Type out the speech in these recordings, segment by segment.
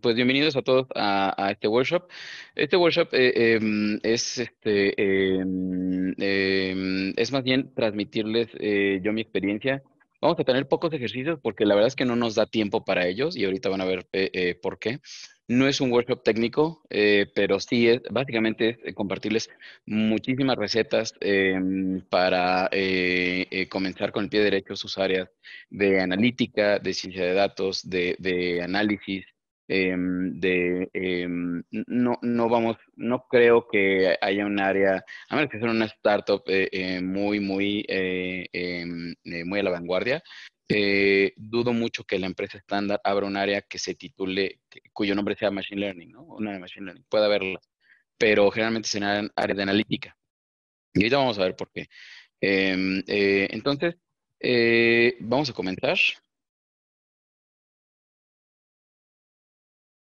Pues bienvenidos a todos a, este workshop. Este workshop eh, em, es, este, em, em, es más bien transmitirles eh, yo mi experiencia. Vamos a tener pocos ejercicios porque la verdad es que no nos da tiempo para ellos y ahorita van a ver eh, por qué. No es un workshop técnico, pero sí es básicamente compartirles muchísimas recetas para comenzar con el pie derecho sus áreas de analítica, de ciencia de datos, de, de análisis, Em, de em, no, no vamos, no creo que haya un área, a menos que sea una startup eh, eh, muy, muy, eh, em, muy a la vanguardia, dudo mucho que la empresa estándar abra un área que se titule, cuyo nombre sea Machine Learning, ¿no? Una de Machine Learning, puede haberla, pero generalmente un área de analítica. Y ahorita vamos a ver por qué. entonces, vamos a comentar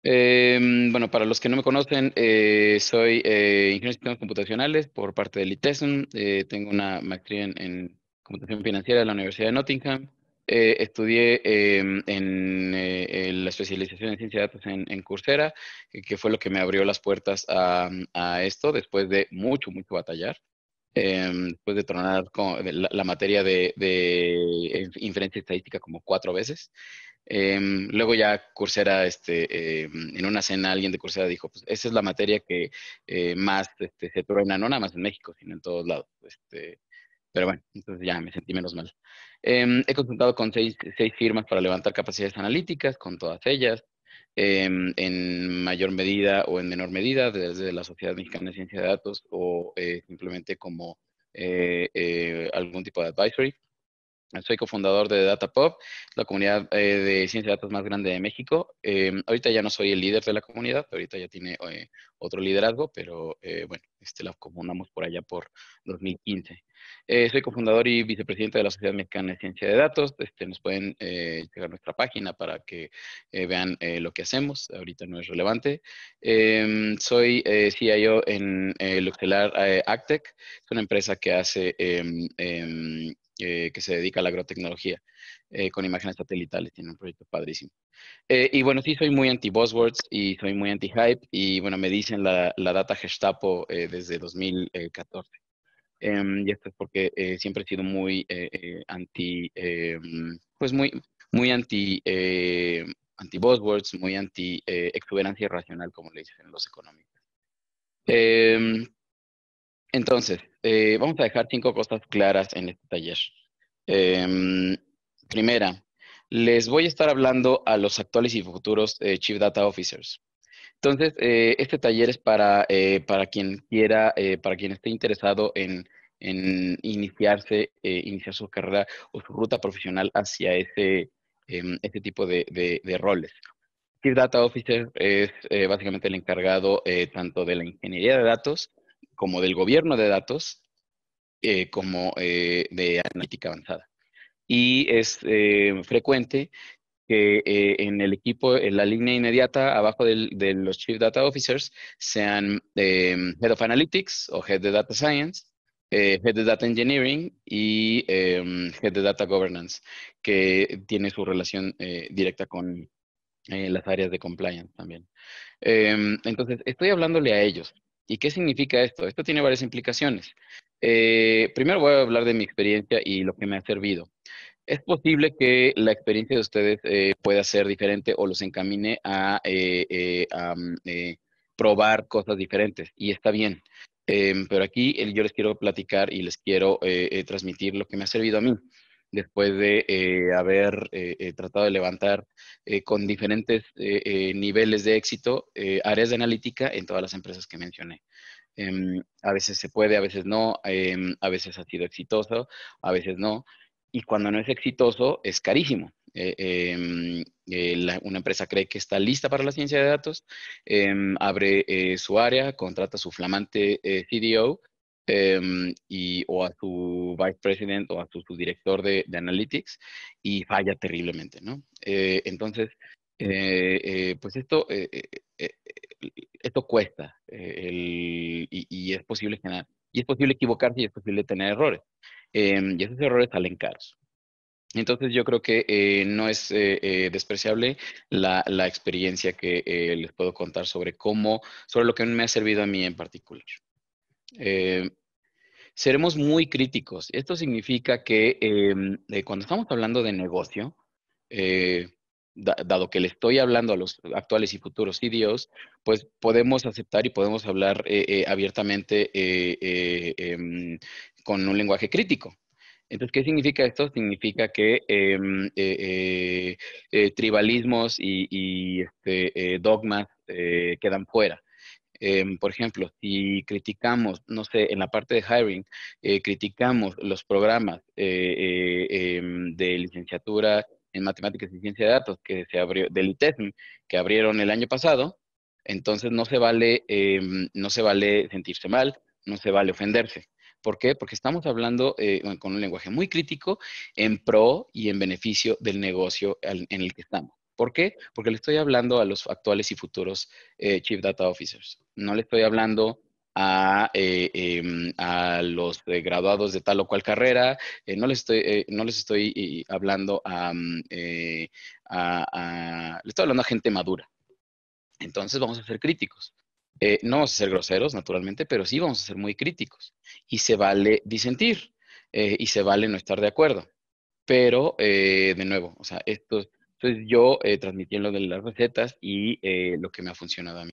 Em, bueno, para los que no me conocen, eh, soy eh, ingeniero de sistemas computacionales por parte del ITESM. Eh, tengo una maestría en, computación financiera de la Universidad de Nottingham. estudié em, en la especialización en ciencia de datos en, en Coursera, que fue lo que me abrió las puertas a, esto después de mucho, mucho batallar. Em, después de tronar la, materia de inferencia estadística como cuatro veces. Em, luego ya Coursera, este, em, en una cena alguien de Coursera dijo, pues esa es la materia que eh, más este, se truena, no nada más en México, sino en todos lados. Este, pero bueno, entonces ya me sentí menos mal. Em, he consultado con seis, seis, firmas para levantar capacidades analíticas, con todas ellas, en mayor medida o en menor medida, desde la Sociedad Mexicana de Ciencia de Datos o eh, simplemente como eh, algún tipo de advisory. Soy cofundador de DataPop, la comunidad eh, de ciencia de datos más grande de México. Em, ahorita ya no soy el líder de la comunidad, ahorita ya tiene eh, otro liderazgo, pero eh, bueno, este, la comunamos por allá por 2015. soy cofundador y vicepresidente de la Sociedad Mexicana de Ciencia de Datos. Este, nos pueden llegar a nuestra página para que vean lo que hacemos. Ahorita no es relevante. Em, soy CIO en el Luxelar Actec, es una empresa que hace em, eh, que se dedica a la agrotecnología eh, con imágenes satelitales. Tiene un proyecto padrísimo. Eh, y bueno, sí, soy muy anti-buzzwords y soy muy anti-hype. Y bueno, me dicen la, data Gestapo desde 2014. Em, y esto es porque siempre he sido muy anti, pues muy, muy anti, anti buzzwords, muy anti exuberancia irracional, como le dicen los económicos. Em, entonces, eh, vamos a dejar cinco cosas claras en este taller. Em, primera, les voy a estar hablando a los actuales y futuros eh, Chief Data Officers. Entonces, eh, este taller es para, quien quiera, para quien esté interesado en, iniciarse, iniciar su carrera o su ruta profesional hacia ese, este tipo de, roles. Chief Data Officer es básicamente el encargado tanto de la ingeniería de datos como del gobierno de datos, eh, como eh, de analítica avanzada. Y es eh, frecuente que en el equipo, en la línea inmediata, abajo de los Chief Data Officers, sean Head of Analytics o Head de Data Science, Head de Data Engineering y Head de Data Governance, que tiene su relación directa con las áreas de compliance también. entonces, estoy hablándole a ellos, ¿Y qué significa esto? Esto tiene varias implicaciones. Eh, primero voy a hablar de mi experiencia y lo que me ha servido. Es posible que la experiencia de ustedes eh, pueda ser diferente o los encamine a eh, mm, probar cosas diferentes y está bien. Em, pero aquí yo les quiero platicar y les quiero transmitir lo que me ha servido a mí después de eh, haber eh, eh, tratado de levantar con diferentes niveles de éxito áreas de analítica en todas las empresas que mencioné. Em, a veces se puede, a veces no, em, a veces ha sido exitoso, a veces no. Y cuando no es exitoso, es carísimo. Em, una empresa cree que está lista para la ciencia de datos, abre su área, contrata su flamante CDO Em, y, o a su vice president o a su, director de, analytics y falla terriblemente, ¿no? Eh, entonces, eh, eh, pues esto, esto cuesta el, y, es posible generar, y es posible equivocarse y es posible tener errores. Em, y esos errores salen caros. Entonces yo creo que no es despreciable la, la, experiencia que les puedo contar sobre cómo, sobre lo que me ha servido a mí en particular. Eh, seremos muy críticos. Esto significa que em, eh, cuando estamos hablando de negocio, eh, dado que le estoy hablando a los actuales y futuros CDOs, e pues podemos aceptar y podemos hablar abiertamente em, con un lenguaje crítico. Entonces, ¿qué significa esto? Significa que em, tribalismos y, este, dogmas quedan fuera. Em, por ejemplo, si criticamos, no sé, en la parte de hiring, eh, criticamos los programas eh, eh, em, de licenciatura en matemáticas y ciencia de datos que se abrió, del ITESM, que abrieron el año pasado, entonces no se vale, em, no se vale sentirse mal, no se vale ofenderse. ¿Por qué? Porque estamos hablando con un lenguaje muy crítico en pro y en beneficio del negocio en el que estamos. ¿Por qué? Porque le estoy hablando a los actuales y futuros eh, Chief Data Officers. No le estoy hablando a, eh, em, los graduados de tal o cual carrera, eh, no les estoy, no les estoy hablando a, mm, estoy hablando a gente madura. Entonces vamos a ser críticos. no vamos a ser groseros, naturalmente, pero sí vamos a ser muy críticos. Y se vale disentir y se vale no estar de acuerdo. Pero, de nuevo, o sea, esto... Entonces yo eh, transmití lo de las recetas y eh, lo que me ha funcionado a mí.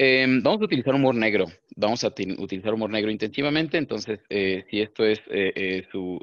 Em, vamos a utilizar humor negro, vamos a utilizar humor negro intensivamente, entonces eh, si esto es eh, su,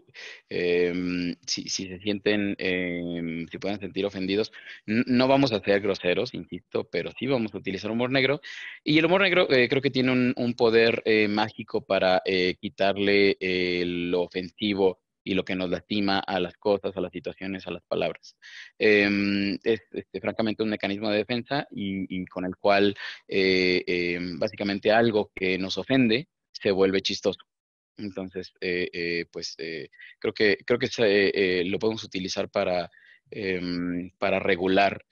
em, si, se sienten, em, si pueden sentir ofendidos, no vamos a ser groseros, insisto, pero sí vamos a utilizar humor negro. Y el humor negro creo que tiene un poder mágico para quitarle lo ofensivo y lo que nos lastima a las cosas, a las situaciones, a las palabras. Em, es, este, francamente un mecanismo de defensa y, con el cual eh, em, básicamente algo que nos ofende se vuelve chistoso. Entonces, eh, eh, pues creo que, creo que lo podemos utilizar para, em, para regular.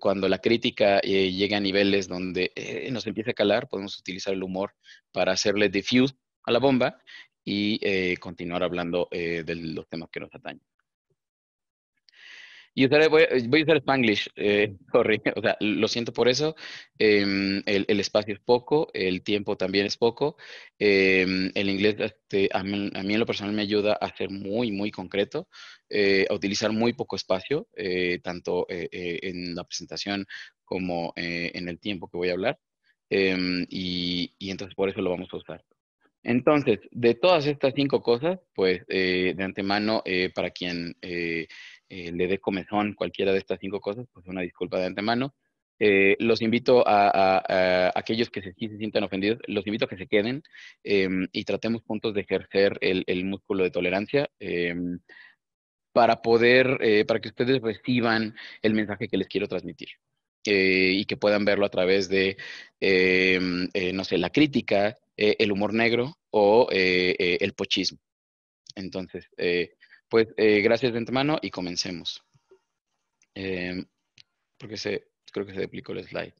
cuando la crítica llega a niveles donde nos empieza a calar, podemos utilizar el humor para hacerle diffuse a la bomba y eh, continuar hablando eh, de los temas que nos atañen. Y eh, voy, a usar Spanglish, lo siento por eso. Em, el, espacio es poco, el tiempo también es poco. Em, el inglés este, a, mí, en lo personal me ayuda a ser muy, muy concreto, a utilizar muy poco espacio, tanto en la presentación como en el tiempo que voy a hablar. Em, y, entonces por eso lo vamos a usar. Entonces, de todas estas cinco cosas, pues eh, de antemano, eh, para quien eh, le dé comezón cualquiera de estas cinco cosas, pues una disculpa de antemano. los invito a, aquellos que se, sí se sientan ofendidos, los invito a que se queden em, y tratemos juntos de ejercer el, músculo de tolerancia em, para poder, para que ustedes reciban el mensaje que les quiero transmitir. y que puedan verlo a través de, em, no sé, la crítica, eh, el humor negro o eh, eh, el pochismo. Entonces, pues gracias de antemano y comencemos. Em, porque se, creo que se duplicó el slide.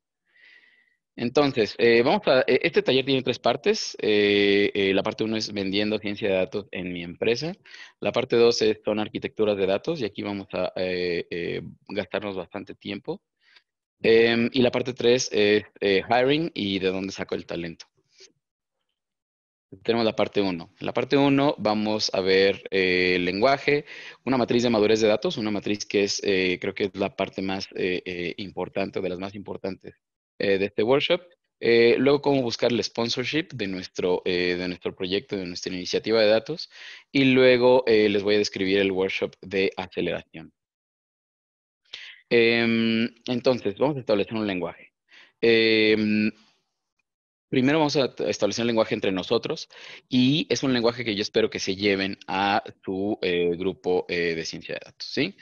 Entonces, vamos a, este taller tiene tres partes. la parte uno es vendiendo ciencia de datos en mi empresa. La parte dos es, son arquitecturas de datos y aquí vamos a gastarnos bastante tiempo. Em, y la parte tres es hiring y de dónde saco el talento. Tenemos la parte 1. En la parte 1 vamos a ver eh, el lenguaje, una matriz de madurez de datos, una matriz que es, eh, creo que es la parte más eh, importante, de las más importantes de este workshop. luego, cómo buscar el sponsorship de nuestro, de nuestro proyecto, de nuestra iniciativa de datos. Y luego les voy a describir el workshop de aceleración. Em, entonces, vamos a establecer un lenguaje. Em, Primero vamos a establecer un lenguaje entre nosotros y es un lenguaje que yo espero que se lleven a tu eh, grupo eh, de ciencia de datos, ¿sí?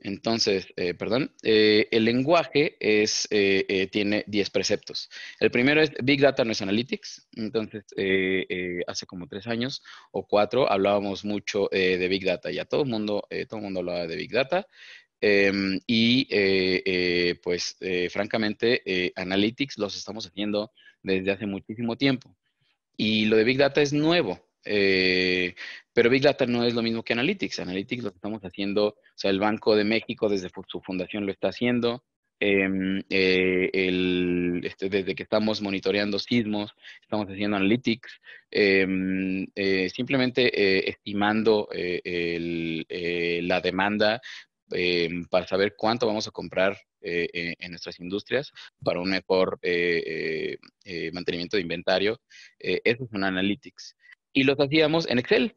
Entonces, eh, perdón, el lenguaje es, tiene 10 preceptos. El primero es Big Data no es Analytics. Entonces, hace como tres años o cuatro hablábamos mucho de Big Data. Ya todo el mundo, todo el mundo hablaba de Big Data. Em, y pues francamente, Analytics los estamos haciendo desde hace muchísimo tiempo. Y lo de Big Data es nuevo, eh, pero Big Data no es lo mismo que Analytics. Analytics lo estamos haciendo, o sea, el Banco de México desde su fundación lo está haciendo, em, eh, este, desde que estamos monitoreando sismos, estamos haciendo analytics, em, eh, simplemente estimando la demanda em, para saber cuánto vamos a comprar eh, eh, en nuestras industrias para un mejor eh, mantenimiento de inventario. eso es un analytics. Y los hacíamos en Excel.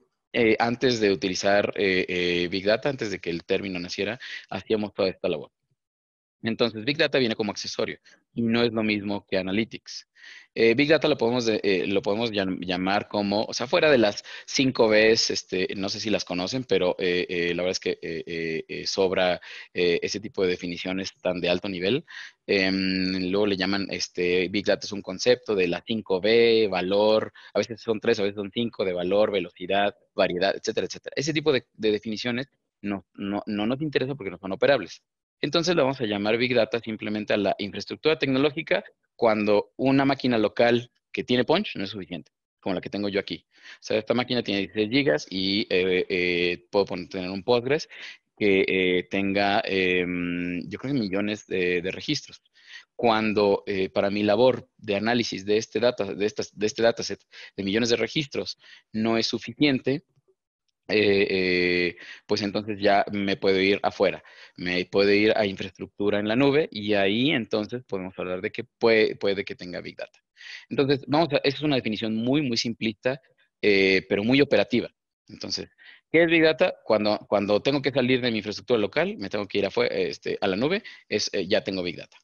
antes de utilizar Big Data, antes de que el término naciera, hacíamos toda esta labor. Entonces, Big Data viene como accesorio y no es lo mismo que Analytics. Eh, Big Data lo podemos, eh, llamar como, o sea, fuera de las 5 Bs, este, no sé si las conocen, pero eh, la verdad es que sobra ese tipo de definiciones tan de alto nivel. Em, luego le llaman, este, Big Data es un concepto de la 5B, valor, a veces son tres, a veces son 5, de valor, velocidad, variedad, etcétera, etcétera. Ese tipo de, definiciones no nos interesa porque no son operables. Entonces lo vamos a llamar Big Data simplemente a la infraestructura tecnológica cuando una máquina local que tiene punch no es suficiente, como la que tengo yo aquí. O sea, esta máquina tiene 16 gigas y eh, eh, puedo tener un Postgres que eh, tenga, em, yo creo que millones de, de registros. Cuando para mi labor de análisis de este, data, de, estas, de este dataset de millones de registros no es suficiente, eh, eh, pues entonces ya me puedo ir afuera, me puedo ir a infraestructura en la nube y ahí entonces podemos hablar de que puede, que tenga Big Data. Entonces, vamos a, esa es una definición muy, muy simplista, eh, pero muy operativa. Entonces, ¿qué es Big Data? Cuando, cuando tengo que salir de mi infraestructura local, me tengo que ir este, a la nube, es, ya tengo Big Data.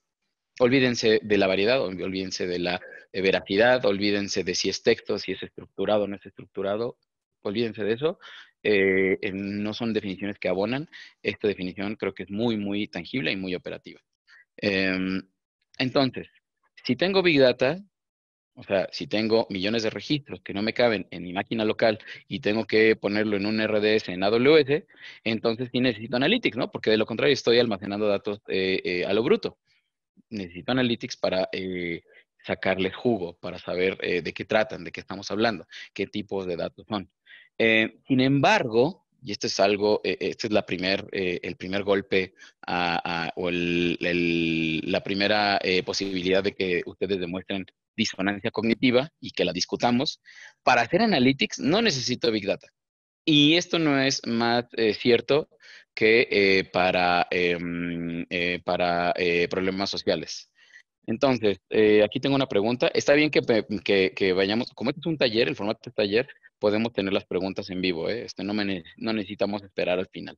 Olvídense de la variedad, olvídense de la veracidad, olvídense de si es texto, si es estructurado o no es estructurado, olvídense de eso. Eh, no son definiciones que abonan. Esta definición creo que es muy, muy tangible y muy operativa. Em, entonces, si tengo Big Data, o sea, si tengo millones de registros que no me caben en mi máquina local y tengo que ponerlo en un RDS en AWS, entonces sí necesito Analytics, ¿no? Porque de lo contrario estoy almacenando datos eh, eh, a lo bruto. Necesito Analytics para sacarle jugo, para saber de qué tratan, de qué estamos hablando, qué tipos de datos son. Eh, sin embargo, y esto es algo, este es la primer, eh, el primer golpe o la primera posibilidad de que ustedes demuestren disonancia cognitiva y que la discutamos. Para hacer analytics no necesito Big Data. Y esto no es más cierto que para em, problemas sociales. Entonces, eh, aquí tengo una pregunta. Está bien que, vayamos, como este es un taller, el formato de taller, podemos tener las preguntas en vivo, ¿eh? este, no, necesitamos esperar al final.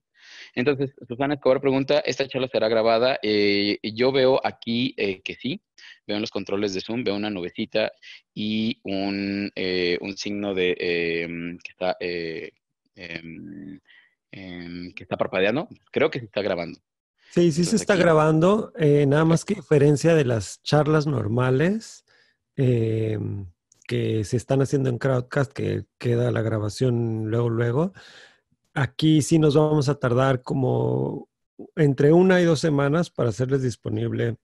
Entonces, Susana Escobar pregunta, ¿esta charla será grabada? Eh, yo veo aquí eh, que sí, veo en los controles de Zoom, veo una nubecita y un, un signo de em, que está... Em, em, que está parpadeando, creo que se está grabando. Sí, sí pues se está grabando. Eh, nada más que diferencia de las charlas normales eh, que se están haciendo en Crowdcast, que queda la grabación luego, luego. Aquí sí nos vamos a tardar como entre una y dos semanas para hacerles disponible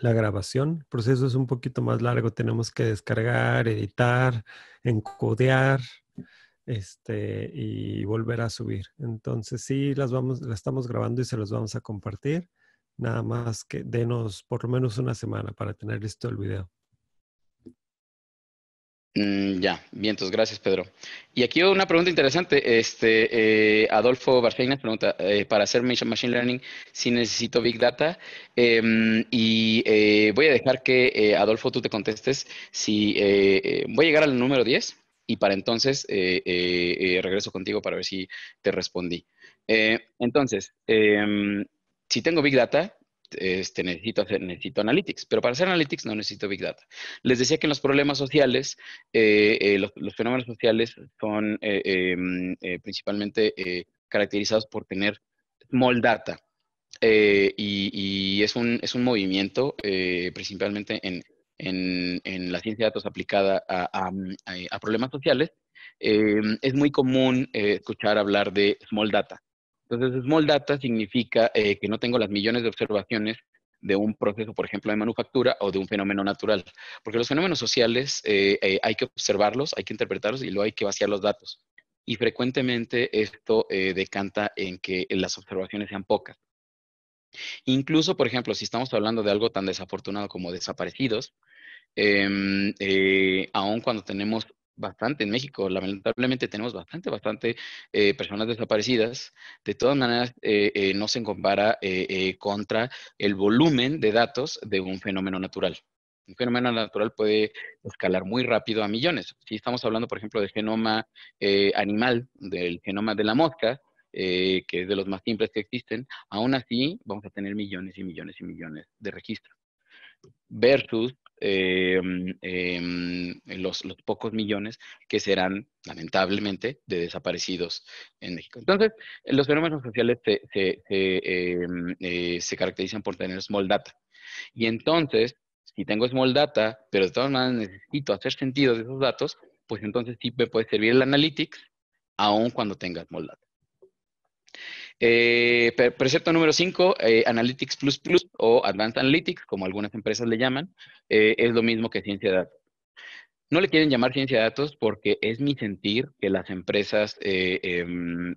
la grabación. El proceso es un poquito más largo. Tenemos que descargar, editar, encodear este, y volver a subir. Entonces sí, las vamos, la estamos grabando y se las vamos a compartir. Nada más que denos por lo menos una semana para tener listo el video. Mm, ya, bien, entonces gracias Pedro. Y aquí una pregunta interesante. Este, eh, Adolfo Bargeina pregunta, eh, para hacer Machine Learning, si ¿sí necesito Big Data, em, y eh, voy a dejar que Adolfo tú te contestes si voy a llegar al número 10 y para entonces eh, eh, eh, regreso contigo para ver si te respondí. entonces, em, si tengo Big Data, este, necesito, hacer, necesito Analytics, pero para hacer Analytics no necesito Big Data. Les decía que en los problemas sociales, los, fenómenos sociales son em, principalmente caracterizados por tener small data. Y, y es, un, es un movimiento principalmente en, en, la ciencia de datos aplicada a, mm, eh, problemas sociales, eh, es muy común eh, escuchar hablar de small data. Entonces, small data significa que no tengo las millones de observaciones de un proceso, por ejemplo, de manufactura o de un fenómeno natural. Porque los fenómenos sociales hay que observarlos, hay que interpretarlos y luego hay que vaciar los datos. Y frecuentemente esto decanta en que las observaciones sean pocas. Incluso, por ejemplo, si estamos hablando de algo tan desafortunado como desaparecidos, em, eh, aun cuando tenemos bastante en México. Lamentablemente tenemos bastante, bastante eh, personas desaparecidas. De todas maneras, eh, no se compara contra el volumen de datos de un fenómeno natural. Un fenómeno natural puede escalar muy rápido a millones. Si estamos hablando, por ejemplo, del genoma animal, del genoma de la mosca, eh, que es de los más simples que existen, aún así vamos a tener millones y millones y millones de registros. Versus eh, eh, los, pocos millones que serán, lamentablemente, de desaparecidos en México. Entonces, los fenómenos sociales se, caracterizan por tener small data. Y entonces, si tengo small data, pero de todas maneras necesito hacer sentido de esos datos, pues entonces sí me puede servir el analytics, aun cuando tenga small data. Eh, precepto número 5, eh, Analytics Plus Plus o Advanced Analytics, como algunas empresas le llaman, eh, es lo mismo que ciencia de datos. No le quieren llamar ciencia de datos porque es mi sentir que las empresas, eh, em,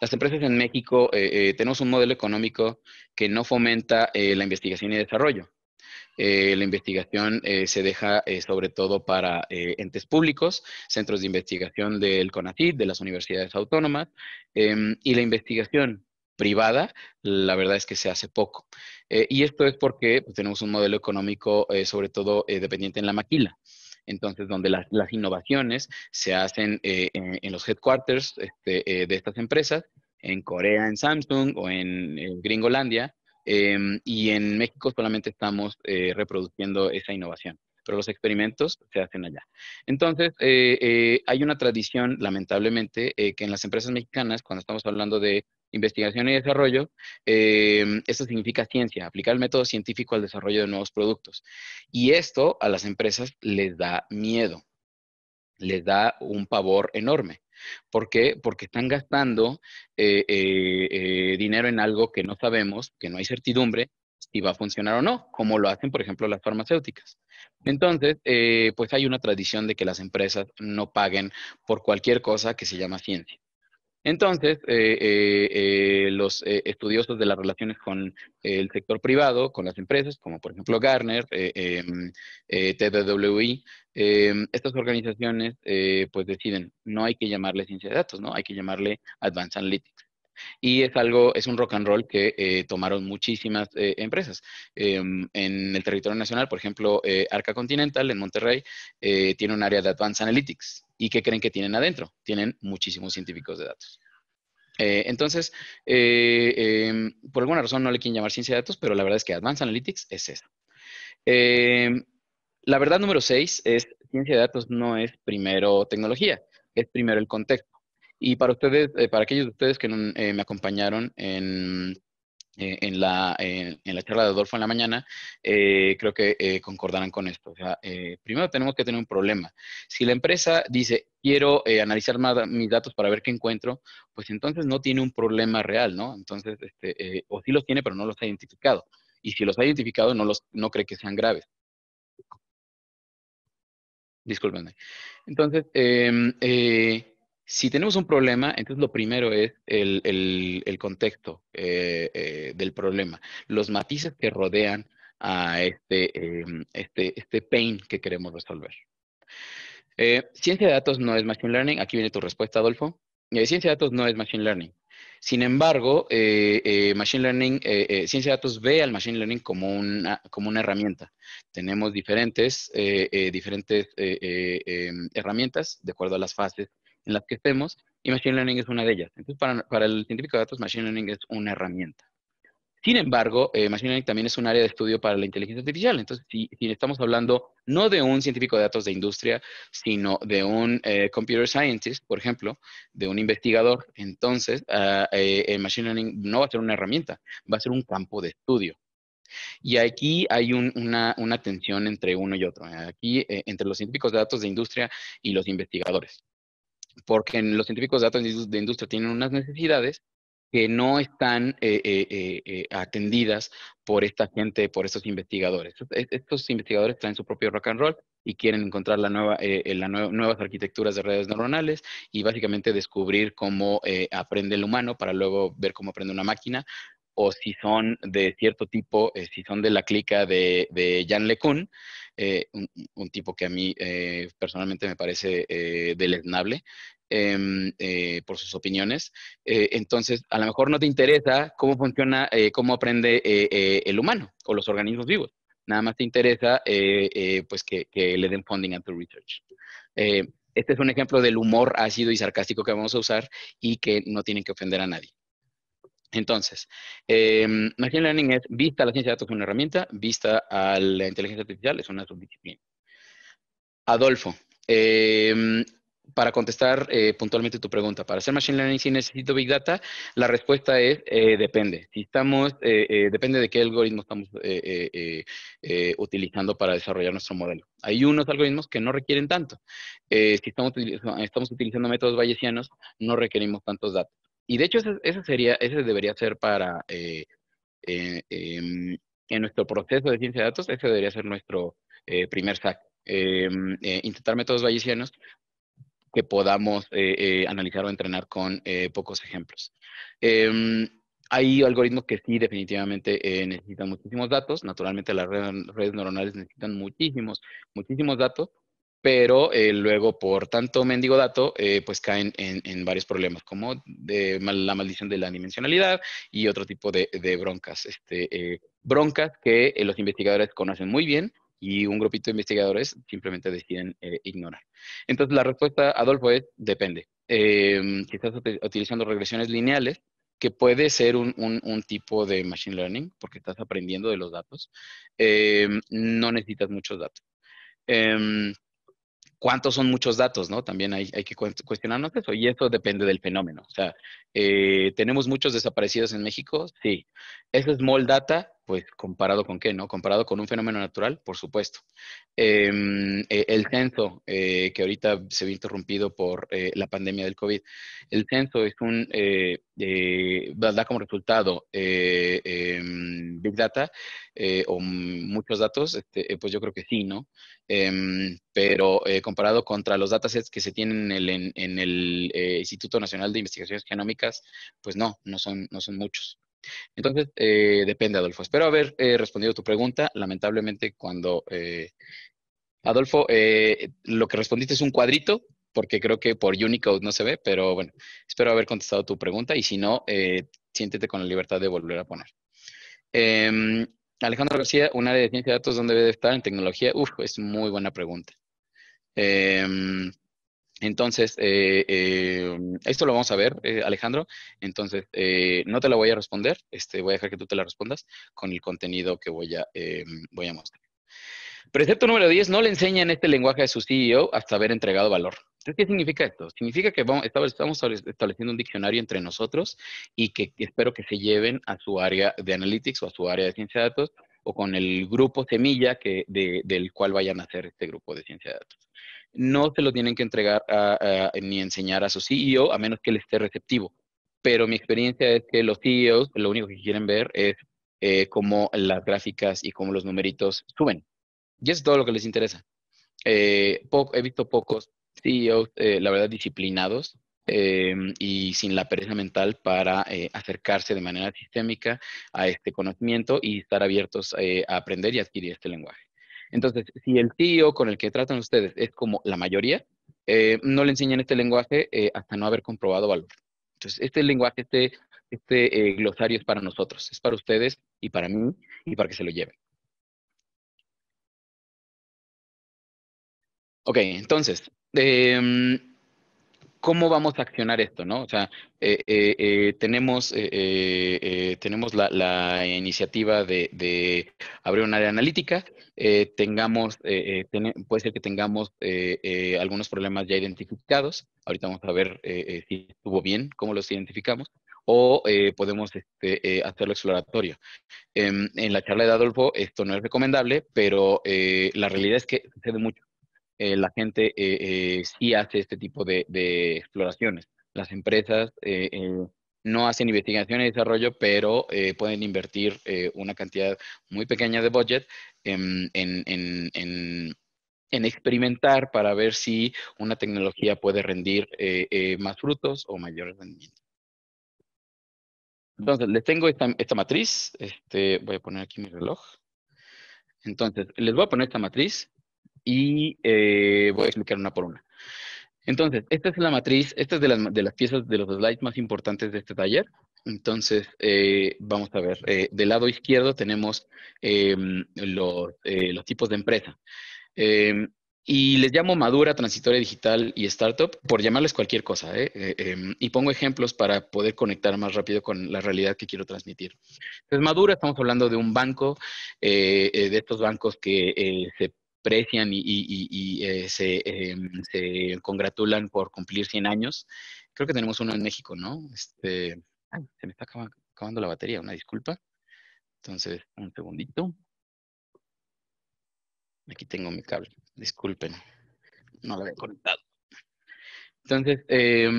las empresas en México tenemos un modelo económico que no fomenta la investigación y desarrollo. Eh, la investigación eh, se deja eh, sobre todo para entes públicos, centros de investigación del CONACYT, de las universidades autónomas, em, y la investigación privada, la verdad es que se hace poco. y esto es porque pues, tenemos un modelo económico sobre todo dependiente en la maquila entonces donde las, innovaciones se hacen en, los headquarters este, de estas empresas, en Corea, en Samsung o en Gringolandia, Em, y en México solamente estamos eh, reproduciendo esa innovación, pero los experimentos se hacen allá. Entonces, eh, eh, hay una tradición, lamentablemente, que en las empresas mexicanas, cuando estamos hablando de investigación y desarrollo, em, eso significa ciencia, aplicar el método científico al desarrollo de nuevos productos. Y esto a las empresas les da miedo les da un pavor enorme. ¿Por qué? Porque están gastando eh, eh, eh, dinero en algo que no sabemos, que no hay certidumbre si va a funcionar o no, como lo hacen, por ejemplo, las farmacéuticas. Entonces, pues hay una tradición de que las empresas no paguen por cualquier cosa que se llama ciencia. Entonces, eh, eh, eh, los estudiosos de las relaciones con el sector privado, con las empresas, como por ejemplo Garner, em, TWI, em, estas organizaciones pues deciden, no hay que llamarle ciencia de datos, ¿no? Hay que llamarle Advanced Analytics. Y es algo, es un rock and roll que tomaron muchísimas empresas. Em, en el territorio nacional, por ejemplo, Arca Continental en Monterrey tiene un área de Advanced Analytics. ¿Y qué creen que tienen adentro? Tienen muchísimos científicos de datos. Eh, entonces, eh, em, por alguna razón no le quieren llamar ciencia de datos, pero la verdad es que Advanced Analytics es esa. Em, la verdad número seis es ciencia de datos no es primero tecnología, es primero el contexto. Y para ustedes, eh, para aquellos de ustedes que me acompañaron en eh, en, la, eh, en la charla de Adolfo en la mañana, eh, creo que concordarán con esto. O sea, primero tenemos que tener un problema. Si la empresa dice, quiero analizar más mis datos para ver qué encuentro, pues entonces no tiene un problema real, ¿no? Entonces, este, o sí los tiene, pero no los ha identificado. Y si los ha identificado, no, los, no cree que sean graves. Disculpenme. Entonces, em, eh, si tenemos un problema, entonces lo primero es el, contexto eh, eh, del problema, los matices que rodean a este, em, este, este, pain que queremos resolver. Eh, ciencia de datos no es machine learning. Aquí viene tu respuesta, Adolfo. ciencia de datos no es machine learning. Sin embargo, Machine Learning, ciencia de datos ve al Machine Learning como una, como una herramienta. Tenemos diferentes, diferentes em, herramientas de acuerdo a las fases en las que estemos, y Machine Learning es una de ellas. Entonces, para, el científico de datos, Machine Learning es una herramienta. Sin embargo, eh, Machine Learning también es un área de estudio para la inteligencia artificial. Entonces, si, estamos hablando no de un científico de datos de industria, sino de un eh, computer scientist, por ejemplo, de un investigador, entonces ah, eh, Machine Learning no va a ser una herramienta, va a ser un campo de estudio. Y aquí hay una, tensión entre uno y otro, aquí entre los científicos de datos de industria y los investigadores porque los científicos de datos de industria tienen unas necesidades que no están eh, eh, eh, atendidas por esta gente, por estos investigadores. E, estos investigadores traen su propio rock and roll y quieren encontrar las nuevas arquitecturas de redes neuronales y básicamente descubrir cómo aprende el humano para luego ver cómo aprende una máquina o si son de cierto tipo, eh, si son de la clica de, Jan LeCun, eh, un, tipo que a mí eh, personalmente me parece deleznable em, por sus opiniones. entonces, a lo mejor no te interesa cómo funciona, cómo aprende el humano o los organismos vivos. Nada más te interesa pues que, que, le den funding a tu research. este es un ejemplo del humor ácido y sarcástico que vamos a usar y que no tienen que ofender a nadie. Entonces, em, Machine Learning es vista a la ciencia de datos como una herramienta, vista a la inteligencia artificial es una subdisciplina. Adolfo, em, para contestar eh, puntualmente tu pregunta, para hacer Machine Learning si necesito Big Data, la respuesta es eh, depende. Si estamos, eh, depende de qué algoritmo estamos utilizando para desarrollar nuestro modelo. Hay unos algoritmos que no requieren tanto. si estamos, estamos utilizando métodos bayesianos, no requerimos tantos datos. Y de hecho, ese, sería, ese debería ser para eh, eh, em, en nuestro proceso de ciencia de datos, ese debería ser nuestro eh, primer SAC. Em, intentar métodos bayesianos que podamos analizar o entrenar con pocos ejemplos. Em, hay algoritmos que sí, definitivamente necesitan muchísimos datos. Naturalmente, las redes, redes neuronales necesitan muchísimos, muchísimos datos, pero eh, luego por tanto mendigo dato, eh, pues caen en, varios problemas, como de la maldición de la dimensionalidad y otro tipo de, broncas. Este, eh, broncas que los investigadores conocen muy bien y un grupito de investigadores simplemente deciden ignorar. Entonces la respuesta, Adolfo, es depende. Em, estás utilizando regresiones lineales, que puede ser un, un, tipo de machine learning, porque estás aprendiendo de los datos, em, no necesitas muchos datos. Em, cuántos son muchos datos, ¿no? También hay, que cuestionarnos eso y eso depende del fenómeno. O sea, eh, ¿tenemos muchos desaparecidos en México? Sí. ¿Es small data? pues comparado con qué, ¿no? Comparado con un fenómeno natural, por supuesto. Em, e, el censo, eh, que ahorita se ve interrumpido por eh, la pandemia del COVID, el censo es un, eh, da como resultado em, Big Data o muchos datos, este, pues yo creo que sí, ¿no? Em, pero comparado contra los datasets que se tienen en el, en el Instituto Nacional de Investigaciones Genómicas, pues no, no son, no son muchos. Entonces, eh, depende, Adolfo. Espero haber eh, respondido tu pregunta. Lamentablemente, cuando... Eh, Adolfo, lo que respondiste es un cuadrito, porque creo que por Unicode no se ve, pero bueno, espero haber contestado tu pregunta y si no, siéntete con la libertad de volver a poner. Em, Alejandro García, un área de ciencia de datos, donde debe estar en tecnología? Uf, es muy buena pregunta. Em, entonces, eh, eh, esto lo vamos a ver, eh, Alejandro. Entonces, no te la voy a responder, este, voy a dejar que tú te la respondas con el contenido que voy a, mostrar. Precepto número 10, no le enseñan este lenguaje a su CEO hasta haber entregado valor. ¿qué significa esto? Significa que estamos estableciendo un diccionario entre nosotros y que espero que se lleven a su área de analytics o a su área de ciencia de datos o con el grupo semilla que, del cual vayan a hacer este grupo de ciencia de datos no se lo tienen que entregar ni enseñar a su CEO a menos que él esté receptivo. Pero mi experiencia es que los CEOs lo único que quieren ver es eh, cómo las gráficas y cómo los numeritos suben. Y eso es todo lo que les interesa. Eh, he visto pocos CEOs, eh, la verdad, disciplinados em, y sin la pereza mental para acercarse de manera sistémica a este conocimiento y estar abiertos a aprender y adquirir este lenguaje. Entonces, si el tío con el que tratan ustedes es como la mayoría, eh, no le enseñan este lenguaje eh, hasta no haber comprobado valor. Entonces, este lenguaje, este, este eh, glosario es para nosotros, es para ustedes y para mí y para que se lo lleven. Ok, entonces, em, ¿cómo vamos a accionar esto? ¿no? O sea, eh, eh, eh, tenemos, tenemos la, iniciativa de, abrir un área analítica, tengamos, puede ser que tengamos algunos problemas ya identificados, ahorita vamos a ver si estuvo bien, cómo los identificamos, o podemos este, hacerlo exploratorio. Em, en, la charla de Adolfo esto no es recomendable, pero la realidad es que sucede mucho. Eh, la gente eh, eh, sí hace este tipo de, exploraciones. Las empresas no hacen investigación y desarrollo, pero pueden invertir una cantidad muy pequeña de budget en, experimentar para ver si una tecnología puede rendir más frutos o mayores rendimientos. Entonces, les tengo esta, esta matriz. Este, voy a poner aquí mi reloj. Entonces, les voy a poner esta matriz y eh, voy a explicar una por una. Entonces, esta es la matriz, esta es de las, de las piezas de los slides más importantes de este taller. Entonces, eh, vamos a ver, eh, del lado izquierdo tenemos los, los, tipos de empresa. Y les llamo madura, transitoria digital y startup, por llamarles cualquier cosa. ¿eh? Em, y pongo ejemplos para poder conectar más rápido con la realidad que quiero transmitir. Entonces, madura, estamos hablando de un banco, de estos bancos que se aprecian y, eh, eh, se, congratulan por cumplir 100 años. Creo que tenemos uno en México, ¿no? Este, se me está acabando la batería, una disculpa. Entonces, un segundito. Aquí tengo mi cable, disculpen, no lo había conectado. Entonces, eh,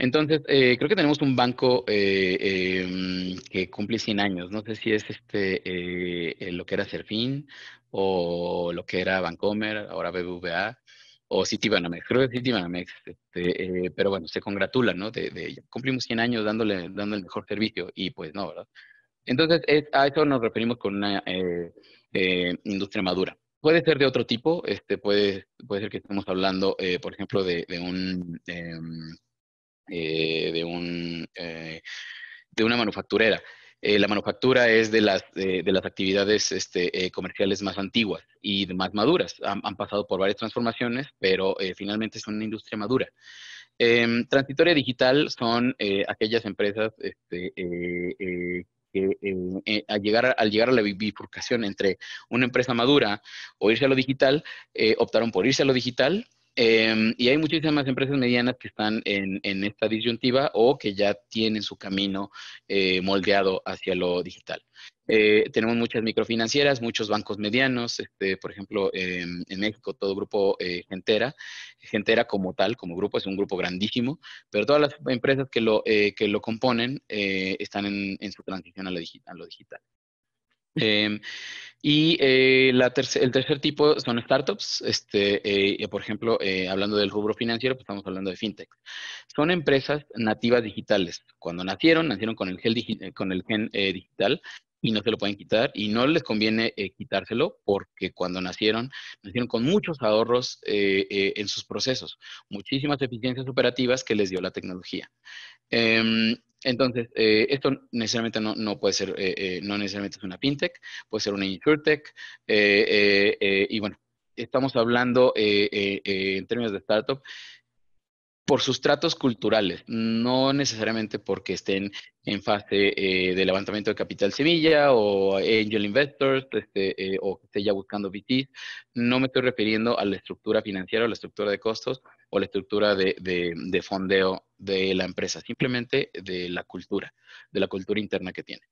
entonces, eh, creo que tenemos un banco eh, em, que cumple 100 años. No sé si es este eh, lo que era Serfín o lo que era Bancomer, ahora BBVA, o Citibanamex. Creo que Citibanamex, este, pero bueno, se congratula, ¿no? De, de, cumplimos 100 años dándole, dando el mejor servicio y pues no, ¿verdad? Entonces, a eso nos referimos con una industria madura puede ser de otro tipo, este, puede, puede ser que estemos hablando, por ejemplo, de, un, em, eh, de, un, eh, de una manufacturera. Eh, la manufactura es de las, de, las actividades este, comerciales más antiguas y más maduras. Han, pasado por varias transformaciones, pero finalmente es una industria madura. Em, transitoria digital son aquellas empresas este, que al, llegar, al llegar a la bifurcación entre una empresa madura o irse a lo digital, optaron por irse a lo digital Em, y hay muchísimas empresas medianas que están en, esta disyuntiva o que ya tienen su camino eh, moldeado hacia lo digital. Eh, tenemos muchas microfinancieras, muchos bancos medianos, este, por ejemplo, em, en México todo grupo eh, Gentera, Gentera como tal, como grupo, es un grupo grandísimo, pero todas las empresas que lo, que lo componen están en, su transición a a lo digital. Em, y eh, el tercer tipo son startups. Este, eh, por ejemplo, eh, hablando del rubro financiero, pues, estamos hablando de fintech. Son empresas nativas digitales. Cuando nacieron, nacieron con el, con el gen digital y no se lo pueden quitar y no les conviene eh, quitárselo porque cuando nacieron, nacieron con muchos ahorros eh, eh, en sus procesos, muchísimas eficiencias operativas que les dio la tecnología. Em, entonces, esto necesariamente no, puede ser, no necesariamente es una fintech, puede ser una insurtech y bueno, estamos hablando en términos de startup por sus tratos culturales, no necesariamente porque estén en fase eh, de levantamiento de capital semilla o angel investors este, eh, o que esté ya buscando VT. No me estoy refiriendo a la estructura financiera o la estructura de costos o la estructura de, fondeo de la empresa, simplemente de la cultura, de la cultura interna que tiene.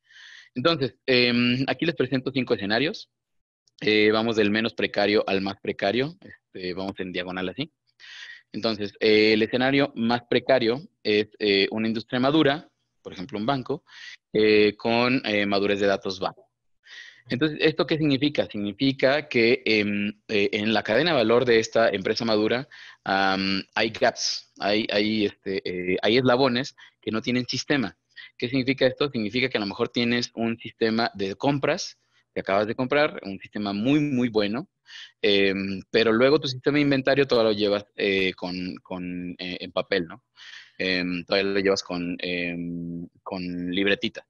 Entonces, em, aquí les presento cinco escenarios. Eh, vamos del menos precario al más precario. Este, vamos en diagonal así. Entonces, eh, el escenario más precario es eh, una industria madura, por ejemplo, un banco, eh, con madurez de datos baja. Entonces, ¿esto qué significa? Significa que em, en la cadena de valor de esta empresa madura hay gaps, hay, este, hay eslabones que no tienen sistema. ¿Qué significa esto? Significa que a lo mejor tienes un sistema de compras que acabas de comprar, un sistema muy, muy bueno, Em, pero luego tu sistema de inventario todavía lo llevas eh, eh, en papel, ¿no? Em, todavía lo llevas con, em, con libretita.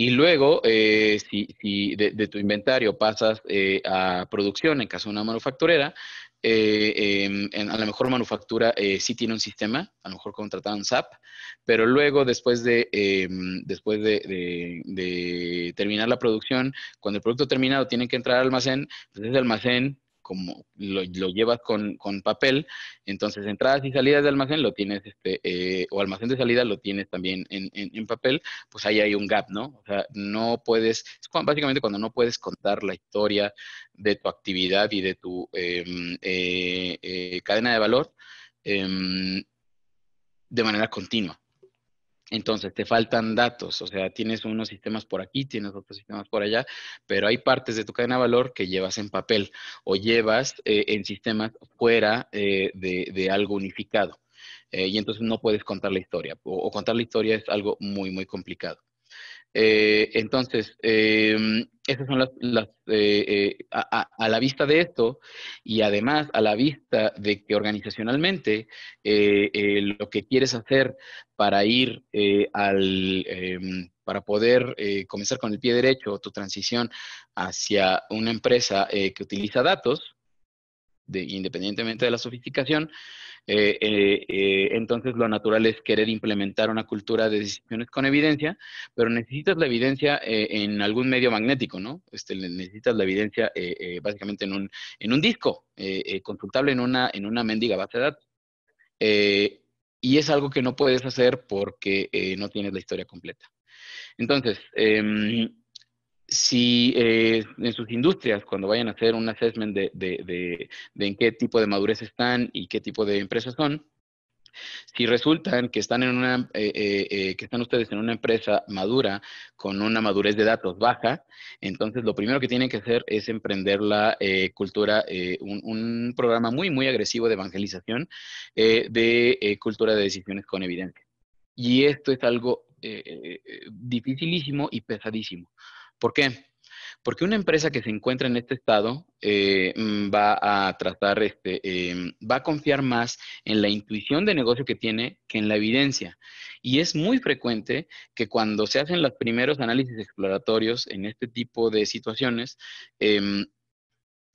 Y luego, eh, si, de, tu inventario pasas eh, a producción, en caso de una manufacturera, eh, em, a lo mejor manufactura sí tiene un sistema, a lo mejor un SAP, pero luego después, de, em, después de, terminar la producción, cuando el producto terminado tiene que entrar al almacén, pues ese almacén como lo, llevas con, papel, entonces entradas y salidas de almacén lo tienes, este, eh, o almacén de salida lo tienes también en, en, papel, pues ahí hay un gap, ¿no? O sea, no puedes, básicamente cuando no puedes contar la historia de tu actividad y de tu em, eh, eh, cadena de valor em, de manera continua. Entonces, te faltan datos, o sea, tienes unos sistemas por aquí, tienes otros sistemas por allá, pero hay partes de tu cadena de valor que llevas en papel o llevas eh, en sistemas fuera eh, de, algo unificado. Eh, y entonces no puedes contar la historia, o, contar la historia es algo muy, muy complicado. Eh, entonces, eh, esas son las, eh, a, la vista de esto y además a la vista de que organizacionalmente lo que quieres hacer para ir al, em, para poder comenzar con el pie derecho tu transición hacia una empresa que utiliza datos, independientemente de la sofisticación, eh, eh, eh, entonces lo natural es querer implementar una cultura de decisiones con evidencia, pero necesitas la evidencia en algún medio magnético, ¿no? Este, necesitas la evidencia básicamente en un, disco, consultable en una, en una mendiga base de datos. y es algo que no puedes hacer porque no tienes la historia completa. Entonces, em, si eh, en sus industrias, cuando vayan a hacer un assessment de, en qué tipo de madurez están y qué tipo de empresas son, si resultan que están en una, eh, eh, que están ustedes en una empresa madura con una madurez de datos baja, entonces lo primero que tienen que hacer es emprender la cultura, un, un, programa muy, muy agresivo de evangelización de cultura de decisiones con evidencia. Y esto es algo dificilísimo y pesadísimo. ¿Por qué? Porque una empresa que se encuentra en este estado eh, mm, va a tratar, este, em, va a confiar más en la intuición de negocio que tiene que en la evidencia. Y es muy frecuente que cuando se hacen los primeros análisis exploratorios en este tipo de situaciones, em,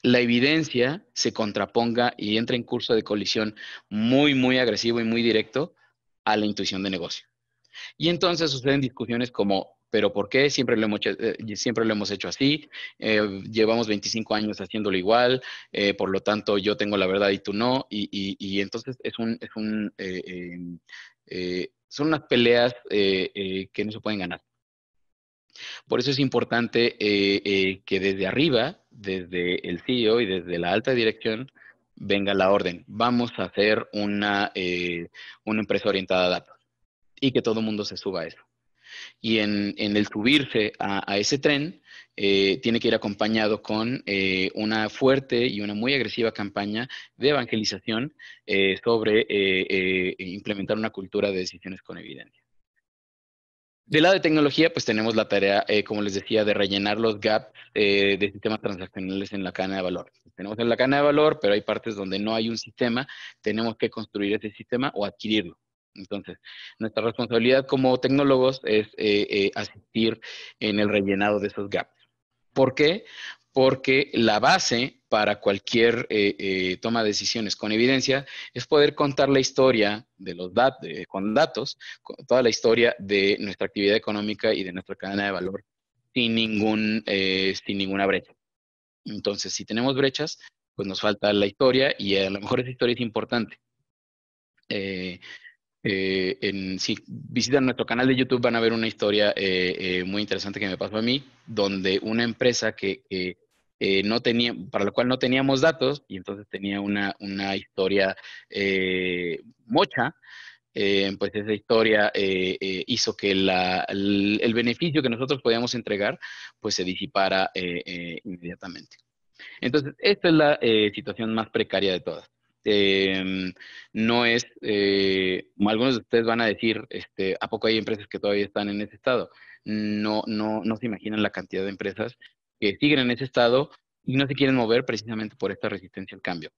la evidencia se contraponga y entra en curso de colisión muy, muy agresivo y muy directo a la intuición de negocio. Y entonces suceden discusiones como pero ¿por qué? Siempre lo hemos hecho, eh, siempre lo hemos hecho así, eh, llevamos 25 años haciéndolo igual, eh, por lo tanto yo tengo la verdad y tú no, y, entonces es un, es un em, son unas peleas que no se pueden ganar. Por eso es importante que desde arriba, desde el CEO y desde la alta dirección, venga la orden. Vamos a hacer una, una empresa orientada a datos y que todo el mundo se suba a eso y en, el subirse a, ese tren eh, tiene que ir acompañado con eh, una fuerte y una muy agresiva campaña de evangelización eh, sobre implementar una cultura de decisiones con evidencia. Del lado de tecnología, pues tenemos la tarea, como les decía, de rellenar los gaps de sistemas transaccionales en la cadena de valor. Tenemos en la cadena de valor, pero hay partes donde no hay un sistema, tenemos que construir ese sistema o adquirirlo. Entonces, nuestra responsabilidad como tecnólogos es eh, eh, asistir en el rellenado de esos gaps. ¿Por qué? Porque la base para cualquier eh, toma de decisiones con evidencia es poder contar la historia de los datos con datos, toda la historia de nuestra actividad económica y de nuestra cadena de valor sin, ningún, sin ninguna brecha. Entonces, si tenemos brechas, pues nos falta la historia y a lo mejor esa historia es importante. Eh, en, si visitan nuestro canal de YouTube van a ver una historia eh, eh, muy interesante que me pasó a mí, donde una empresa que, no tenía, para la cual no teníamos datos y entonces tenía una, historia mocha, pues esa historia hizo que el, el, beneficio que nosotros podíamos entregar pues se disipara inmediatamente. Entonces, esta es la situación más precaria de todas. Em, no es, eh, como algunos de ustedes van a decir, este, ¿a poco hay empresas que todavía están en ese estado? No, no, no se imaginan la cantidad de empresas que siguen en ese estado y no se quieren mover precisamente por esta resistencia al cambio,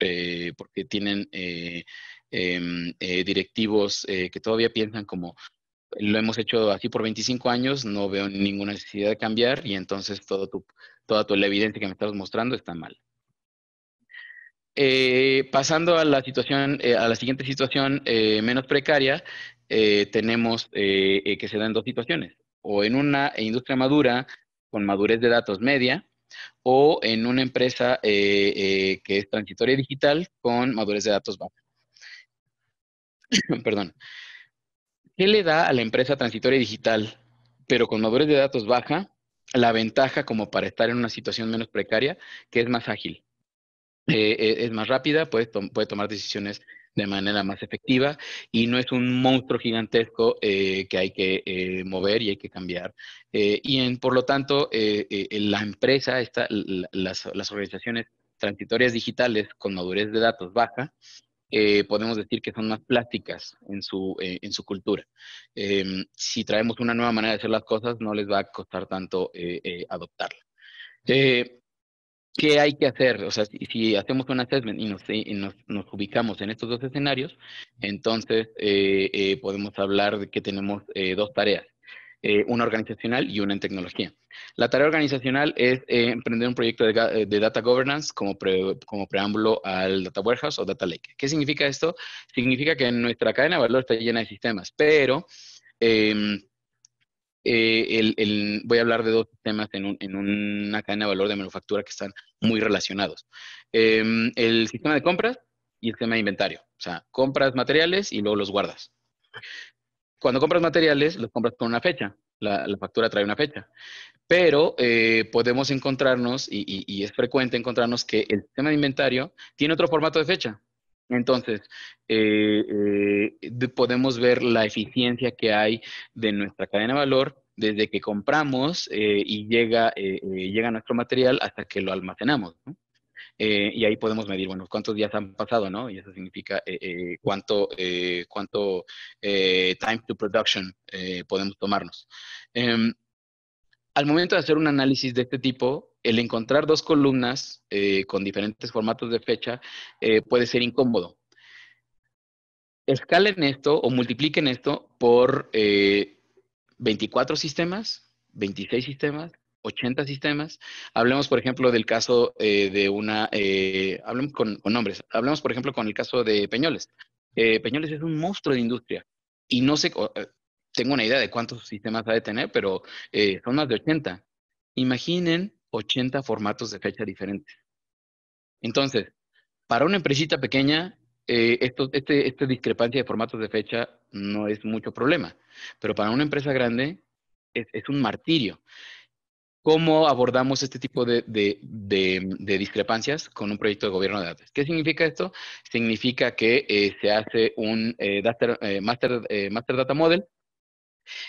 eh, porque tienen eh, em, directivos que todavía piensan como lo hemos hecho así por 25 años, no veo ninguna necesidad de cambiar y entonces todo tu, toda tu, la evidencia que me estás mostrando está mal. Eh, pasando a la situación, eh, a la siguiente situación eh, menos precaria, tenemos que se da en dos situaciones, o en una industria madura con madurez de datos media, o en una empresa que es transitoria digital con madurez de datos baja. Perdón. ¿Qué le da a la empresa transitoria digital, pero con madurez de datos baja, la ventaja como para estar en una situación menos precaria, que es más ágil? Eh, eh, es más rápida, puede, puede tomar decisiones de manera más efectiva y no es un monstruo gigantesco eh, que hay que mover y hay que cambiar. y por lo tanto, la empresa, esta, las, organizaciones transitorias digitales con madurez de datos baja, podemos decir que son más plásticas en su, en su cultura. Em, si traemos una nueva manera de hacer las cosas, no les va a costar tanto adoptarla. ¿qué hay que hacer? O sea, si, hacemos un assessment y, nos, ubicamos en estos dos escenarios, entonces eh, eh, podemos hablar de que tenemos eh, dos tareas. una organizacional y una en tecnología. La tarea organizacional es emprender un proyecto de, data governance como, preámbulo al data warehouse o data lake. ¿Qué significa esto? Significa que nuestra cadena de valor está llena de sistemas, pero em, eh, voy a hablar de dos temas en, una cadena de valor de manufactura que están muy relacionados. Em, el sistema de compras y el sistema de inventario. O sea, compras materiales y luego los guardas. Cuando compras materiales, los compras con una fecha. La, factura trae una fecha. Pero eh, podemos encontrarnos, y, y es frecuente encontrarnos, que el sistema de inventario tiene otro formato de fecha. Entonces, eh, eh, podemos ver la eficiencia que hay de nuestra cadena de valor desde que compramos eh, y llega, llega nuestro material hasta que lo almacenamos. y ahí podemos medir, bueno, cuántos días han pasado, ¿no? Y eso significa cuánto, cuánto time to production podemos tomarnos. Em, al momento de hacer un análisis de este tipo, el encontrar dos columnas eh, con diferentes formatos de fecha eh, puede ser incómodo. Escalen esto o multipliquen esto por 24 eh, sistemas, 26 sistemas, 80 sistemas. Hablemos, por ejemplo, del caso de una, hablemos con, nombres, hablemos, por ejemplo, con el caso de Peñoles. Peñoles es un monstruo de industria y no sé, tengo una idea de cuántos sistemas ha de tener, pero son más de 80. Imaginen 80 formatos de fecha diferentes. Entonces, para una empresita pequeña, eh, este, esta discrepancia de formatos de fecha no es mucho problema, pero para una empresa grande es, un martirio. ¿Cómo abordamos este tipo de, discrepancias con un proyecto de gobierno de datos? ¿Qué significa esto? Significa que eh, se hace un eh, master, master Data Model,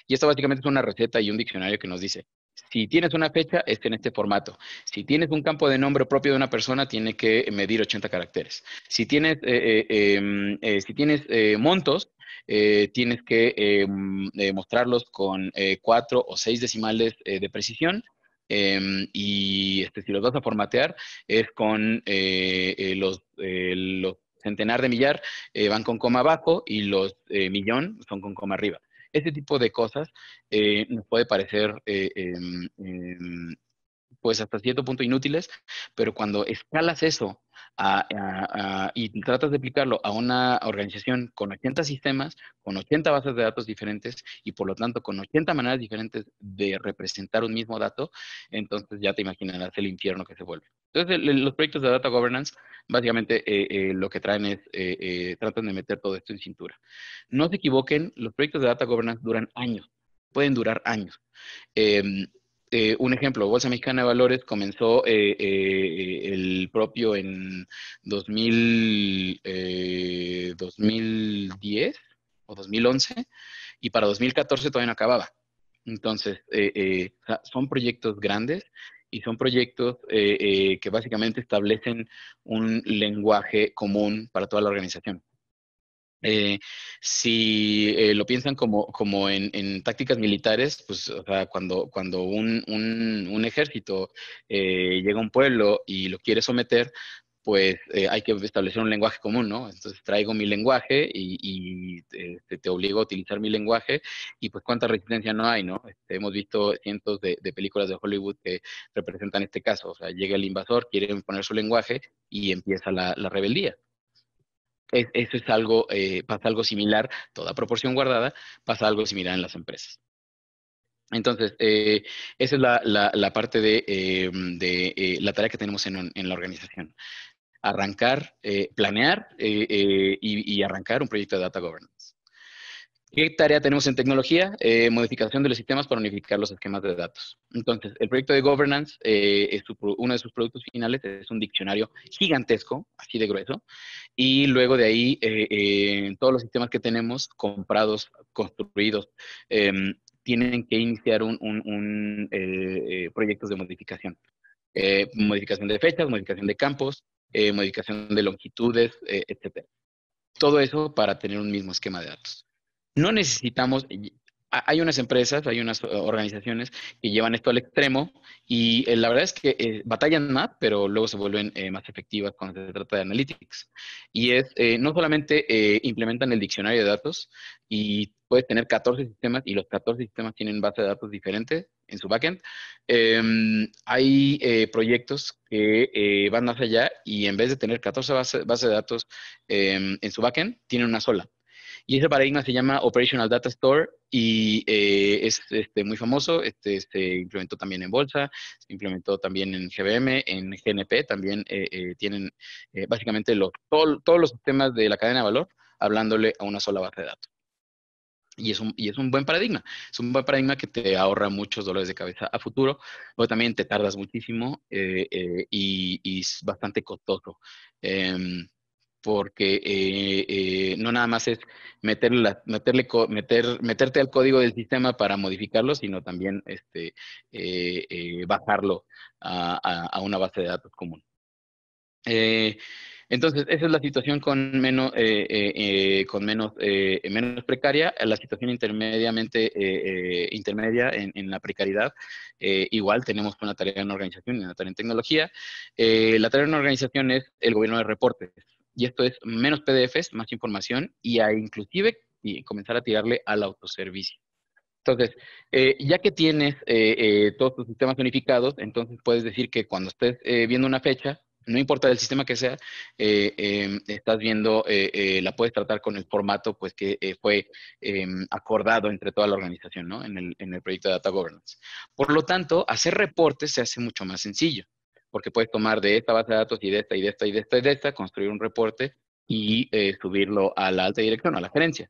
y esto básicamente es una receta y un diccionario que nos dice, si tienes una fecha, es en este formato. Si tienes un campo de nombre propio de una persona, tiene que medir 80 caracteres. Si tienes, eh, eh, em, eh, si tienes montos, tienes que em, mostrarlos con cuatro o seis decimales de precisión. Em, y este, si los vas a formatear, es con los, los centenar de millar, van con coma abajo y los millón son con coma arriba. Ese tipo de cosas eh, nos puede parecer eh, em, em, pues hasta cierto punto inútiles, pero cuando escalas eso y tratas de aplicarlo a una organización con 80 sistemas, con 80 bases de datos diferentes y por lo tanto con 80 maneras diferentes de representar un mismo dato, entonces ya te imaginarás el infierno que se vuelve. Entonces, los proyectos de data governance básicamente eh, eh, lo que traen es, eh, tratan de meter todo esto en cintura. No se equivoquen, los proyectos de data governance duran años, pueden durar años. Em, eh, un ejemplo, Bolsa Mexicana de Valores comenzó eh, eh, el propio en 2010 o 2011 y para 2014 todavía no acababa. Entonces, son proyectos grandes y son proyectos que básicamente establecen un lenguaje común para toda la organización. Eh, si eh, lo piensan como, en, tácticas militares, pues cuando, un, ejército eh, llega a un pueblo y lo quiere someter, pues hay que establecer un lenguaje común, ¿no? Entonces traigo mi lenguaje y, este, te, obligo a utilizar mi lenguaje y pues cuánta resistencia no hay, ¿no? Este, hemos visto cientos de, películas de Hollywood que representan este caso, o sea, llega el invasor, quiere imponer su lenguaje y empieza la rebeldía eso es algo, eh, pasa algo similar, toda proporción guardada, pasa algo similar en las empresas. Entonces, eh, esa es la, parte de, eh, la tarea que tenemos en, la organización. Arrancar, planear y, y arrancar un proyecto de data governance. ¿Qué tarea tenemos en tecnología? Eh, modificación de los sistemas para unificar los esquemas de datos. Entonces, el proyecto de governance, eh, es uno de sus productos finales es un diccionario gigantesco, así de grueso, y luego de ahí eh, todos los sistemas que tenemos comprados, construidos, em, tienen que iniciar un, proyectos de modificación. modificación de fechas, modificación de campos, modificación de longitudes, etc. Todo eso para tener un mismo esquema de datos no necesitamos, hay unas empresas, hay unas eh, organizaciones que llevan esto al extremo y eh, la verdad es que eh, batallan más, pero luego se vuelven más efectivas cuando se trata de analytics. Y es, no solamente implementan el diccionario de datos y puedes tener 14 sistemas y los 14 sistemas tienen base de datos diferentes en su backend. Em, hay proyectos que van más allá y en vez de tener 14 bases de datos em, en su backend, tienen una sola. Y ese paradigma se llama Operational Data Store y eh, es este, muy famoso. Este, se implementó también en Bolsa, se implementó también en GBM, en GNP también eh, eh, tienen básicamente todos los sistemas de la cadena de valor hablándole a una sola base de datos. Y es, un, y es un buen paradigma. Es un buen paradigma que te ahorra muchos dolores de cabeza a futuro, pero también te tardas muchísimo y, es bastante costoso. Em, porque eh, eh, no nada más es meterle, meterte al código del sistema para modificarlo, sino también este, eh, bajarlo a, una base de datos común. entonces, esa es la situación con menos, con menos, menos precaria, la situación intermediamente, intermedia en, en, la precariedad. igual tenemos una tarea en organización y una tarea en tecnología. la tarea en organización es el gobierno de reportes y esto es menos PDFs, más información y a inclusive y comenzar a tirarle al autoservicio. Entonces, eh, ya que tienes eh, eh, todos tus sistemas unificados, entonces puedes decir que cuando estés viendo una fecha, no importa el sistema que sea, em, estás viendo, la puedes tratar con el formato pues que fue em, acordado entre toda la organización, ¿no? en el proyecto de Data Governance. Por lo tanto, hacer reportes se hace mucho más sencillo porque puedes tomar de esta base de datos y de esta y de esta y de esta y de esta, construir un reporte y eh, subirlo a la alta dirección, a la gerencia.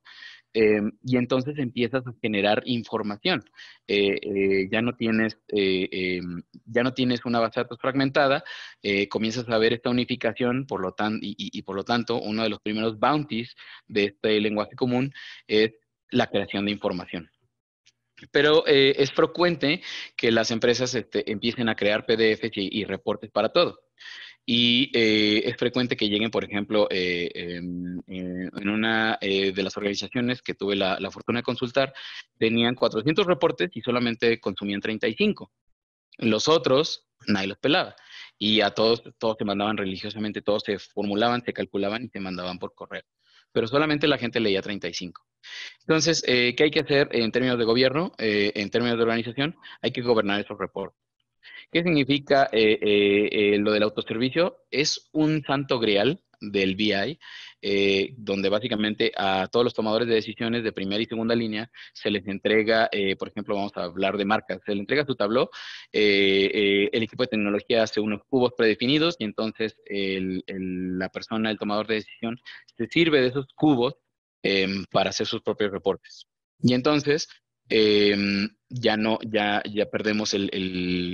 Em, y entonces empiezas a generar información. Eh, eh, ya, no tienes, em, ya no tienes una base de datos fragmentada, comienzas a ver esta unificación por lo tan, y por lo tanto uno de los primeros bounties de este lenguaje común es la creación de información. Pero eh, es frecuente que las empresas este, empiecen a crear PDFs y, reportes para todo. Y eh, es frecuente que lleguen, por ejemplo, eh, em, en, una de las organizaciones que tuve la, fortuna de consultar, tenían 400 reportes y solamente consumían 35. Los otros, nadie los pelaba. Y a todos, todos se mandaban religiosamente, todos se formulaban, se calculaban y se mandaban por correo pero solamente la gente leía 35. Entonces, eh, ¿qué hay que hacer en términos de gobierno, eh, en términos de organización? Hay que gobernar esos reportes. ¿Qué significa eh, lo del autoservicio? Es un santo grial del BI, eh, donde básicamente a todos los tomadores de decisiones de primera y segunda línea se les entrega, eh, por ejemplo, vamos a hablar de marcas, se les entrega su tabló, eh, el equipo de tecnología hace unos cubos predefinidos y entonces la persona, el tomador de decisión, se sirve de esos cubos em, para hacer sus propios reportes. Y entonces, em, ya no, ya, ya perdemos el,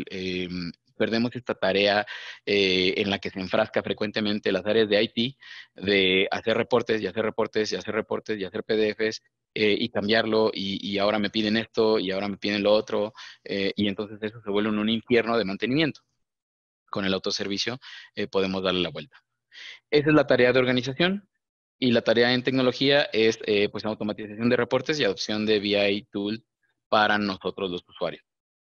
em, perdemos esta tarea eh, en la que se enfrasca frecuentemente las áreas de IT, de hacer reportes y hacer reportes y hacer reportes y hacer PDFs eh, y cambiarlo y, ahora me piden esto y ahora me piden lo otro eh, y entonces eso se vuelve un, infierno de mantenimiento. Con el autoservicio podemos darle la vuelta. Esa es la tarea de organización. Y la tarea en tecnología es pues automatización de reportes y adopción de BI tool para nosotros los usuarios.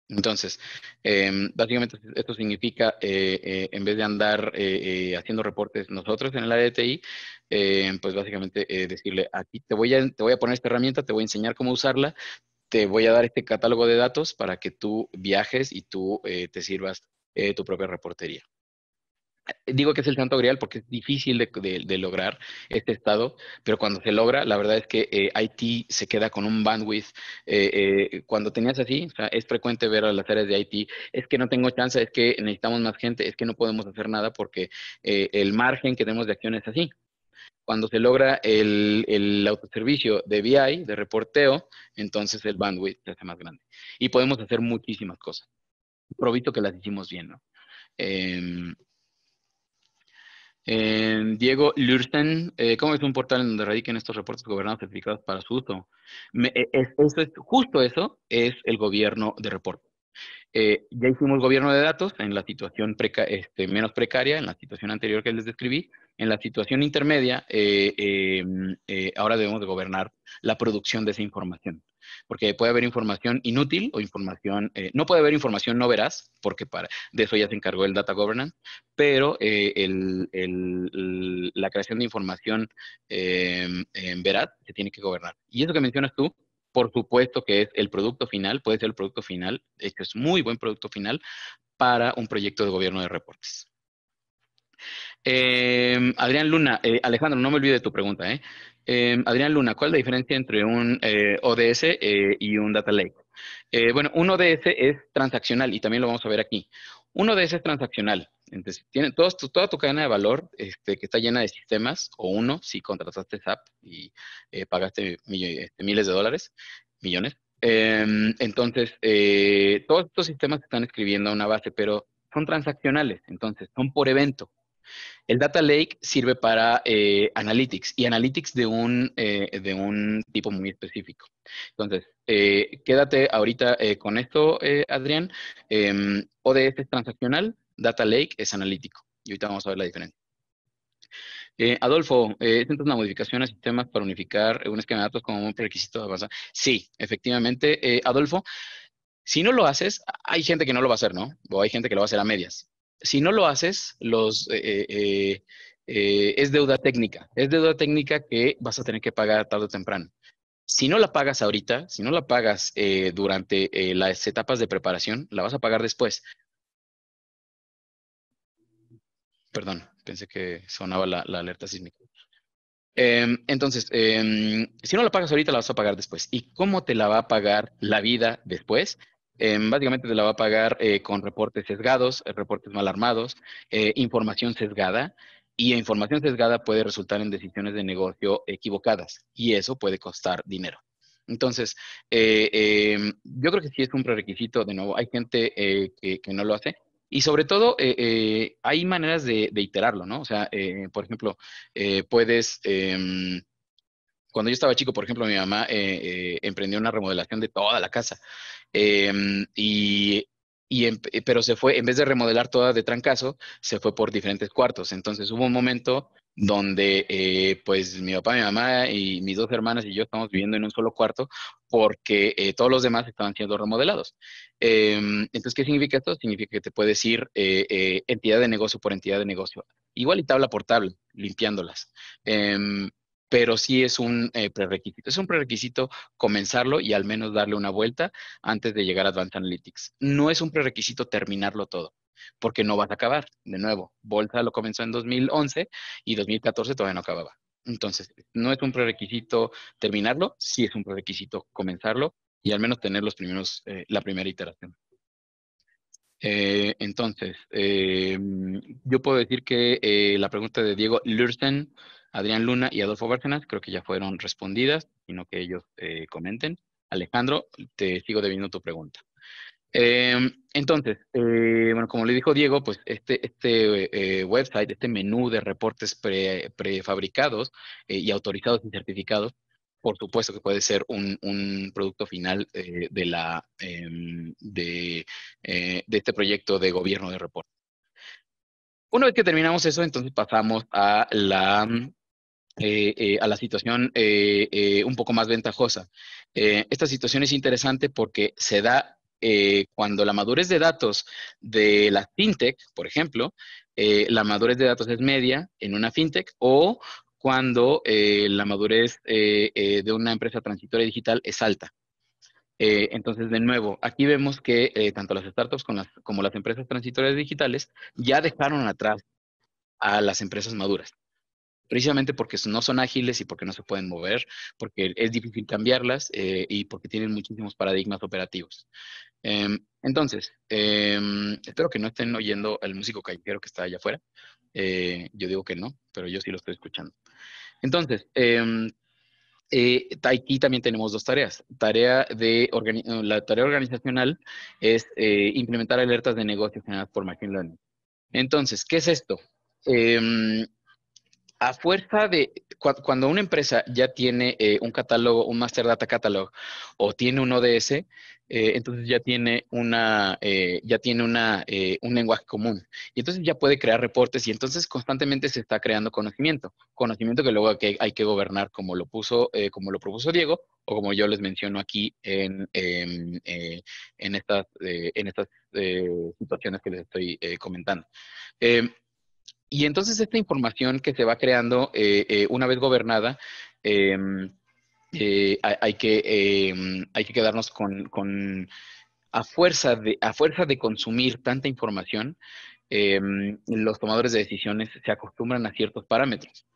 Entonces, em, básicamente esto significa, eh, eh, en vez de andar eh, haciendo reportes nosotros en el ADTI, em, pues básicamente decirle, aquí te voy, a, te voy a poner esta herramienta, te voy a enseñar cómo usarla, te voy a dar este catálogo de datos para que tú viajes y tú te sirvas tu propia reportería digo que es el santo grial porque es difícil de, lograr este estado, pero cuando se logra, la verdad es que eh, IT se queda con un bandwidth. Eh, eh, cuando tenías así, es frecuente ver a las áreas de IT, es que no tengo chance, es que necesitamos más gente, es que no podemos hacer nada porque el margen que tenemos de acción es así. Cuando se logra el, autoservicio de BI, de reporteo, entonces el bandwidth se hace más grande. Y podemos hacer muchísimas cosas. Provisto que las hicimos bien, ¿no? Em, Diego Lursen, eh, ¿cómo es un portal en donde radiquen estos reportes gobernados certificados para su uso? Eh, es, justo eso es el gobierno de reportes. Eh, ya hicimos gobierno de datos en la situación este, menos precaria, en la situación anterior que les describí. En la situación intermedia, ahora debemos gobernar la producción de esa información porque puede haber información inútil o información, eh, no puede haber información no veraz, porque para, de eso ya se encargó el Data Governance, pero eh, el, el, la creación de información em, en veraz se tiene que gobernar. Y eso que mencionas tú, por supuesto que es el producto final, puede ser el producto final, es muy buen producto final para un proyecto de gobierno de reportes. Em, Adrián Luna, eh, Alejandro, no me olvide de tu pregunta. ¿eh? Em, Adrián Luna, ¿cuál es la diferencia entre un eh, ODS eh, y un Data Lake? Eh, bueno, un ODS es transaccional y también lo vamos a ver aquí. Un ODS es transaccional. Entonces, tiene toda tu cadena de valor este, que está llena de sistemas, o uno, si contrataste SAP y pagaste este, miles de dólares, millones. Em, entonces, todos estos sistemas están escribiendo a una base, pero son transaccionales, entonces son por evento. El data lake sirve para eh, analytics y analytics eh, de un, tipo muy específico. Entonces, eh, quédate ahorita con esto, Adrián. Em, ODS es transaccional, data lake es analítico. Y ahorita vamos a ver la diferencia. Adolfo, ¿es entonces una modificación a sistemas para unificar un esquema de datos como un requisito de base? Sí, efectivamente, Adolfo. Si no lo haces, hay gente que no lo va a hacer, ¿no? O hay gente que lo va a hacer a medias. Si no lo haces, eh, eh, eh, es deuda técnica. Es deuda técnica que vas a tener que pagar tarde o temprano. Si no la pagas ahorita, si no la pagas durante las etapas de preparación, la vas a pagar después. Perdón, pensé que sonaba la, alerta sísmica. Em, entonces, em, si no la pagas ahorita, la vas a pagar después. ¿Y cómo te la va a pagar la vida después? Em, básicamente te la va a pagar eh, con reportes sesgados, eh, reportes mal armados, eh, información sesgada. Y información sesgada puede resultar en decisiones de negocio equivocadas y eso puede costar dinero. Entonces, em, yo creo que sí es un prerequisito, de nuevo, hay gente que, no lo hace y sobre todo hay maneras de, de, iterarlo, ¿no? O sea, por ejemplo, puedes em, cuando yo estaba chico, por ejemplo, mi mamá eh, eh, emprendió una remodelación de toda la casa. Em, y em, eh, pero se fue, en vez de remodelar toda de trancazo, se fue por diferentes cuartos. Entonces hubo un momento donde pues mi papá, mi mamá y mis dos hermanas y yo estamos viviendo en un solo cuarto porque todos los demás estaban siendo remodelados. Em, entonces, ¿qué significa esto? Significa que te puedes ir entidad de negocio por entidad de negocio, igual y tabla por tabla, limpiándolas pero sí es un eh, prerequisito. Es un prerequisito comenzarlo y al menos darle una vuelta antes de llegar a Advanced Analytics. No es un prerequisito terminarlo todo, porque no vas a acabar. De nuevo, Bolsa lo comenzó en 2011 y 2014 todavía no acababa. Entonces, no es un prerequisito terminarlo, sí es un prerequisito comenzarlo y al menos tener los primeros, eh, la primera iteración. Eh, entonces, em, yo puedo decir que la pregunta de Diego Lursen Adrián Luna y Adolfo Bárcenas, creo que ya fueron respondidas, sino que ellos eh, comenten. Alejandro, te sigo debiendo tu pregunta. Em, entonces, eh, bueno, como le dijo Diego, pues este, este eh, website, este menú de reportes prefabricados y autorizados y certificados, por supuesto que puede ser un, producto final de, la, em, de este proyecto de gobierno de reportes. Una vez que terminamos eso, entonces pasamos a la eh, eh, a la situación eh, un poco más ventajosa. esta situación es interesante porque se da cuando la madurez de datos de la fintech, por ejemplo, la madurez de datos es media en una fintech o cuando la madurez de una empresa transitoria digital es alta. entonces, de nuevo, aquí vemos que tanto las startups como las empresas transitorias digitales ya dejaron atrás a las empresas maduras precisamente porque no son ágiles y porque no se pueden mover, porque es difícil cambiarlas eh, y porque tienen muchísimos paradigmas operativos. Em, entonces, em, espero que no estén oyendo al músico callejero que está allá afuera. Eh, yo digo que no, pero yo sí lo estoy escuchando. Entonces, em, eh, aquí también tenemos dos tareas. Tarea de la tarea organizacional es implementar alertas de negocios generadas por Machine Learning. Entonces, ¿qué es esto? Eh, a fuerza de cuando una empresa ya tiene eh, un catálogo, un master data catalog o tiene un ODS, eh, entonces ya tiene una, eh, ya tiene un lenguaje común y entonces ya puede crear reportes y entonces constantemente se está creando conocimiento, conocimiento que luego hay que, gobernar como lo puso, como lo propuso Diego o como yo les menciono aquí en, em, en, estas, en estas situaciones que les estoy comentando. Em, y entonces esta información que se va creando eh, eh, una vez gobernada, em, eh, hay, que, em, hay que quedarnos con, a, fuerza de, a fuerza de consumir tanta información, em, los tomadores de decisiones se acostumbran a ciertos parámetros.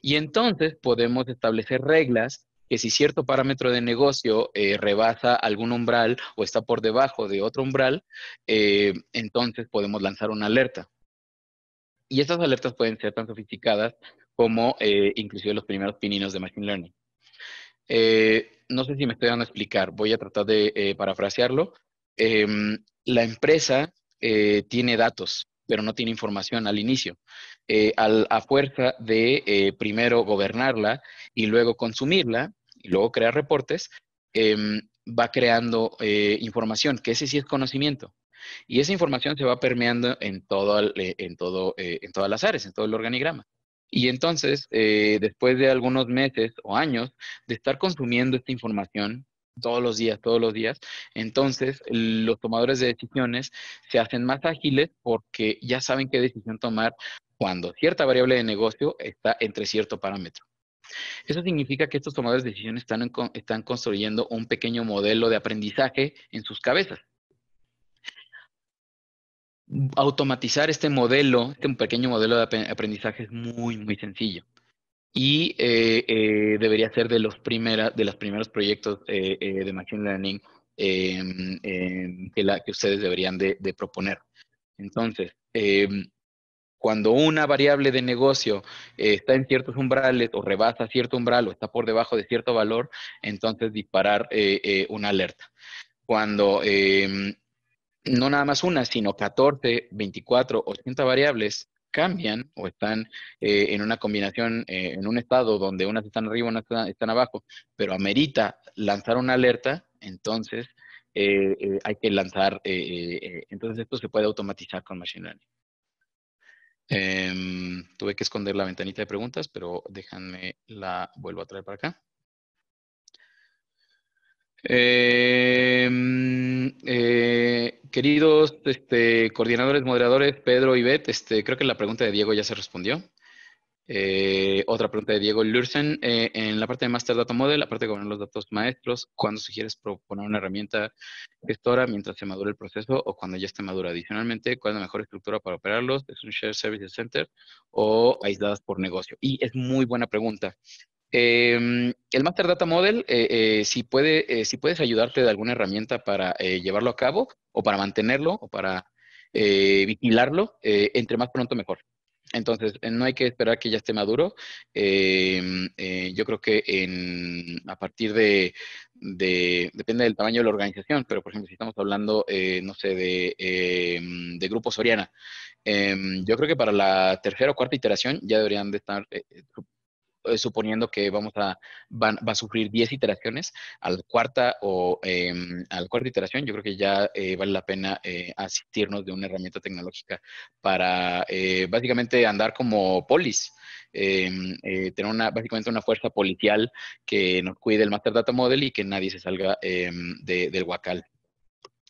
Y entonces podemos establecer reglas que si cierto parámetro de negocio rebasa algún umbral o está por debajo de otro umbral, entonces podemos lanzar una alerta. Y estas alertas pueden ser tan sofisticadas como eh, inclusive los primeros pininos de Machine Learning. Eh, no sé si me estoy dando a explicar, voy a tratar de eh, parafrasearlo. Em, la empresa tiene datos, pero no tiene información al inicio, a fuerza de primero gobernarla y luego consumirla y luego crear reportes, em, va creando información, que ese sí es conocimiento. Y esa información se va permeando en, eh, eh, en, todas las áreas, en todo el organigrama. Y entonces, eh, después de algunos meses o años de estar consumiendo esta información todos los días, todos los días, entonces los tomadores de decisiones se hacen más ágiles porque ya saben qué decisión tomar cuando cierta variable de negocio está entre cierto parámetro. Eso significa que estos tomadores de decisiones están construyendo un pequeño modelo de aprendizaje en sus cabezas automatizar este modelo, este pequeño modelo de aprendizaje es muy, muy sencillo. Y eh, eh, debería ser de los, primera, de los primeros proyectos eh, de Machine Learning em, em, que, la, que, ustedes deberían de, proponer. Entonces, em, cuando una variable de negocio está en ciertos umbrales o rebasa cierto umbral o está por debajo de cierto valor, entonces disparar una alerta. Cuando no nada más una, sino 14, 24, 80 variables cambian o están eh, en una combinación, eh, en un estado donde unas están arriba, unas están, abajo, pero amerita lanzar una alerta, entonces eh, hay que lanzar, entonces esto se puede automatizar con Machine Learning. Em, tuve que esconder la ventanita de preguntas, pero déjenme la vuelvo a traer para acá. Eh, mm, eh, queridos este, coordinadores, moderadores, Pedro y Bet, este, creo que la pregunta de Diego ya se respondió. Eh, otra pregunta de Diego Lursen. en la parte de Master Data Model, aparte de gobernar los datos maestros, ¿cuándo sugieres proponer una herramienta gestora mientras se madura el proceso o cuando ya esté madura? Adicionalmente, ¿cuál es la mejor estructura para operarlos? ¿Es un Shared Services Center o aisladas por negocio? Y es muy buena pregunta. Em, el Master Data Model, eh, eh, si, puede, eh, si puedes ayudarte de alguna herramienta para llevarlo a cabo o para mantenerlo o para vigilarlo, entre más pronto mejor. Entonces, no hay que esperar que ya esté maduro. Em, yo creo que a partir de, depende del tamaño de la organización, pero por ejemplo, si estamos hablando, no sé, de, em, de Grupo Soriana, yo creo que para la tercera o cuarta iteración ya deberían de estar eh, suponiendo que vamos a, va a sufrir 10 iteraciones, al cuarta o em, al cuarta iteración, yo creo que ya eh, vale la pena eh, asistirnos de una herramienta tecnológica para básicamente andar como polis. Em, tener una, básicamente una fuerza policial que nos cuide el Master Data Model y que nadie se salga em, del huacal.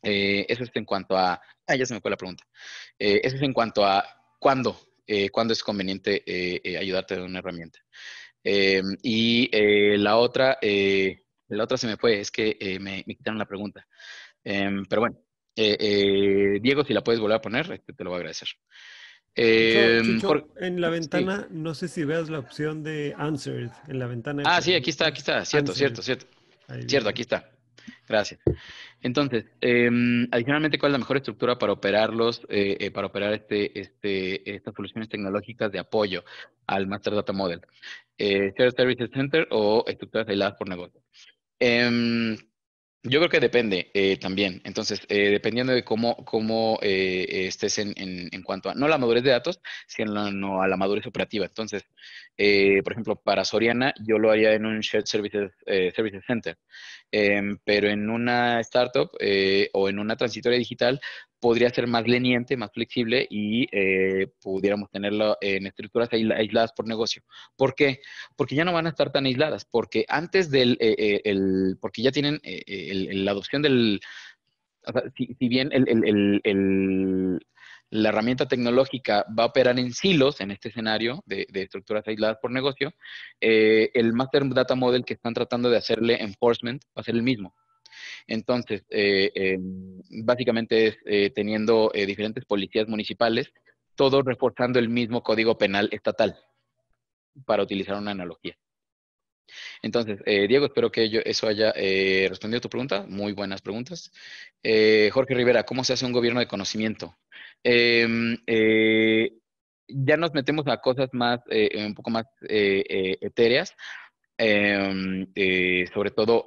eso es en cuanto a... Ah, ya se me fue la pregunta. eso es en cuanto a cuándo eh, cuándo es conveniente ayudarte de una herramienta. Eh, y eh, la otra, eh, la otra se me fue, es que me, quitaron la pregunta. Em, pero bueno, Diego, si la puedes volver a poner, este, te lo voy a agradecer. Em, en la ah, ventana, no sé si veas la opción de Answered. En la ventana. Ah, sí, aquí está, aquí está. Cierto, cierto, cierto. cierto, aquí está. Gracias. Entonces, em, adicionalmente, ¿cuál es la mejor estructura para operarlos, para operar este, este, estas soluciones tecnológicas de apoyo al Master Data Model? Eh, shared Services Center o estructuras aisladas por negocio. Em, yo creo que depende eh, también. Entonces, eh, dependiendo de cómo, estés en, cuanto a, no la madurez de datos, sino a la madurez operativa. Entonces, por ejemplo, para Soriana, yo lo haría en un Shared Services, Services Center. Em, pero en una startup o en una transitoria digital, podría ser más leniente, más flexible y eh, pudiéramos tenerlo en estructuras aisladas por negocio. ¿Por qué? Porque ya no van a estar tan aisladas, porque antes del, eh, eh, porque ya tienen la adopción del, si, bien el, la herramienta tecnológica va a operar en silos en este escenario de, estructuras aisladas por negocio, el Master Data Model que están tratando de hacerle enforcement va a ser el mismo. Entonces, eh, eh, básicamente es eh, teniendo diferentes policías municipales, todos reforzando el mismo código penal estatal, para utilizar una analogía. Entonces, Diego, espero que eso haya respondido a tu pregunta. Muy buenas preguntas. Jorge Rivera, ¿cómo se hace un gobierno de conocimiento? Em, ya nos metemos a cosas más, un poco más etéreas, em, sobre todo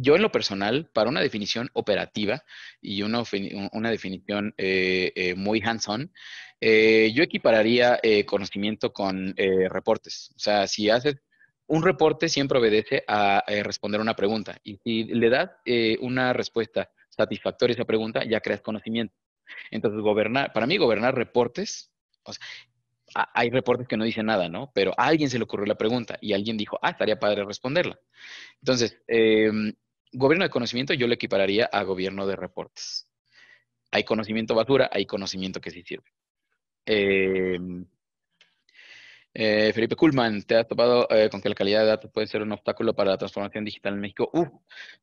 yo en lo personal, para una definición operativa y una, una definición eh, eh, muy hands-on, eh, yo equipararía conocimiento con reportes. O sea, si haces un reporte, siempre obedece a responder una pregunta. Y si le das una respuesta satisfactoria a esa pregunta, ya creas conocimiento. Entonces, gobernar, para mí, gobernar reportes, hay reportes que no dicen nada, ¿no? Pero a alguien se le ocurrió la pregunta y alguien dijo, ah, estaría padre responderla. Entonces, em, gobierno de conocimiento yo lo equipararía a gobierno de reportes. Hay conocimiento basura, hay conocimiento que sí sirve. Em, eh, Felipe Kuhlman, ¿te has topado eh, con que la calidad de datos puede ser un obstáculo para la transformación digital en México? Uh,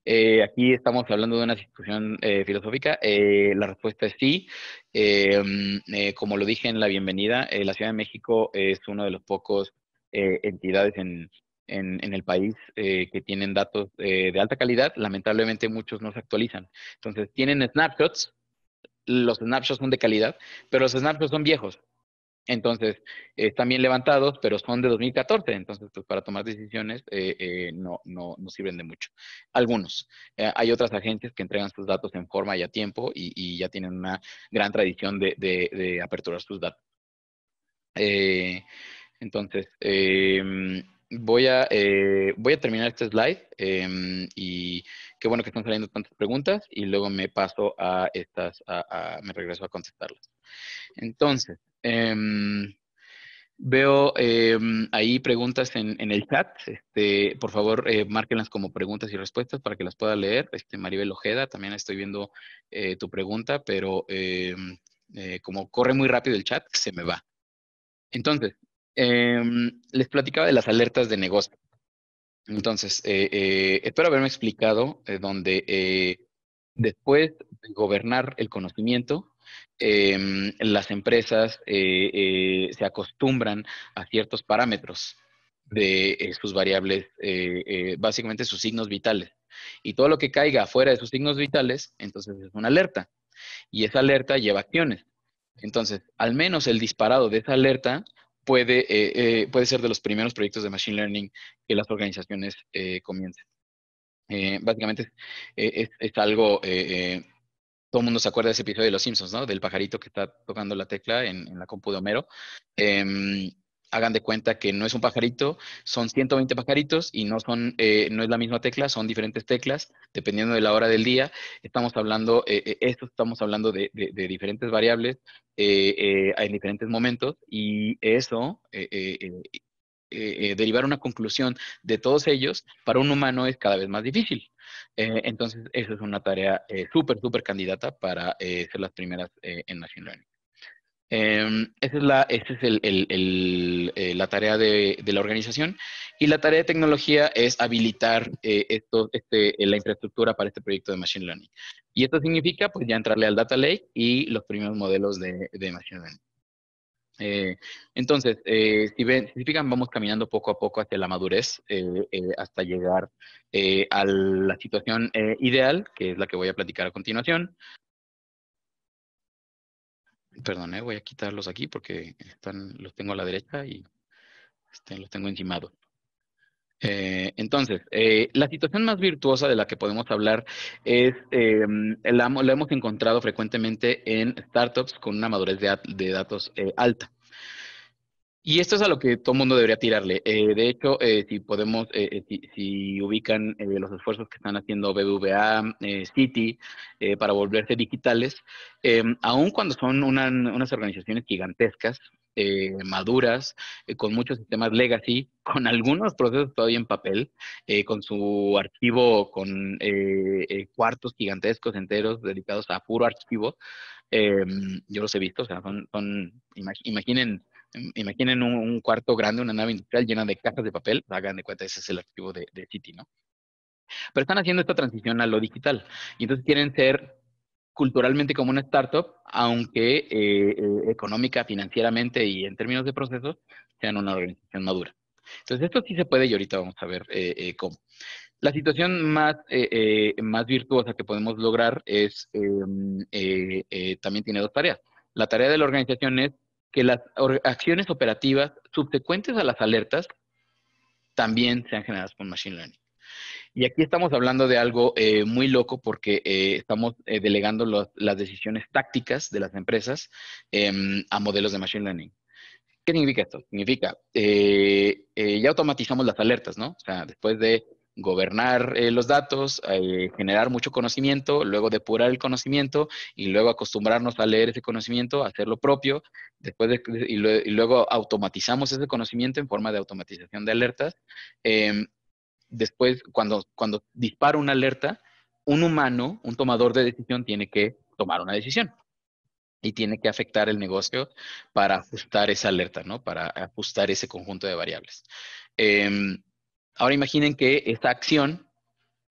eh, aquí estamos hablando de una discusión filosófica. la respuesta es sí. Em, como lo dije en la bienvenida, la Ciudad de México es uno de los pocos entidades en, en, el país eh, que tienen datos eh, de alta calidad, lamentablemente muchos no se actualizan. Entonces, tienen snapshots, los snapshots son de calidad, pero los snapshots son viejos. Entonces, están bien levantados, pero son de 2014. Entonces, pues para tomar decisiones eh, no, no, sirven de mucho. Algunos. hay otras agencias que entregan sus datos en forma y a tiempo y, ya tienen una gran tradición de, de, de aperturar sus datos. entonces, em, voy a, eh, voy a terminar este slide em, y qué bueno que están saliendo tantas preguntas y luego me paso a estas, a, me regreso a contestarlas. Entonces, em, veo em, ahí preguntas en, el chat. Este, por favor, eh, márquenlas como preguntas y respuestas para que las pueda leer. Este, Maribel Ojeda, también estoy viendo eh, tu pregunta, pero como corre muy rápido el chat, se me va. Entonces, Em, les platicaba de las alertas de negocio. Entonces, eh, eh, espero haberme explicado eh, donde después de gobernar el conocimiento, em, las empresas se acostumbran a ciertos parámetros de sus variables, básicamente sus signos vitales. Y todo lo que caiga fuera de sus signos vitales, entonces es una alerta. Y esa alerta lleva acciones. Entonces, al menos el disparado de esa alerta puede, eh, eh, puede ser de los primeros proyectos de Machine Learning que las organizaciones eh, comiencen. básicamente es, algo todo el mundo se acuerda de ese episodio de Los Simpsons, ¿no? Del pajarito que está tocando la tecla en, la compu de Homero. Em, hagan de cuenta que no es un pajarito, son 120 pajaritos y no, son, eh, no es la misma tecla, son diferentes teclas, dependiendo de la hora del día. Estamos hablando, eh, eh, esto estamos hablando de, diferentes variables en diferentes momentos y eso, derivar una conclusión de todos ellos para un humano es cada vez más difícil. entonces, eso es una tarea súper, súper candidata para ser las primeras en Machine Learning. Em, esa es, la, es el, el, eh, la tarea de, de, la organización. Y la tarea de tecnología es habilitar eh, esto, este, eh, la infraestructura para este proyecto de Machine Learning. Y esto significa pues ya entrarle al Data Lake y los primeros modelos de, de Machine Learning. entonces, si, ven, vamos caminando poco a poco hacia la madurez, hasta llegar a la situación ideal, que es la que voy a platicar a continuación, Perdón, voy a quitarlos aquí porque están, los tengo a la derecha y este, los tengo encimados. Eh, entonces, eh, la situación más virtuosa de la que podemos hablar es, em, la, hemos encontrado frecuentemente en startups con una madurez de datos eh, alta. Y esto es a lo que todo mundo debería tirarle. Eh, de hecho, eh, si podemos, eh, si, ubican los esfuerzos que están haciendo BBVA, Citi, para volverse digitales, aun cuando son unas organizaciones gigantescas, maduras, con muchos sistemas legacy, con algunos procesos todavía en papel, con su archivo, con cuartos gigantescos enteros dedicados a puro archivo, yo los he visto, o sea, son, imaginen Imaginen un, cuarto grande, una nave industrial llena de cajas de papel, hagan de cuenta, ese es el archivo de, de City, ¿no? Pero están haciendo esta transición a lo digital y entonces quieren ser culturalmente como una startup, aunque eh, eh, económica, financieramente y en términos de procesos sean una organización madura. Entonces, esto sí se puede y ahorita vamos a ver eh, cómo. La situación más, más virtuosa que podemos lograr es, em, también tiene dos tareas. La tarea de la organización es que las acciones operativas subsecuentes a las alertas también sean generadas por Machine Learning. Y aquí estamos hablando de algo eh, muy loco porque eh, estamos eh, delegando las decisiones tácticas de las empresas em, a modelos de Machine Learning. ¿Qué significa esto? Significa, ya automatizamos las alertas, ¿no? O sea, después de gobernar eh, los datos, eh, generar mucho conocimiento, luego depurar el conocimiento y luego acostumbrarnos a leer ese conocimiento, hacer lo propio, después y, luego automatizamos ese conocimiento en forma de automatización de alertas. Em, después, cuando, cuando dispara una alerta, un humano, un tomador de decisión, tiene que tomar una decisión y tiene que afectar el negocio para ajustar esa alerta, ¿no? Para ajustar ese conjunto de variables. Em, Ahora imaginen que esta acción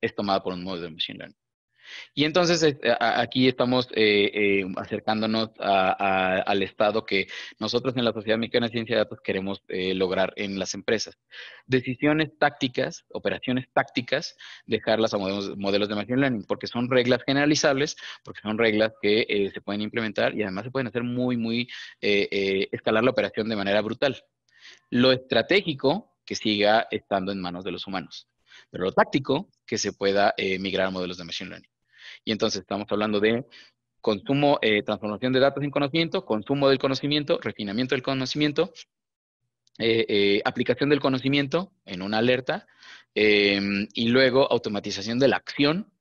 es tomada por un modelo de Machine Learning. Y entonces aquí estamos eh, eh, acercándonos al estado que nosotros en la Sociedad Mexicana de Ciencia de Datos queremos eh, lograr en las empresas. Decisiones tácticas, operaciones tácticas, dejarlas a modelos de Machine Learning, porque son reglas generalizables, porque son reglas que se pueden implementar y además se pueden hacer muy, muy, escalar la operación de manera brutal. Lo estratégico que siga estando en manos de los humanos, pero lo táctico que se pueda eh, migrar a modelos de Machine Learning. Y entonces estamos hablando de consumo, eh, transformación de datos en conocimiento, consumo del conocimiento, refinamiento del conocimiento, eh, aplicación del conocimiento en una alerta em, y luego automatización de la acción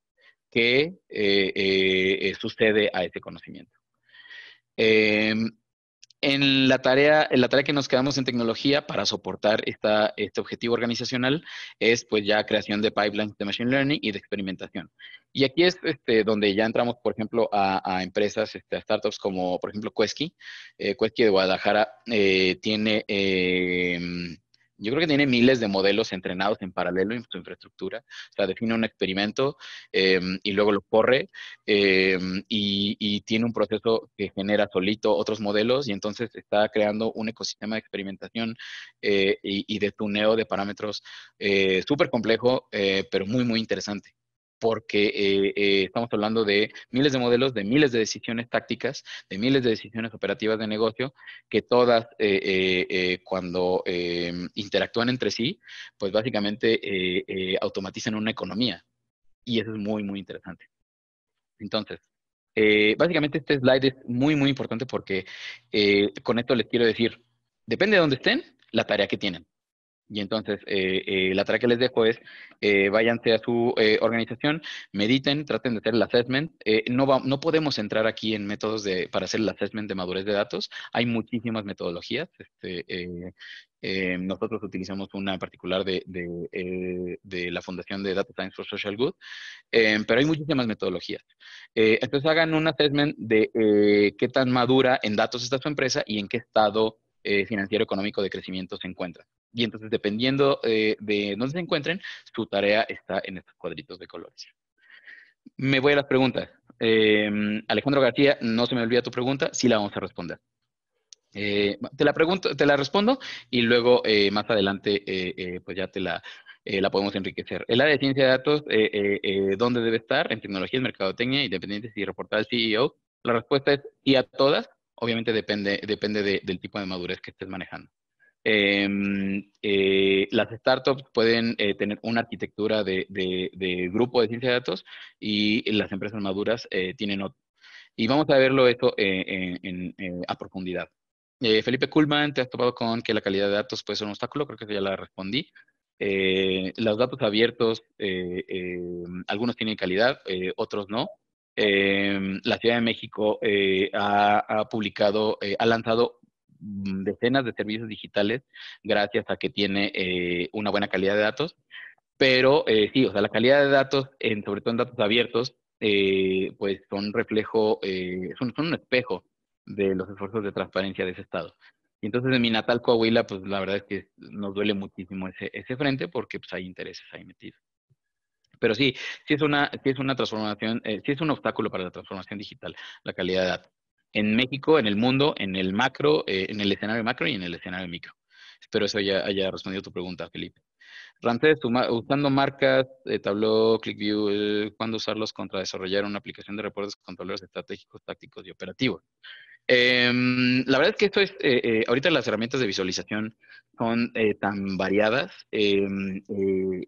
que sucede a ese conocimiento. Em, en la tarea, en la tarea que nos quedamos en tecnología para soportar esta, este objetivo organizacional es pues ya creación de pipelines de machine learning y de experimentación. Y aquí es este, donde ya entramos, por ejemplo, a, empresas, este, a startups como, por ejemplo, Quesky. Eh, Quesky de Guadalajara eh, tiene... Eh, yo creo que tiene miles de modelos entrenados en paralelo en su infraestructura. O sea, define un experimento em, y luego lo corre em, y, tiene un proceso que genera solito otros modelos y entonces está creando un ecosistema de experimentación eh, y, de tuneo de parámetros eh, súper complejo, eh, pero muy, muy interesante porque eh, eh, estamos hablando de miles de modelos, de miles de decisiones tácticas, de miles de decisiones operativas de negocio, que todas eh, cuando em, interactúan entre sí, pues básicamente automatizan una economía. Y eso es muy, muy interesante. Entonces, básicamente este slide es muy, muy importante porque con esto les quiero decir, depende de dónde estén, la tarea que tienen. Y entonces, eh, eh, la tarea que les dejo es, eh, váyanse a su organización, mediten, traten de hacer el assessment. no, podemos entrar aquí en métodos de, para hacer el assessment de madurez de datos. Hay muchísimas metodologías. Este, nosotros utilizamos una particular de, la Fundación de Data Science for Social Good, em, pero hay muchísimas metodologías. entonces hagan un assessment de qué tan madura en datos está su empresa y en qué estado eh, financiero económico de crecimiento se encuentra Y entonces, dependiendo eh, de dónde se encuentren, su tarea está en estos cuadritos de colores. Me voy a las preguntas. Eh, Alejandro García, no se me olvida tu pregunta, sí la vamos a responder. te la pregunto, te la respondo y luego más adelante pues ya te la, la podemos enriquecer. El área de ciencia de datos, eh, ¿dónde debe estar? En tecnologías, mercadotecnia, independientes y reportar al CEO. La respuesta es sí a todas. Obviamente depende, depende del tipo de madurez que estés manejando. Em, eh, las startups pueden eh, tener una arquitectura de, grupo de ciencia de datos y las empresas maduras eh, tienen otro. Y vamos a verlo esto a profundidad. Felipe Kuhlman, te has topado con que la calidad de datos puede ser un obstáculo, creo que ya la respondí. los datos abiertos, algunos tienen calidad, otros no. Em, la Ciudad de México eh, ha, publicado, eh, ha lanzado decenas de servicios digitales gracias a que tiene eh, una buena calidad de datos. Pero sí, o sea, la calidad de datos, sobre todo en datos abiertos, pues son reflejo, son, un espejo de los esfuerzos de transparencia de ese estado. Y entonces en mi natal Coahuila, pues la verdad es que nos duele muchísimo ese, ese frente porque pues hay intereses ahí metidos. Pero sí, sí es una, es una transformación, eh, sí es un obstáculo para la transformación digital, la calidad de datos. En México, en el mundo, en el macro, eh, en el escenario macro y en el escenario micro. Espero eso haya, haya respondido tu pregunta, Felipe. Ramsés, usando marcas, eh, Tableau, ClickView, eh, ¿cuándo usarlos contra desarrollar una aplicación de reportes con tableros estratégicos, tácticos y operativos? Em, la verdad es que esto es, ahorita las herramientas de visualización son tan variadas em,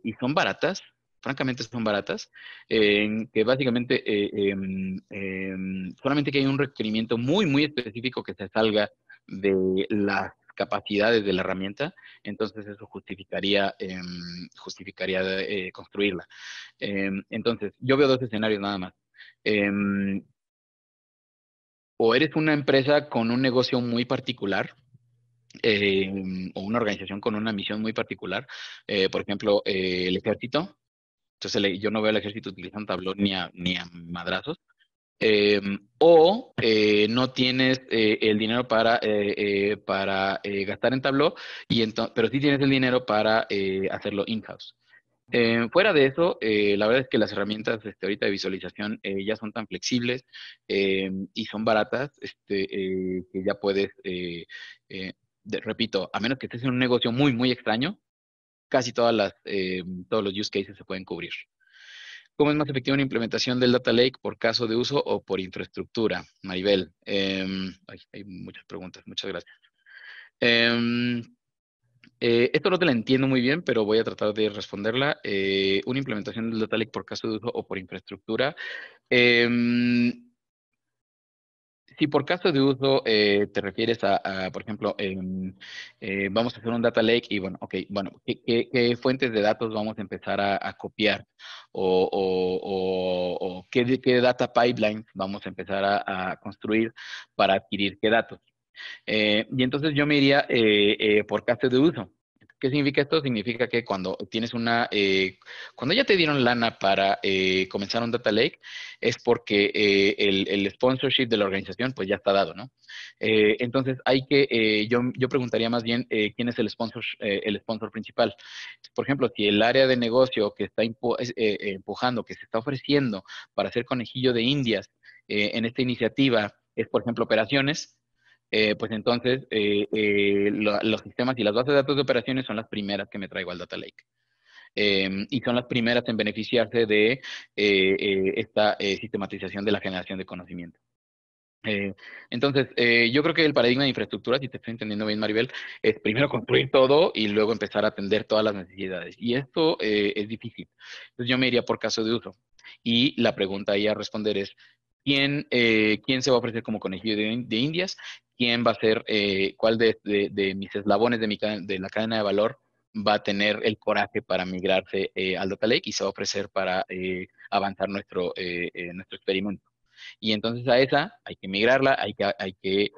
y son baratas francamente son baratas, en que básicamente eh, em, em, solamente que hay un requerimiento muy, muy específico que se salga de las capacidades de la herramienta, entonces eso justificaría, em, justificaría eh, construirla. entonces, yo veo dos escenarios nada más. o eres una empresa con un negocio muy particular, o una organización con una misión muy particular, eh, por ejemplo, el ejército, entonces yo no veo al ejército utilizando tablón ni a, ni madrazos. Em, o eh, no tienes eh, el dinero para, eh, para gastar en tabló, y pero sí tienes el dinero para hacerlo in-house. fuera de eso, la verdad es que las herramientas este, ahorita de visualización ya son tan flexibles em, y son baratas este, que ya puedes, repito, a menos que estés en un negocio muy, muy extraño, casi todas las, eh, todos los use cases se pueden cubrir. ¿Cómo es más efectiva una implementación del Data Lake por caso de uso o por infraestructura? Maribel, em, hay muchas preguntas, muchas gracias. Em, eh, esto no te la entiendo muy bien, pero voy a tratar de responderla. Eh, una implementación del Data Lake por caso de uso o por infraestructura. Em, si por caso de uso eh, te refieres a, por ejemplo, eh, vamos a hacer un data lake y bueno, ok, bueno, ¿qué, fuentes de datos vamos a empezar a, copiar? O, qué, data pipeline vamos a empezar a, a construir para adquirir qué datos. Eh, y entonces yo me iría por caso de uso. ¿Qué significa esto? Significa que cuando tienes una, eh, cuando ya te dieron lana para eh, comenzar un data lake, es porque eh, el, sponsorship de la organización pues ya está dado, ¿no? entonces hay que, yo, yo, preguntaría más bien quién es el sponsor, el sponsor principal. Por ejemplo, si el área de negocio que está empujando, que se está ofreciendo para hacer conejillo de indias en esta iniciativa es, por ejemplo, operaciones, eh, pues entonces eh, eh, los sistemas y las bases de datos de operaciones son las primeras que me traigo al Data Lake. Em, y son las primeras en beneficiarse de esta sistematización de la generación de conocimiento. entonces, yo creo que el paradigma de infraestructura, si te estoy entendiendo bien, Maribel, es primero construir todo y luego empezar a atender todas las necesidades. Y esto es difícil. Entonces, yo me iría por caso de uso. Y la pregunta ahí a responder es, eh, quién, se va a ofrecer como conejillo de, indias, quién va a ser, eh, cuál de, mis eslabones de, mi, de la cadena de valor va a tener el coraje para migrarse eh, al Data Lake y se va a ofrecer para avanzar nuestro, nuestro experimento. Y entonces a esa hay que migrarla, hay que, hay que,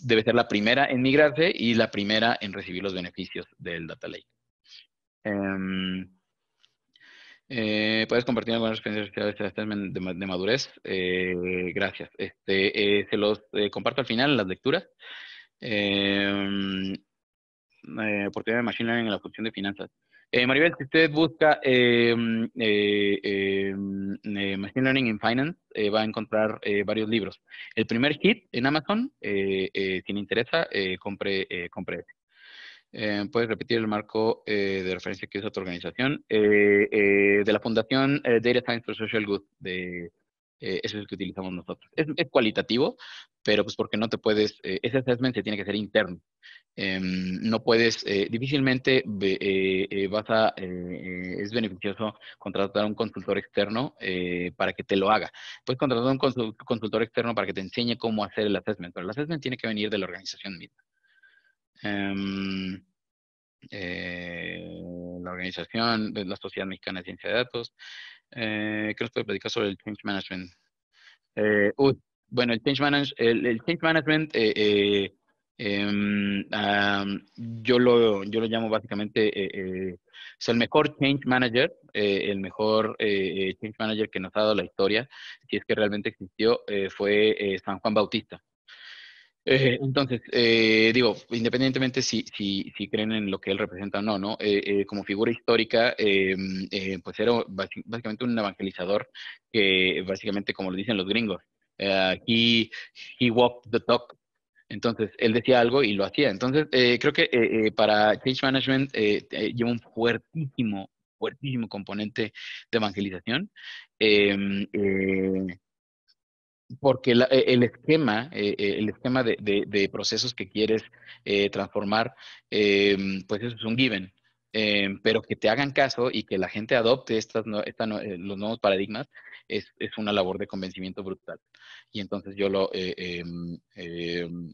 debe ser la primera en migrarse y la primera en recibir los beneficios del Data Lake. Em, eh, puedes compartir algunas experiencias de, de madurez. Eh, gracias. Este, eh, se los comparto al final en las lecturas. oportunidad em, de Machine Learning en la función de finanzas. Maribel, si usted busca em, em, Machine Learning in Finance, va a encontrar varios libros. El primer hit en Amazon, si le interesa, compre, compre ese. Eh, ¿Puedes repetir el marco eh, de referencia que usa tu organización? Eh, de la Fundación Data Science for Social Good, de, eso es el que utilizamos nosotros. Es, cualitativo, pero pues porque no te puedes, ese assessment se tiene que hacer interno. Em, no puedes, difícilmente vas a, es beneficioso contratar a un consultor externo para que te lo haga. Puedes contratar a un consultor externo para que te enseñe cómo hacer el assessment, pero el assessment tiene que venir de la organización misma. Em, eh, la organización de la Sociedad Mexicana de Ciencia de Datos. Eh, ¿Qué nos puede platicar sobre el Change Management? Eh, bueno, el Change, el, change Management, em, yo, lo, yo lo llamo básicamente es el mejor Change Manager, el mejor Change Manager que nos ha dado la historia, si es que realmente existió, fue San Juan Bautista. Eh, entonces, eh, digo, independientemente si, creen en lo que él representa o no, ¿no? Eh, como figura histórica, pues era básicamente un evangelizador que básicamente, como lo dicen los gringos, he, he walked the talk. Entonces, él decía algo y lo hacía. Entonces, creo que para Change Management lleva un fuertísimo, fuertísimo componente de evangelización porque e, el esquema, e, e, el esquema de, procesos que quieres eh, transformar, em, pues eso es un given. Em, pero que te hagan caso y que la gente adopte estas, eh, los nuevos paradigmas es, una labor de convencimiento brutal. Y entonces yo lo, eh, em,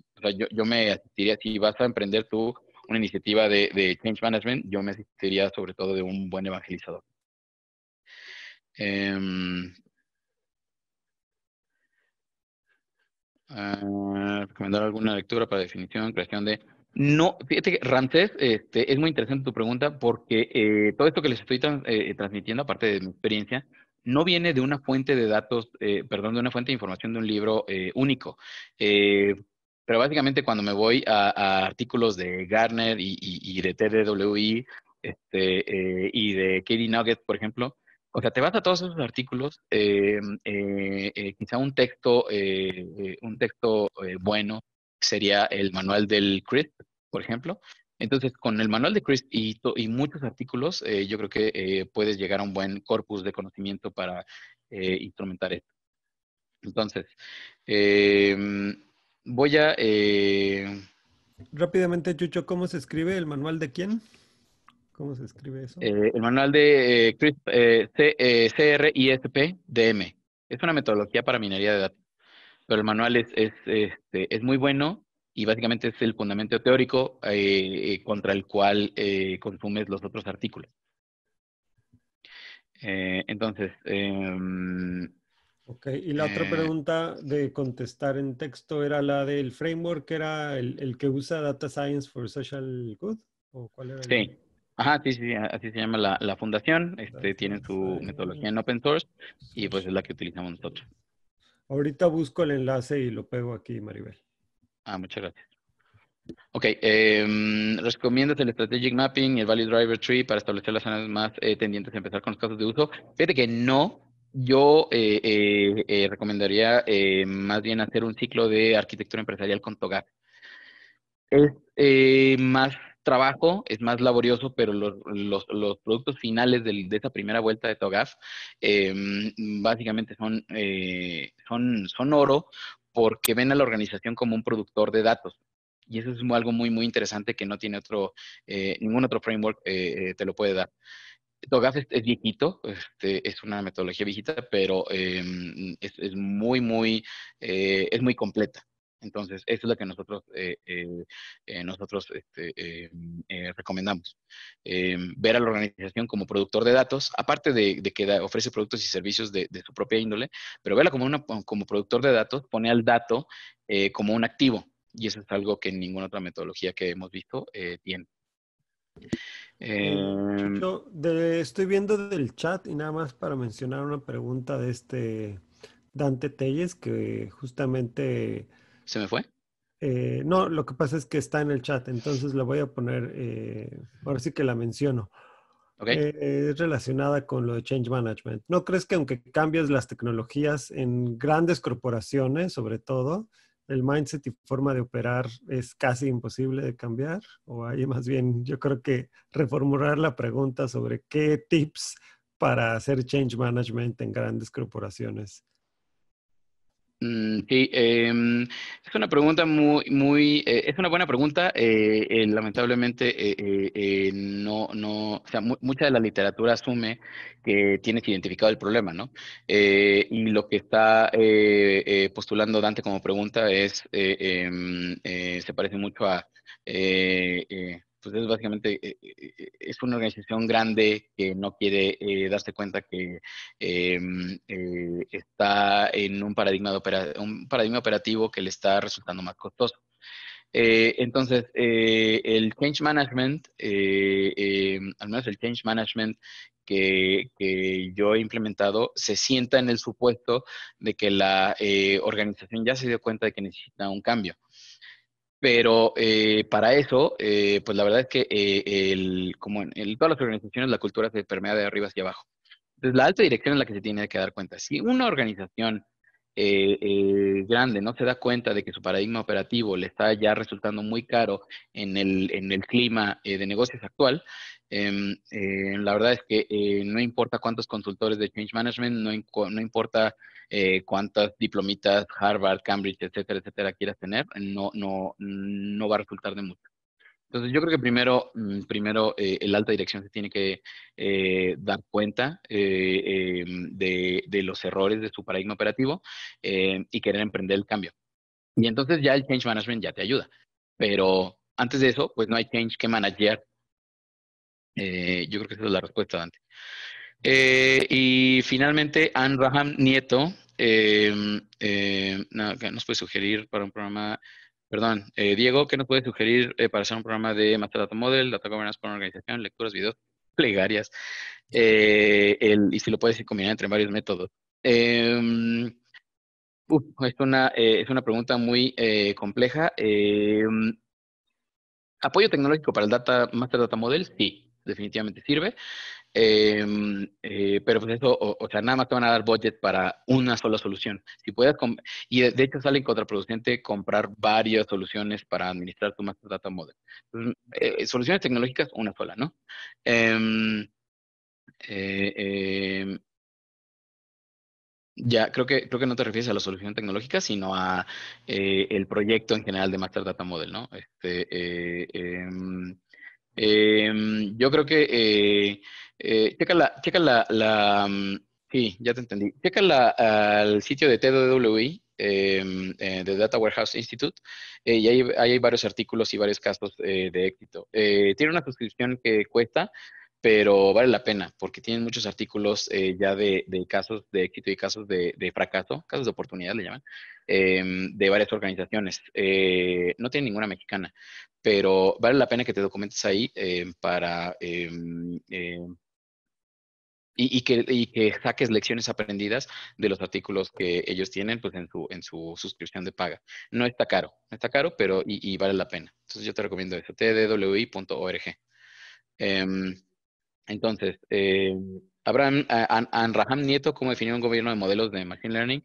me asistiría, si vas a emprender tú una iniciativa de, change management, yo me asistiría sobre todo de un buen evangelizador. Ah, recomendar alguna lectura para definición, creación de... No, fíjate que este, es muy interesante tu pregunta porque eh, todo esto que les estoy eh, transmitiendo, aparte de mi experiencia, no viene de una fuente de datos, eh, perdón, de una fuente de información de un libro único. pero básicamente cuando me voy a, artículos de Garner y, y, de TDWI este, y de Katie este, Nugget, por ejemplo, o sea, te vas a todos esos artículos, eh, eh, eh, quizá un texto, un texto bueno sería el manual del CRISP, por ejemplo. Entonces, con el manual de CRISP y muchos artículos, yo creo que puedes llegar a un buen corpus de conocimiento para instrumentar esto. Entonces, em, voy a... Rápidamente, Chucho, ¿cómo se escribe el manual de quién? ¿Cómo se escribe eso? Eh, el manual de eh, CRISP, eh, eh, p DM. Es una metodología para minería de datos. Pero el manual es, es, este, es muy bueno y básicamente es el fundamento teórico contra el cual consumes los otros artículos. entonces. Em, ok, y la otra pregunta de contestar en texto era la del framework, que era el, que usa Data Science for Social Good, ¿o Sí. Ajá, sí, sí, así se llama la, fundación. Este, tienen su metodología en open source y pues es la que utilizamos nosotros. Ahorita busco el enlace y lo pego aquí, Maribel. Ah, muchas gracias. Ok, em, recomiendas el Strategic Mapping el Value Driver Tree para establecer las zonas más eh, tendientes a empezar con los casos de uso. Fíjate que no, yo eh, eh, recomendaría más bien hacer un ciclo de arquitectura empresarial con TOGAF. Es más trabajo, es más laborioso, pero los, productos finales de, de, esa primera vuelta de Togaf em, básicamente son, eh, son, son oro porque ven a la organización como un productor de datos. Y eso es algo muy, muy interesante que no tiene otro, eh, ningún otro framework eh, te lo puede dar. TOGAF es, viejito, este, es una metodología viejita, pero em, es, muy, muy, es muy completa. Entonces, eso es lo que nosotros, eh, eh, eh, nosotros este, mm, recomendamos. ver a la organización como productor de datos, aparte de, que ofrece productos y servicios de, su propia índole, pero verla como, una, como productor de datos, pone al dato como un activo. Y eso es algo que ninguna otra metodología que hemos visto tiene. Em, yo estoy viendo del chat y nada más para mencionar una pregunta de este Dante Telles que justamente ¿Se me fue? Eh, no, lo que pasa es que está en el chat, entonces la voy a poner, eh, ahora sí que la menciono. Okay. Eh, es relacionada con lo de change management. ¿No crees que aunque cambies las tecnologías en grandes corporaciones, sobre todo, el mindset y forma de operar es casi imposible de cambiar? O hay más bien, yo creo que reformular la pregunta sobre qué tips para hacer change management en grandes corporaciones Mm, sí, em, es una pregunta muy, muy, eh, es una buena pregunta. Eh, eh, lamentablemente, no, no, o sea, mucha de la literatura asume que tienes identificado el problema, ¿no? y lo que está postulando Dante como pregunta es, em, se parece mucho a pues básicamente, eh, eh, eh, es una organización grande que no quiere darse cuenta que em, está en un paradigma, de un paradigma operativo que le está resultando más costoso. entonces, el change management, al menos el change management que, yo he implementado, se sienta en el supuesto de que la organización ya se dio cuenta de que necesita un cambio. Pero eh, para eso, eh, pues la verdad es que eh, el, como en, en, todas las organizaciones, la cultura se permea de arriba hacia abajo. Entonces, la alta dirección es la que se tiene que dar cuenta. Si una organización eh, eh, grande no se da cuenta de que su paradigma operativo le está ya resultando muy caro en el, en el clima eh, de negocios actual, em, eh, la verdad es que no importa cuántos consultores de Change Management, no, no importa cuántas diplomitas Harvard, Cambridge, etcétera, etcétera quieras tener, no, no, no va a resultar de mucho. Entonces yo creo que primero, mm, primero eh, el alta dirección se tiene que eh, dar cuenta eh, em, de, los errores de su paradigma operativo y querer emprender el cambio. Y entonces ya el change management ya te ayuda. Pero antes de eso, pues no hay change que manager. yo creo que esa es la respuesta, Dante. y finalmente, Anne Raham Nieto em, nos puede sugerir para un programa Perdón, eh, Diego, ¿qué nos puede sugerir eh, para hacer un programa de Master Data Model, Data Governance con organización, lecturas, videos, plegarias? Eh, y si lo puedes combinar entre varios métodos. Em, es, una, pregunta muy compleja. Em, ¿Apoyo tecnológico para el data, Master Data Model? Sí, definitivamente sirve. Em, eh, pero pues eso, o, sea, nada más te van a dar budget para una sola solución. Si puedes, y de, hecho sale contraproducente comprar varias soluciones para administrar tu master data model. Eh, soluciones tecnológicas, una sola, ¿no? Em, eh, em, ya, creo que, creo que no te refieres a la solución tecnológica, sino a el proyecto en general de Master Data Model, ¿no? Este, eh, yo creo que, eh, eh, checa la, checa la, mm, sí, ya te entendí, checa la, al sitio de TWI, em, eh, de Data Warehouse Institute, y ahí, hay, hay varios artículos y varios casos de éxito. tiene una suscripción que cuesta pero vale la pena porque tienen muchos artículos eh, ya de, casos de éxito y casos de, fracaso, casos de oportunidad le llaman, em, de varias organizaciones. Eh, no tiene ninguna mexicana, pero vale la pena que te documentes ahí em, para... Em, y, que, saques lecciones aprendidas de los artículos que ellos tienen pues, en, su, en su suscripción de paga. No está caro, no está caro, pero y, vale la pena. Entonces yo te recomiendo eso, tdwi.org. Entonces, eh, Abraham, An, Raham Nieto, cómo definir un gobierno de modelos de Machine Learning,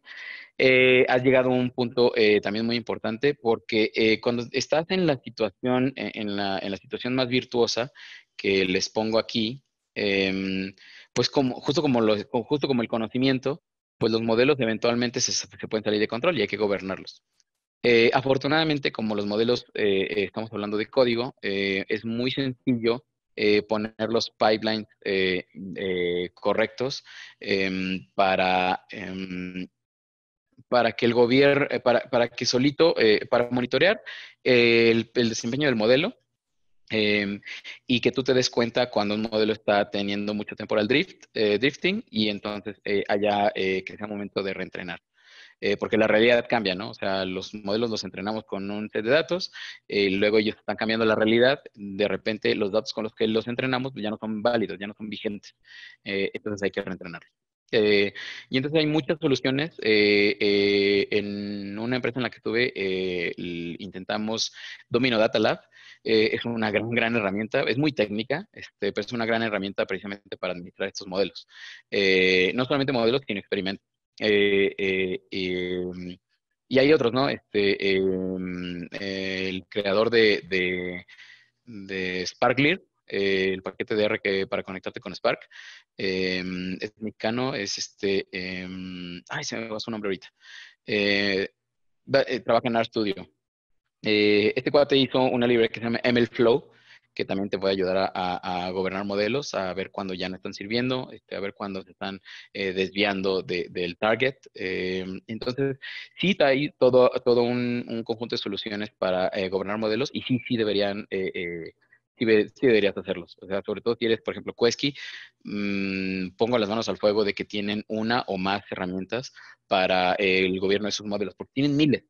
eh, has llegado a un punto eh, también muy importante porque cuando estás en la situación, en la, situación más virtuosa que les pongo aquí, em, pues como, justo, como como el conocimiento, pues los modelos eventualmente se, se pueden salir de control y hay que gobernarlos. afortunadamente, como los modelos, estamos hablando de código, es muy sencillo eh, poner los pipelines eh, eh, correctos em, para, em, para que el gobierno, para, para, que solito, para monitorear el, desempeño del modelo. Em, y que tú te des cuenta cuando un modelo está teniendo mucho temporal drift, drifting y entonces allá que sea momento de reentrenar. Eh, porque la realidad cambia, ¿no? O sea, los modelos los entrenamos con un set de datos, eh, luego ellos están cambiando la realidad, de repente los datos con los que los entrenamos pues, ya no son válidos, ya no son vigentes, eh, entonces hay que reentrenarlos. y entonces hay muchas soluciones. en una empresa en la que estuve, intentamos Domino Data Lab. es una gran, gran herramienta, es muy técnica, este, pero es una gran herramienta precisamente para administrar estos modelos. no solamente modelos, sino experimentos. Eh, eh, eh, y hay otros, ¿no? Este, em, el creador de, de, el paquete de R que, para conectarte con Spark. Em, es mexicano, es este. Em, ay, se me va su nombre ahorita. trabaja en RStudio. Studio. este te hizo una librería que se llama MLflow, que también te puede ayudar a, gobernar modelos, a ver cuándo ya no están sirviendo, este, a ver cuándo se están eh, desviando del target. Eh, entonces, sí, hay todo, todo un, conjunto de soluciones para eh, gobernar modelos y sí, sí deberían... deberías hacerlos. O sea, sobre todo si eres, por ejemplo, Quesky, mm, pongo las manos al fuego de que tienen una o más herramientas para el gobierno de sus modelos, porque tienen miles.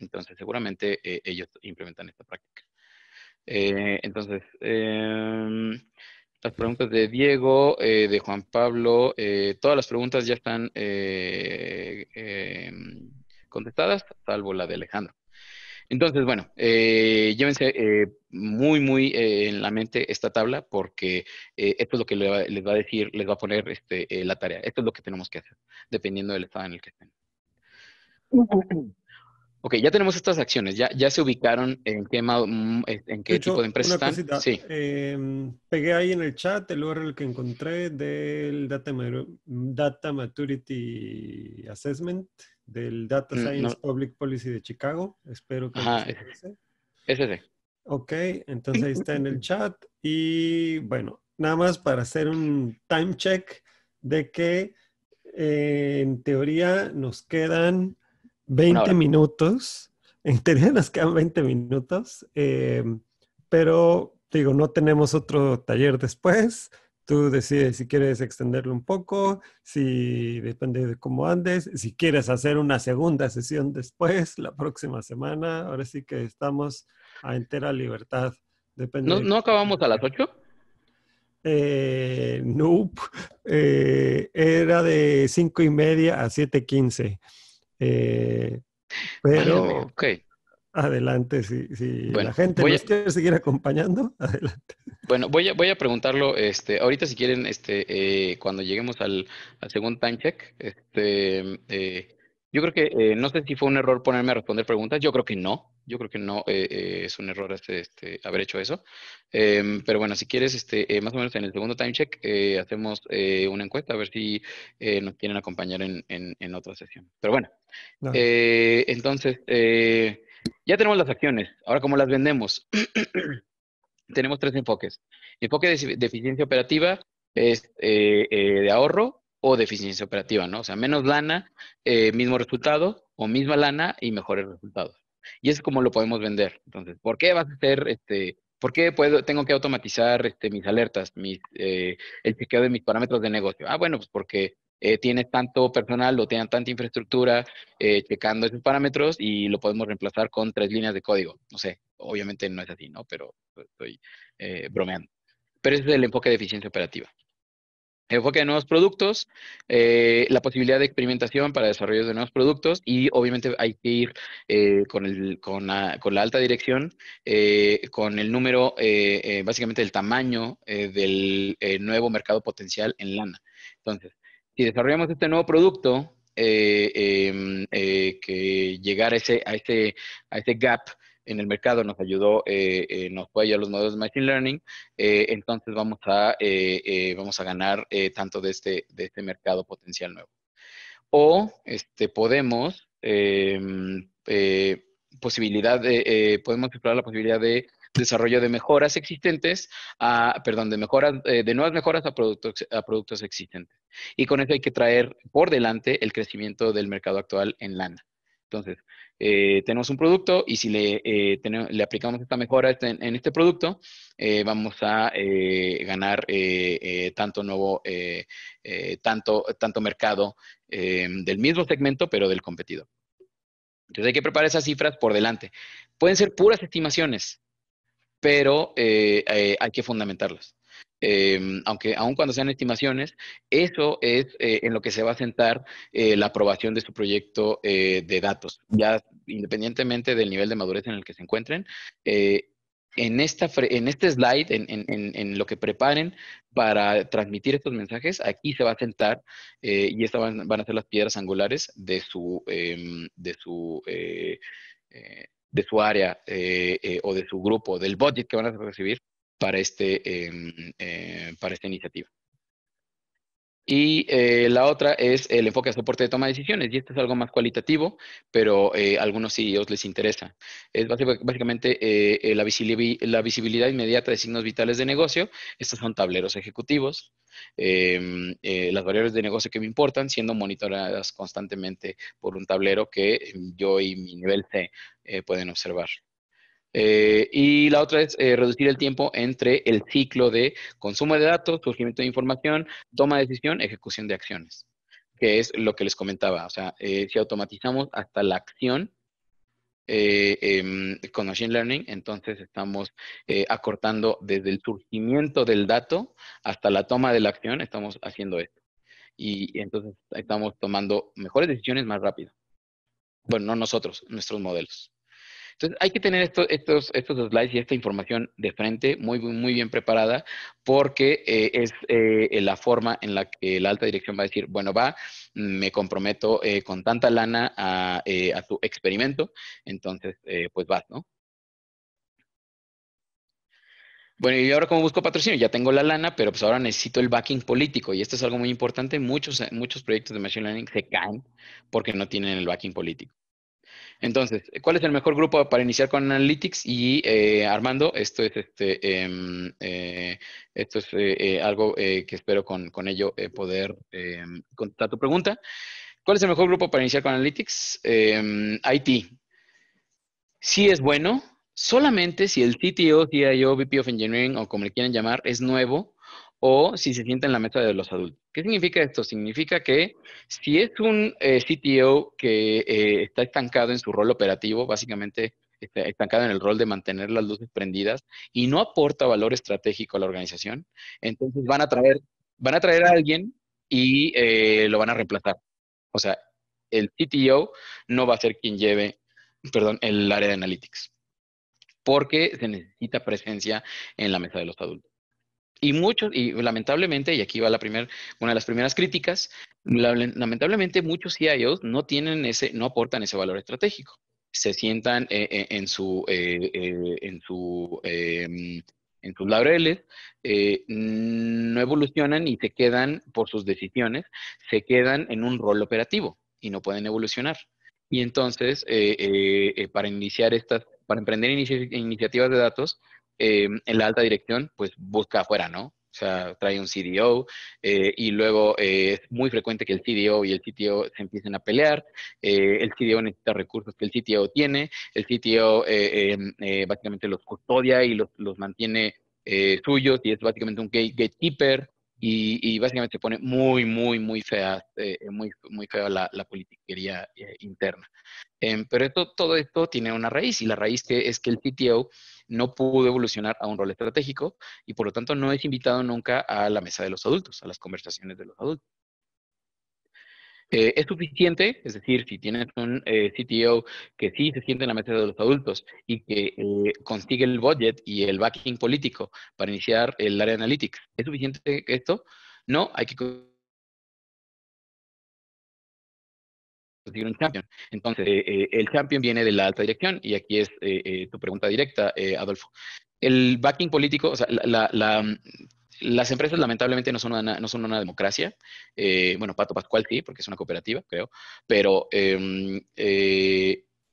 Entonces, seguramente ellos implementan esta práctica. Eh, entonces, em, las preguntas de Diego, eh, de Juan Pablo, eh, todas las preguntas ya están em, contestadas, salvo la de Alejandro. Entonces, bueno, llévense muy, muy en la mente esta tabla porque esto es lo que les va a decir, les va a poner este, la tarea. Esto es lo que tenemos que hacer, dependiendo del estado en el que estén. Ok, ya tenemos estas acciones, ya, ya se ubicaron en qué, mm, en qué tipo de empresa están. sí. Em, pegué ahí en el chat el URL que encontré del Data, Maturity Assessment del Data mm, Science Public Policy de Chicago. Espero que... Ajá, ese. ese. Ok, entonces ahí está en el chat. Y bueno, nada más para hacer un time check de que eh, en teoría nos quedan 20 minutos. En teoría nos quedan 20 minutos, eh, pero digo, no tenemos otro taller después. Tú decides si quieres extenderlo un poco, si depende de cómo andes, si quieres hacer una segunda sesión después, la próxima semana. Ahora sí que estamos a entera libertad. ¿No, acabamos a las 8? Eh, no. Eh, era de cinco y media a 7.15. Eh, pero adelante, si, si la gente nos quiere seguir acompañando, adelante. Bueno, voy a, voy a preguntarlo, este, ahorita si quieren, este, eh, cuando lleguemos al, al segundo time check, este, eh, yo creo que, eh, no sé si fue un error ponerme a responder preguntas, yo creo que no, yo creo que no eh, eh, es un error este, haber hecho eso. Em, pero bueno, si quieres, este, más o menos en el segundo time check hacemos una encuesta a ver si nos quieren acompañar en, otra sesión. Pero bueno, entonces, ya tenemos las acciones, ahora cómo las vendemos. tenemos tres enfoques. Enfoque de, eficiencia operativa, es de ahorro o deficiencia operativa, ¿no? O sea, menos lana, eh, mismo resultado, o misma lana y mejores resultados. Y es como lo podemos vender. Entonces, ¿por qué vas a hacer este? ¿Por qué puedo, tengo que automatizar este, mis alertas, mis, eh, el chequeo de mis parámetros de negocio? Ah, bueno, pues porque eh, tienes tanto personal o tienes tanta infraestructura checando esos parámetros y lo podemos reemplazar con tres líneas de código. No sé, obviamente no es así, ¿no? Pero pues, estoy bromeando. Pero ese es el enfoque de eficiencia operativa enfoque de nuevos productos, eh, la posibilidad de experimentación para desarrollo de nuevos productos y obviamente hay que ir eh, con, la, alta dirección, eh, con el número, básicamente el tamaño del nuevo mercado potencial en lana. Entonces, si desarrollamos este nuevo producto, em, que llegar ese, a a ese gap en el mercado, nos ayudó, eh, eh, nos fue a los modelos de Machine Learning, eh, entonces vamos a, vamos a ganar tanto de este, de este mercado potencial nuevo. O este, podemos em, posibilidad de, eh, podemos explorar la posibilidad de desarrollo de mejoras existentes, a, perdón, de mejoras, de nuevas mejoras a productos, a productos existentes. Y con eso hay que traer por delante el crecimiento del mercado actual en lana. Entonces, eh, tenemos un producto y si le, eh, aplicamos esta mejora este, en, este producto, eh, vamos a ganar tanto nuevo, tanto, tanto mercado del mismo segmento, pero del competidor. Entonces hay que preparar esas cifras por delante. Pueden ser puras estimaciones, pero hay que fundamentarlas. Em, aunque aun cuando sean estimaciones, eso es eh, en lo que se va a sentar eh, la aprobación de su proyecto eh, de datos, ya independientemente del nivel de madurez en el que se encuentren. en, esta, en este slide, en, lo que preparen para transmitir estos mensajes, aquí se va a sentar y estas van, a ser las piedras angulares de su, em, de su de su área o de su grupo, del budget que van a recibir para, este, em, eh, para esta iniciativa. Y eh, la otra es el enfoque de soporte de toma de decisiones, y esto es algo más cualitativo, pero eh, a algunos CEOs les interesa. Es básicamente la, la, visibilidad inmediata de signos vitales de negocio. Estos son tableros ejecutivos, em, las variables de negocio que me importan, siendo monitoradas constantemente por un tablero que yo y mi nivel C pueden observar. Eh, y la otra es eh, reducir el tiempo entre el ciclo de consumo de datos, surgimiento de información, toma de decisión, ejecución de acciones, que es lo que les comentaba. O sea, eh, si automatizamos hasta la acción em, con Machine Learning, entonces estamos acortando desde el surgimiento del dato hasta la toma de la acción, estamos haciendo esto. Y entonces estamos tomando mejores decisiones más rápido. Bueno, no nosotros, nuestros modelos. Entonces, hay que tener estos, slides y esta información de frente muy, muy bien preparada porque eh, es eh, la forma en la que la alta dirección va a decir, bueno, va, me comprometo eh, con tanta lana a, a tu experimento, entonces, pues vas, ¿no? Bueno, ¿y ahora como busco patrocinio? Ya tengo la lana, pero pues ahora necesito el backing político. Y esto es algo muy importante. Muchos, muchos proyectos de Machine Learning se caen porque no tienen el backing político. Entonces, ¿cuál es el mejor grupo para iniciar con Analytics? Y eh, Armando, esto es, este, em, eh, esto es eh, algo que espero con, con ello poder em, contestar tu pregunta. ¿Cuál es el mejor grupo para iniciar con Analytics? Em, IT. Sí es bueno, solamente si el CTO, CIO, VP of Engineering o como le quieran llamar, es nuevo o si se sienta en la mesa de los adultos. ¿Qué significa esto? Significa que si es un eh, CTO que eh, está estancado en su rol operativo, básicamente está estancado en el rol de mantener las luces prendidas y no aporta valor estratégico a la organización, entonces van a traer, van a, traer a alguien y eh, lo van a reemplazar. O sea, el CTO no va a ser quien lleve, perdón, el área de analytics, porque se necesita presencia en la mesa de los adultos. Y muchos, y lamentablemente, y aquí va la primer, una de las primeras críticas, lamentablemente muchos CIOs no tienen ese, no aportan ese valor estratégico. Se sientan eh, eh, en su, eh, en su, em, en sus laureles, no evolucionan y se quedan por sus decisiones, se quedan en un rol operativo y no pueden evolucionar. Y entonces, para iniciar estas, para emprender iniciativas de datos, eh, en la alta dirección, pues busca afuera, ¿no? O sea, trae un CDO eh, y luego eh, es muy frecuente que el CDO y el CTO se empiecen a pelear. el CDO necesita recursos que el CTO tiene. El CTO básicamente los custodia y los, mantiene suyos y es básicamente un gatekeeper. Y, básicamente pone muy, muy, muy fea, muy, muy fea la, politiquería interna. Em, pero todo esto tiene una raíz, y la raíz es que el CTO no pudo evolucionar a un rol estratégico y por lo tanto no es invitado nunca a la mesa de los adultos, a las conversaciones de los adultos. Eh, es suficiente, es decir, si tienes un eh, CTO que sí se siente en la mesa de los adultos y que eh, consigue el budget y el backing político para iniciar el área de analytics, ¿es suficiente esto? No, hay que un champion. Entonces, eh, eh, el champion viene de la alta dirección y aquí es eh, tu pregunta directa, Adolfo. El backing político, o sea, las empresas lamentablemente no son una, democracia. bueno, Pato Pascual sí, porque es una cooperativa, creo, pero em,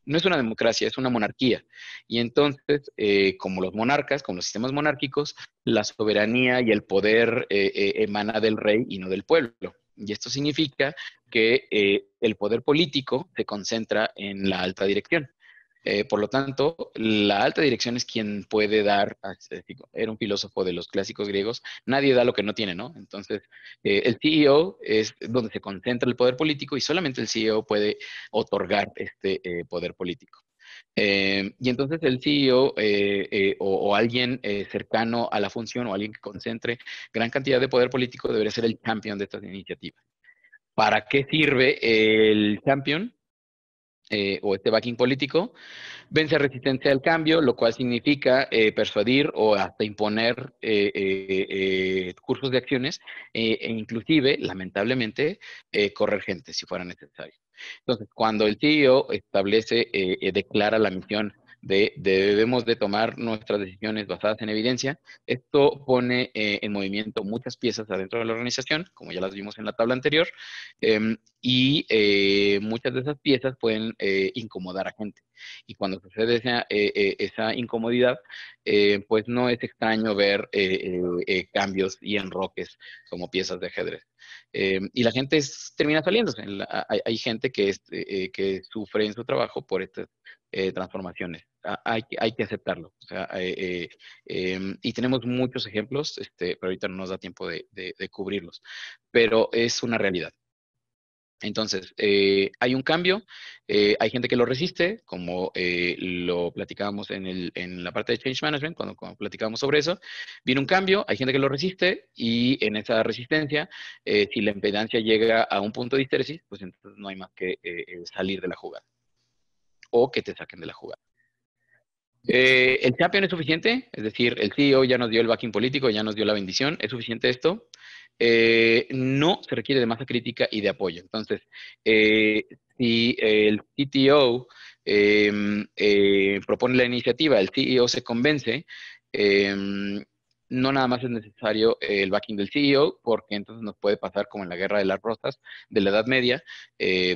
no es una democracia, es una monarquía. Y entonces, como los monarcas, como los sistemas monárquicos, la soberanía y el poder emana del rey y no del pueblo. Y esto significa que eh, el poder político se concentra en la alta dirección. Eh, por lo tanto, la alta dirección es quien puede dar, ah, era un filósofo de los clásicos griegos, nadie da lo que no tiene, ¿no? Entonces, eh, el CEO es donde se concentra el poder político y solamente el CEO puede otorgar este poder político. Eh, y entonces el CEO eh, eh, o, alguien cercano a la función o alguien que concentre gran cantidad de poder político debería ser el champion de estas iniciativas. ¿Para qué sirve el champion o este backing político? Vence resistencia al cambio, lo cual significa persuadir o hasta imponer cursos de acciones e inclusive, lamentablemente, correr gente si fuera necesario. Entonces, cuando el CEO establece, eh, eh, declara la misión de, debemos de tomar nuestras decisiones basadas en evidencia. Esto pone eh, en movimiento muchas piezas adentro de la organización, como ya las vimos en la tabla anterior, em, y eh, muchas de esas piezas pueden incomodar a gente. Y cuando sucede esa, esa incomodidad, pues no es extraño ver cambios y enroques como piezas de ajedrez. Eh, y la gente termina saliendo. Hay, gente que, eh, eh, que sufre en su trabajo por estas transformaciones. Ah, hay, que aceptarlo. Em, y tenemos muchos ejemplos, este, pero ahorita no nos da tiempo de cubrirlos. Pero es una realidad. Entonces, eh, hay un cambio, eh, hay gente que lo resiste, como eh, lo platicábamos en, la parte de Change Management, cuando, platicábamos sobre eso, viene un cambio, hay gente que lo resiste y en esa resistencia, si la impedancia llega a un punto de histeresis, pues entonces no hay más que salir de la jugada o que te saquen de la jugada. el champion es suficiente, es decir, el CEO ya nos dio el backing político, ya nos dio la bendición, ¿es suficiente esto? Eh, no se requiere de masa crítica y de apoyo. Entonces, eh, si el CTO em, eh, propone la iniciativa, el CEO se convence, em, no nada más es necesario el backing del CEO, porque entonces nos puede pasar como en la Guerra de las Rosas de la Edad Media,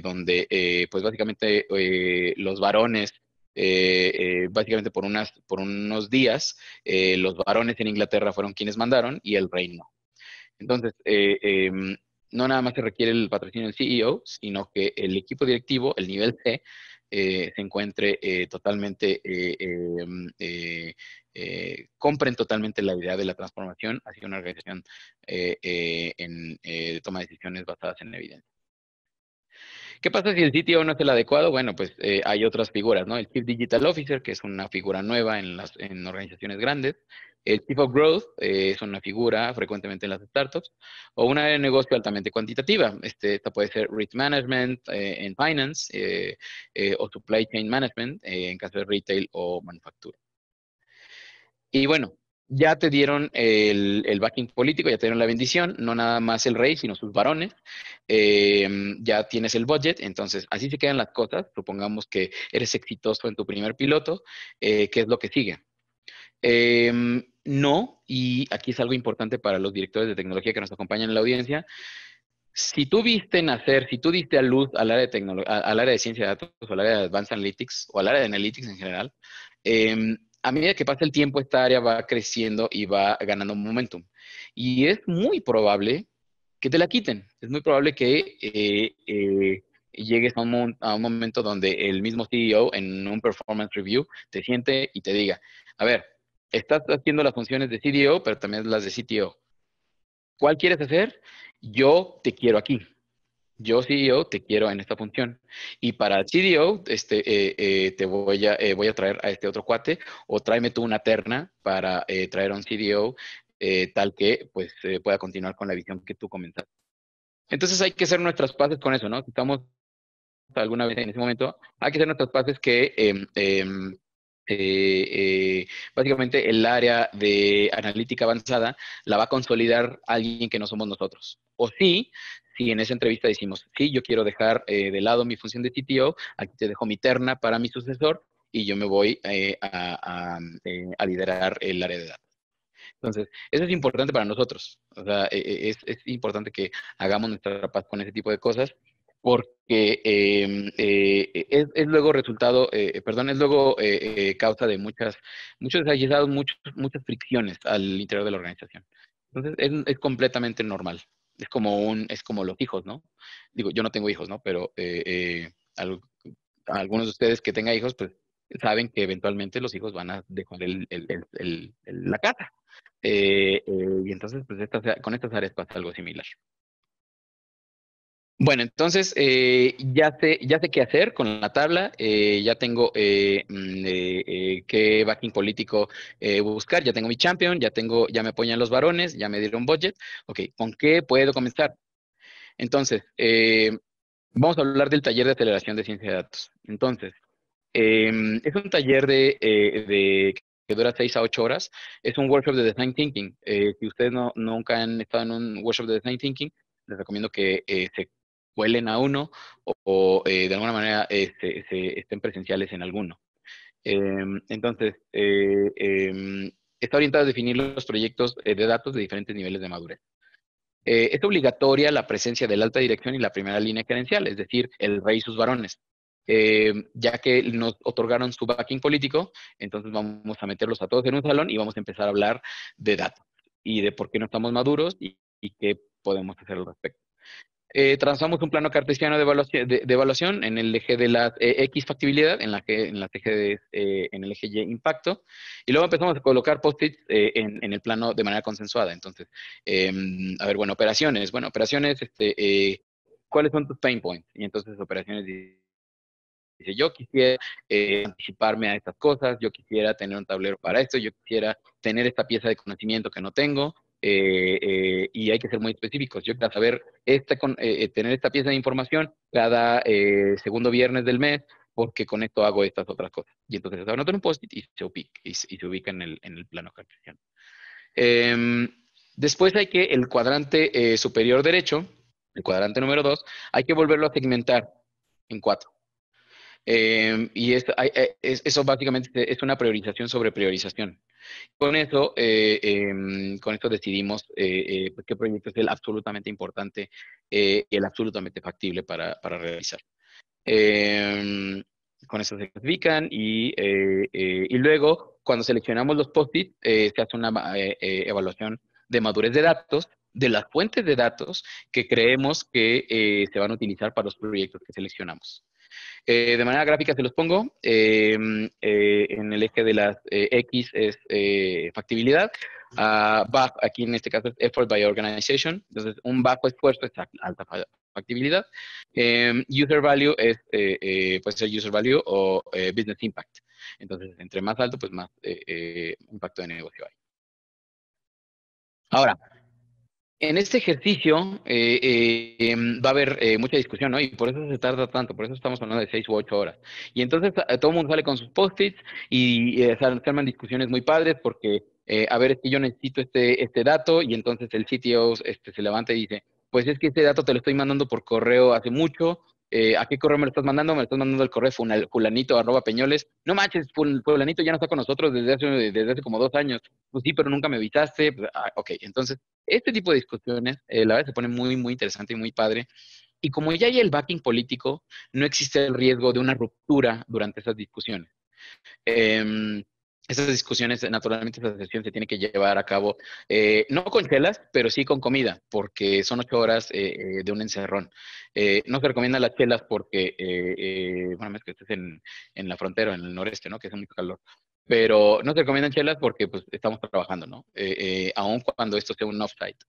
donde pues básicamente los varones, básicamente por, unas, por unos días, los varones en Inglaterra fueron quienes mandaron y el rey no. Entonces, eh, em, no nada más se requiere el patrocinio del CEO, sino que el equipo directivo, el nivel C, eh, se encuentre eh, totalmente, em, compren totalmente la idea de la transformación hacia una organización en, de toma de decisiones basadas en evidencia. ¿Qué pasa si el sitio no es el adecuado? Bueno, pues eh, hay otras figuras, ¿no? El Chief Digital Officer, que es una figura nueva en, las, organizaciones grandes. El Chief of Growth eh, es una figura frecuentemente en las startups. O una de negocio altamente cuantitativa. Este, esta puede ser Risk Management eh, en Finance o Supply Chain Management en caso de retail o manufactura. Y bueno, ya te dieron el, backing político, ya te dieron la bendición, no nada más el rey, sino sus varones, em, ya tienes el budget, entonces así se quedan las cosas, supongamos que eres exitoso en tu primer piloto, eh, ¿qué es lo que sigue? Em, no, y aquí es algo importante para los directores de tecnología que nos acompañan en la audiencia, si tú viste nacer, si tú diste a luz al área de, al área de ciencia de datos, o al área de Advanced Analytics, o al área de Analytics en general, em, a medida que pasa el tiempo, esta área va creciendo y va ganando momentum. Y es muy probable que te la quiten. Es muy probable que eh, eh, llegues a un, momento donde el mismo CEO en un performance review te siente y te diga, a ver, estás haciendo las funciones de CDO, e pero también las de CTO. ¿Cuál quieres hacer? Yo te quiero aquí yo CEO te quiero en esta función y para CDO e este, eh, eh, te voy a, eh, voy a traer a este otro cuate o tráeme tú una terna para traer a un CDO e tal que pues pueda continuar con la visión que tú comentaste. Entonces hay que hacer nuestras paces con eso, ¿no? estamos alguna vez en ese momento, hay que hacer nuestras paces que... Em, em, básicamente el área de analítica avanzada la va a consolidar alguien que no somos nosotros. O sí, si en esa entrevista decimos, sí, yo quiero dejar eh, de lado mi función de CTO, aquí te dejo mi terna para mi sucesor y yo me voy eh, eh, a, liderar el área de datos. Entonces, eso es importante para nosotros. O sea, e, e, es, importante que hagamos nuestra paz con ese tipo de cosas porque em, es, luego resultado, perdón, es luego causa de muchas, muchos desayunados, muchas fricciones al interior de la organización. Entonces, es completamente normal es como un, es como los hijos, ¿no? Digo, yo no tengo hijos, ¿no? Pero eh, eh, algunos de ustedes que tengan hijos, pues saben que eventualmente los hijos van a dejar el, el, el, la casa. Eh, y entonces, pues con estas áreas pasa algo similar. Bueno, entonces eh, ya, sé, ya sé qué hacer con la tabla, eh, ya tengo eh, mm, qué backing político buscar, ya tengo mi champion, ya tengo, ya me apoyan los varones, ya me dieron budget. Ok, ¿con qué puedo comenzar? Entonces, vamos a hablar del taller de aceleración de ciencia de datos. Entonces, em, es un taller de, que dura 6 a 8 horas. Es un workshop de design thinking. si ustedes no, nunca han estado en un workshop de design thinking, les recomiendo que se vuelen a uno o, eh, de alguna manera se, este, este, estén presenciales en alguno. Em, entonces, eh, em, está orientado a definir los proyectos eh, de datos de diferentes niveles de madurez. es obligatoria la presencia de la alta dirección y la primera línea gerencial, es decir, el rey y sus varones. Em, ya que nos otorgaron su backing político, entonces vamos a meterlos a todos en un salón y vamos a empezar a hablar de datos y de por qué no estamos maduros y qué podemos hacer al respecto eh, trazamos un plano cartesiano de evaluación, en el eje de la eh, X factibilidad, en, la que, en, eje de, eh, en el eje Y impacto, y luego empezamos a colocar post-its eh, en, el plano de manera consensuada. Entonces, em, a ver, bueno, operaciones. Bueno, operaciones, este, ¿cuáles son tus pain points? Y entonces operaciones dice, yo quisiera anticiparme a estas cosas, yo quisiera tener un tablero para esto, yo quisiera tener esta pieza de conocimiento que no tengo, eh, eh, y hay que ser muy específicos. Yo quiero saber, esta, con, eh, tener esta pieza de información cada segundo viernes del mes, porque con esto hago estas otras cosas. Y entonces se en un post y se ubica, y, en, el, en el plano cartesiano. Em, después hay que el cuadrante superior derecho, el cuadrante número 2, hay que volverlo a segmentar en cuatro. Em, y es, eso básicamente es una priorización sobre priorización. Con eso, eh, em, con esto decidimos eh, eh, qué proyecto es el absolutamente importante y el absolutamente factible para, realizar. Em, con eso se clasifican y, y luego, cuando seleccionamos los post-it, se hace una evaluación de madurez de datos de las fuentes de datos que creemos que eh, se van a utilizar para los proyectos que seleccionamos. Eh, de manera gráfica se los pongo. Eh, mm, en el eje de las X es factibilidad. Uh, aquí en este caso es Effort by Organization. Entonces, un bajo esfuerzo es alta factibilidad. Em, user Value es, puede ser User Value o Business Impact. Entonces, entre más alto, pues más impacto de negocio hay. Ahora, en este ejercicio eh, eh, em, va a haber eh, mucha discusión, ¿no? Y por eso se tarda tanto, por eso estamos hablando de seis u ocho horas. Y entonces todo el mundo sale con sus post-its y se arman discusiones muy padres porque, a ver, es que yo necesito este, este dato y entonces el sitio este, se levanta y dice, pues es que este dato te lo estoy mandando por correo hace mucho, eh, ¿a qué correo me lo estás mandando? Me lo estás mandando el correo fulanito arroba peñoles. No manches, fulanito ya no está con nosotros desde hace, desde como dos años. Pues sí, pero nunca me evitaste pues, ah, ok, entonces, este tipo de discusiones, eh, la verdad, se pone muy, muy interesante y muy padre. Y como ya hay el backing político, no existe el riesgo de una ruptura durante esas discusiones. Em, esas discusiones, naturalmente, esa sesión se tiene que llevar a cabo, eh, no con chelas, pero sí con comida, porque son ocho horas eh, eh, de un encerrón. no se recomiendan las chelas porque, bueno, es que estés en, en, la frontera, en el noreste, ¿no? Que hace mucho calor. Pero no se recomiendan chelas porque, pues, estamos trabajando, ¿no? aun cuando esto sea un offsite.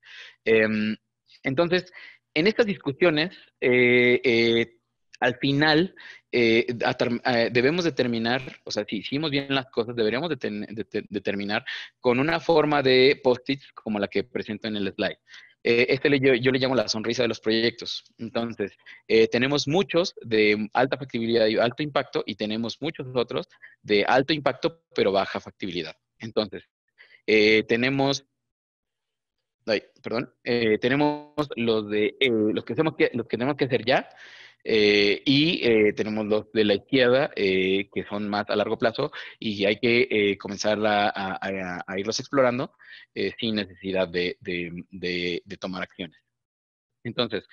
Em, entonces, en estas discusiones, eh, al final eh, eh, debemos determinar, o sea, si hicimos bien las cosas, deberíamos determinar con una forma de post it como la que presento en el slide. Eh, este yo, le llamo la sonrisa de los proyectos. Entonces, tenemos muchos de alta factibilidad y alto impacto y tenemos muchos otros de alto impacto pero baja factibilidad. Entonces, tenemos... Ay, perdón, tenemos los de los que, hacemos que, los que tenemos que hacer ya, eh, y eh, tenemos los de la izquierda, eh, que son más a largo plazo, y hay que comenzar a, irlos explorando sin necesidad de, de, tomar acciones. Entonces,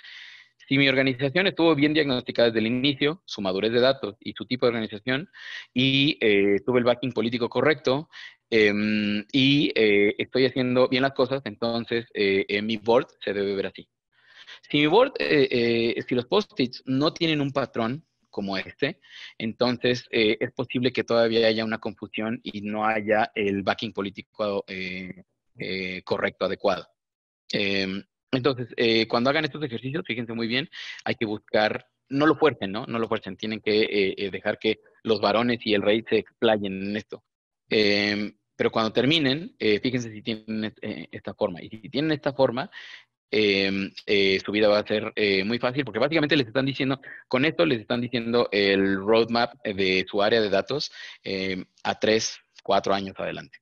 si mi organización estuvo bien diagnosticada desde el inicio, su madurez de datos y su tipo de organización, y tuve el backing político correcto, em, y estoy haciendo bien las cosas, entonces mi board se debe ver así. Si eh, eh, si los post-its no tienen un patrón como este, entonces eh, es posible que todavía haya una confusión y no haya el backing político correcto, adecuado. Em, entonces, cuando hagan estos ejercicios, fíjense muy bien, hay que buscar no lo fuercen, ¿no? No lo fuercen. Tienen que dejar que los varones y el rey se explayen en esto. Em, pero cuando terminen, fíjense si tienen esta forma. Y si tienen esta forma, Em, eh, su vida va a ser eh, muy fácil, porque básicamente les están diciendo, con esto les están diciendo el roadmap de su área de datos em, a tres, cuatro años adelante.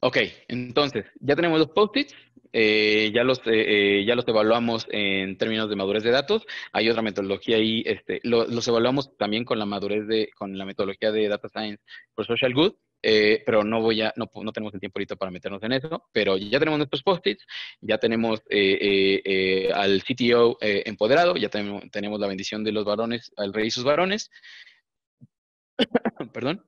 Ok, entonces, ya tenemos los post-its, eh, ya, los, ya los evaluamos en términos de madurez de datos. Hay otra metodología ahí, este, los evaluamos también con la madurez de, con la metodología de Data Science for Social Good, eh, pero no voy a, no, no, tenemos el tiempo ahorita para meternos en eso, pero ya tenemos nuestros post-its, ya tenemos eh, eh, al CTO empoderado, ya tenemos, tenemos la bendición de los varones, al rey y sus varones. Perdón.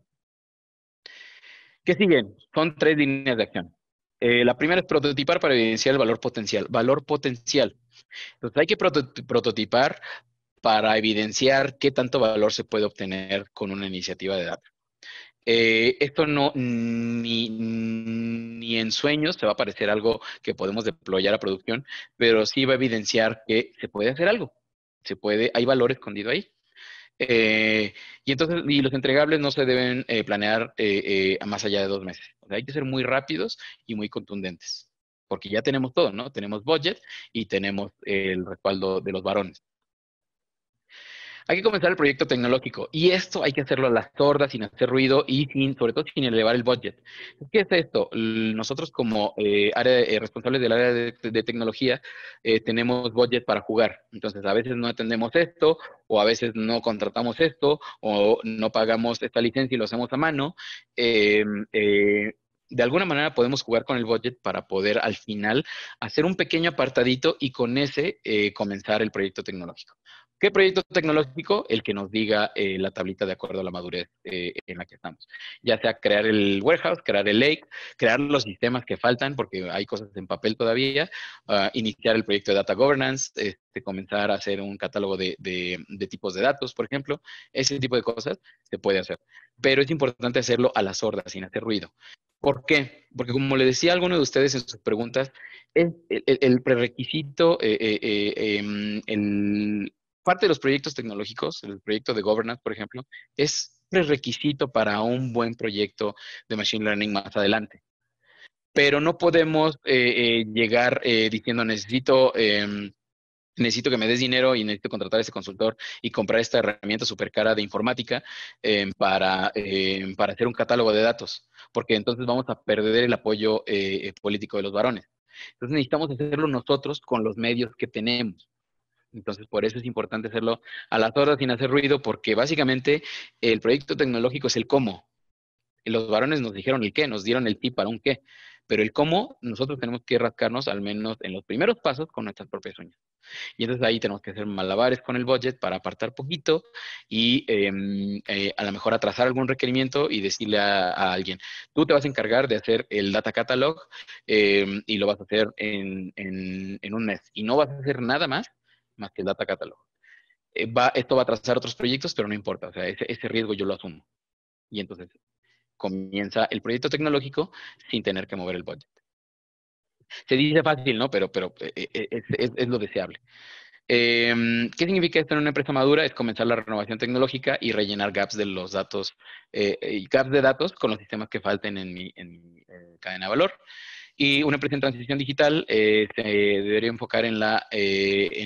¿Qué siguen? Son tres líneas de acción. la primera es prototipar para evidenciar el valor potencial. Valor potencial. Entonces hay que prototipar para evidenciar qué tanto valor se puede obtener con una iniciativa de datos. Eh, esto no, ni, en sueños se va a parecer algo que podemos deployar a producción, pero sí va a evidenciar que se puede hacer algo. Se puede, hay valor escondido ahí. Eh, y entonces, y los entregables no se deben eh, planear eh, más allá de dos meses. hay que ser muy rápidos y muy contundentes, porque ya tenemos todo, ¿no? Tenemos budget y tenemos el respaldo de los varones. Hay que comenzar el proyecto tecnológico y esto hay que hacerlo a las tordas sin hacer ruido y sin, sobre todo sin elevar el budget. ¿Qué es esto? Nosotros como eh, área, eh, responsables del área de, tecnología eh, tenemos budget para jugar. Entonces a veces no atendemos esto o a veces no contratamos esto o no pagamos esta licencia y lo hacemos a mano em, de alguna manera podemos jugar con el budget para poder al final hacer un pequeño apartadito y con ese comenzar el proyecto tecnológico. ¿Qué proyecto tecnológico? El que nos diga eh, la tablita de acuerdo a la madurez eh, en la que estamos. Ya sea crear el warehouse, crear el lake, crear los sistemas que faltan, porque hay cosas en papel todavía, ah, iniciar el proyecto de data governance, este, comenzar a hacer un catálogo de, tipos de datos, por ejemplo, ese tipo de cosas se puede hacer. Pero es importante hacerlo a las sordas, sin hacer ruido. ¿Por qué? Porque como le decía alguno de ustedes en sus preguntas, es el, prerequisito, eh, eh em, parte de los proyectos tecnológicos, el proyecto de governance, por ejemplo, es requisito para un buen proyecto de Machine Learning más adelante. Pero no podemos eh, eh, llegar eh, diciendo necesito em, necesito que me des dinero y necesito contratar a ese consultor y comprar esta herramienta súper cara de informática em, para, em, para hacer un catálogo de datos, porque entonces vamos a perder el apoyo político de los varones. Entonces necesitamos hacerlo nosotros con los medios que tenemos. Entonces, por eso es importante hacerlo a las horas sin hacer ruido, porque básicamente el proyecto tecnológico es el cómo. Los varones nos dijeron el qué, nos dieron el tip para un qué, pero el cómo nosotros tenemos que rascarnos al menos en los primeros pasos con nuestras propias uñas. Y entonces ahí tenemos que hacer malabares con el budget para apartar poquito y em, eh, a lo mejor atrasar algún requerimiento y decirle a, alguien, tú te vas a encargar de hacer el data catalog em, y lo vas a hacer en, en, en un mes y no vas a hacer nada más más que el data catalog. Eh, va, esto va a trazar otros proyectos, pero no importa, o sea, ese, riesgo yo lo asumo. Y entonces comienza el proyecto tecnológico sin tener que mover el budget. Se dice fácil, ¿no? Pero, pero eh, eh, es, es, lo deseable. Em, ¿Qué significa esto en una empresa madura? Es comenzar la renovación tecnológica y rellenar gaps de los datos, eh, gaps de datos con los sistemas que falten en mi, en cadena de valor. Y una empresa en transición digital eh, se debería enfocar eh, en la,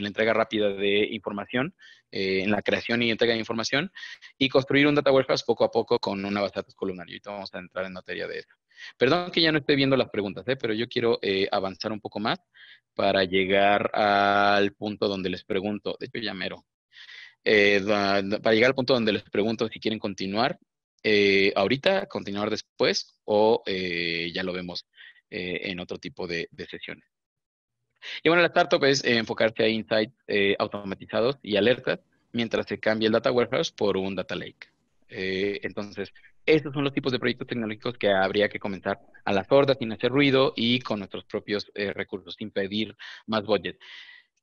entrega rápida de información, eh, en la creación y entrega de información, y construir un data warehouse poco a poco con una base de datos columnar. Y ahorita vamos a entrar en materia de eso. Perdón que ya no esté viendo las preguntas, pero yo quiero avanzar un poco más para llegar al punto donde les pregunto, de hecho ya mero, para llegar al punto donde les pregunto si quieren continuar ahorita, continuar después o ya lo vemos eh, en otro tipo de, sesiones. Y bueno, la startup es eh, enfocarse a insights eh, automatizados y alertas mientras se cambia el data warehouse por un data lake. entonces, esos son los tipos de proyectos tecnológicos que habría que comenzar a la sorda, sin hacer ruido y con nuestros propios recursos, sin pedir más budget.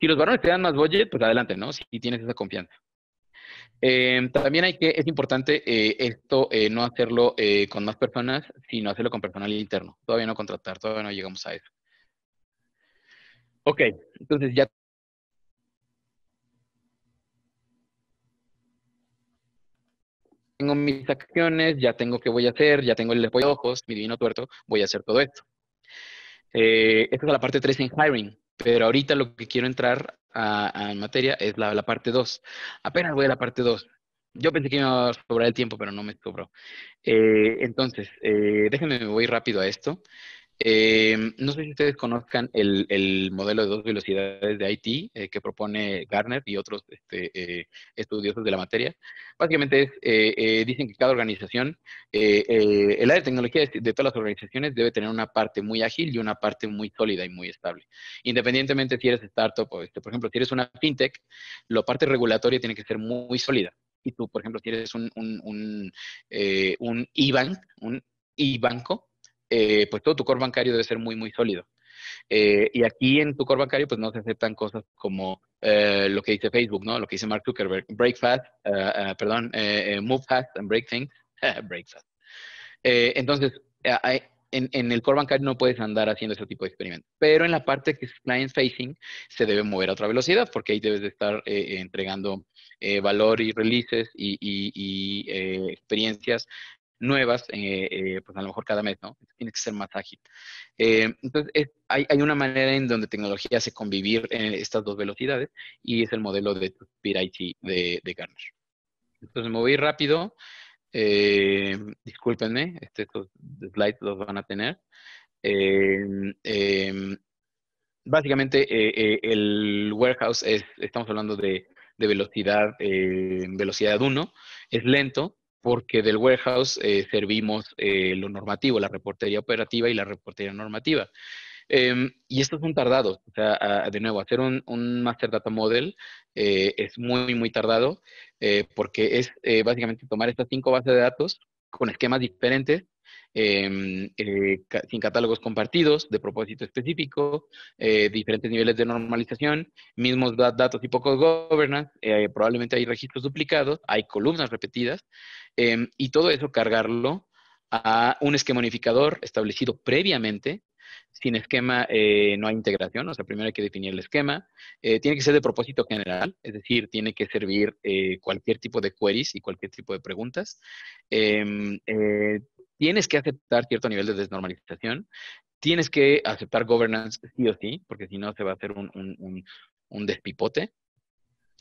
Si los varones te dan más budget, pues adelante, ¿no? Si tienes esa confianza. Em, también hay que, es importante eh, esto, eh, no hacerlo eh, con más personas, sino hacerlo con personal interno. Todavía no contratar, todavía no llegamos a eso. Ok, entonces ya. Tengo mis acciones, ya tengo qué voy a hacer, ya tengo el despojo de ojos, mi divino tuerto, voy a hacer todo esto. esta es la parte 3 en hiring. Pero ahorita lo que quiero entrar a, en materia es la, parte 2. Apenas voy a la parte 2. Yo pensé que me iba a sobrar el tiempo, pero no me sobró. Eh, entonces, eh, déjenme, me voy rápido a esto. Em, no sé si ustedes conozcan el, modelo de dos velocidades de IT eh, que propone Garner y otros este, eh, estudiosos de la materia. Básicamente eh, dicen que cada organización, el área de tecnología de todas las organizaciones debe tener una parte muy ágil y una parte muy sólida y muy estable. Independientemente si eres startup o, este, por ejemplo, si eres una fintech, la parte regulatoria tiene que ser muy, sólida. Y tú, por ejemplo, si eres un, e-bank, un e un eh, pues todo tu core bancario debe ser muy, muy sólido. Eh, y aquí en tu core bancario, pues no se aceptan cosas como eh, lo que dice Facebook, ¿no? Lo que dice Mark Zuckerberg, break fast, perdón, move fast and break things, break fast. entonces, en, el core bancario no puedes andar haciendo ese tipo de experimentos. Pero en la parte que es client facing, se debe mover a otra velocidad, porque ahí debes de estar entregando valor y releases y, y experiencias nuevas, eh, eh, pues a lo mejor cada mes, ¿no? Tiene que ser más ágil. Eh, entonces, hay, una manera en donde tecnología hace convivir en estas dos velocidades y es el modelo de Speed IT de, de Garner. Entonces, me voy rápido. discúlpenme, este, estos slides los van a tener. Em, em, básicamente, el warehouse estamos hablando de, de velocidad, velocidad 1, es lento, porque del warehouse eh, servimos eh, lo normativo, la reportería operativa y la reportería normativa. Em, y estos son tardados. O sea, de nuevo, hacer un, un, Master Data Model eh, es muy, muy tardado porque es básicamente tomar estas cinco bases de datos con esquemas diferentes Em, eh, sin catálogos compartidos de propósito específico, eh, diferentes niveles de normalización, mismos datos y pocos governance, eh, probablemente hay registros duplicados, hay columnas repetidas, em, y todo eso cargarlo a un esquema unificador establecido previamente. Sin esquema no hay integración, o sea, primero hay que definir el esquema. tiene que ser de propósito general, es decir, tiene que servir cualquier tipo de queries y cualquier tipo de preguntas em, tienes que aceptar cierto nivel de desnormalización, tienes que aceptar governance sí o sí, porque si no se va a hacer un, despipote.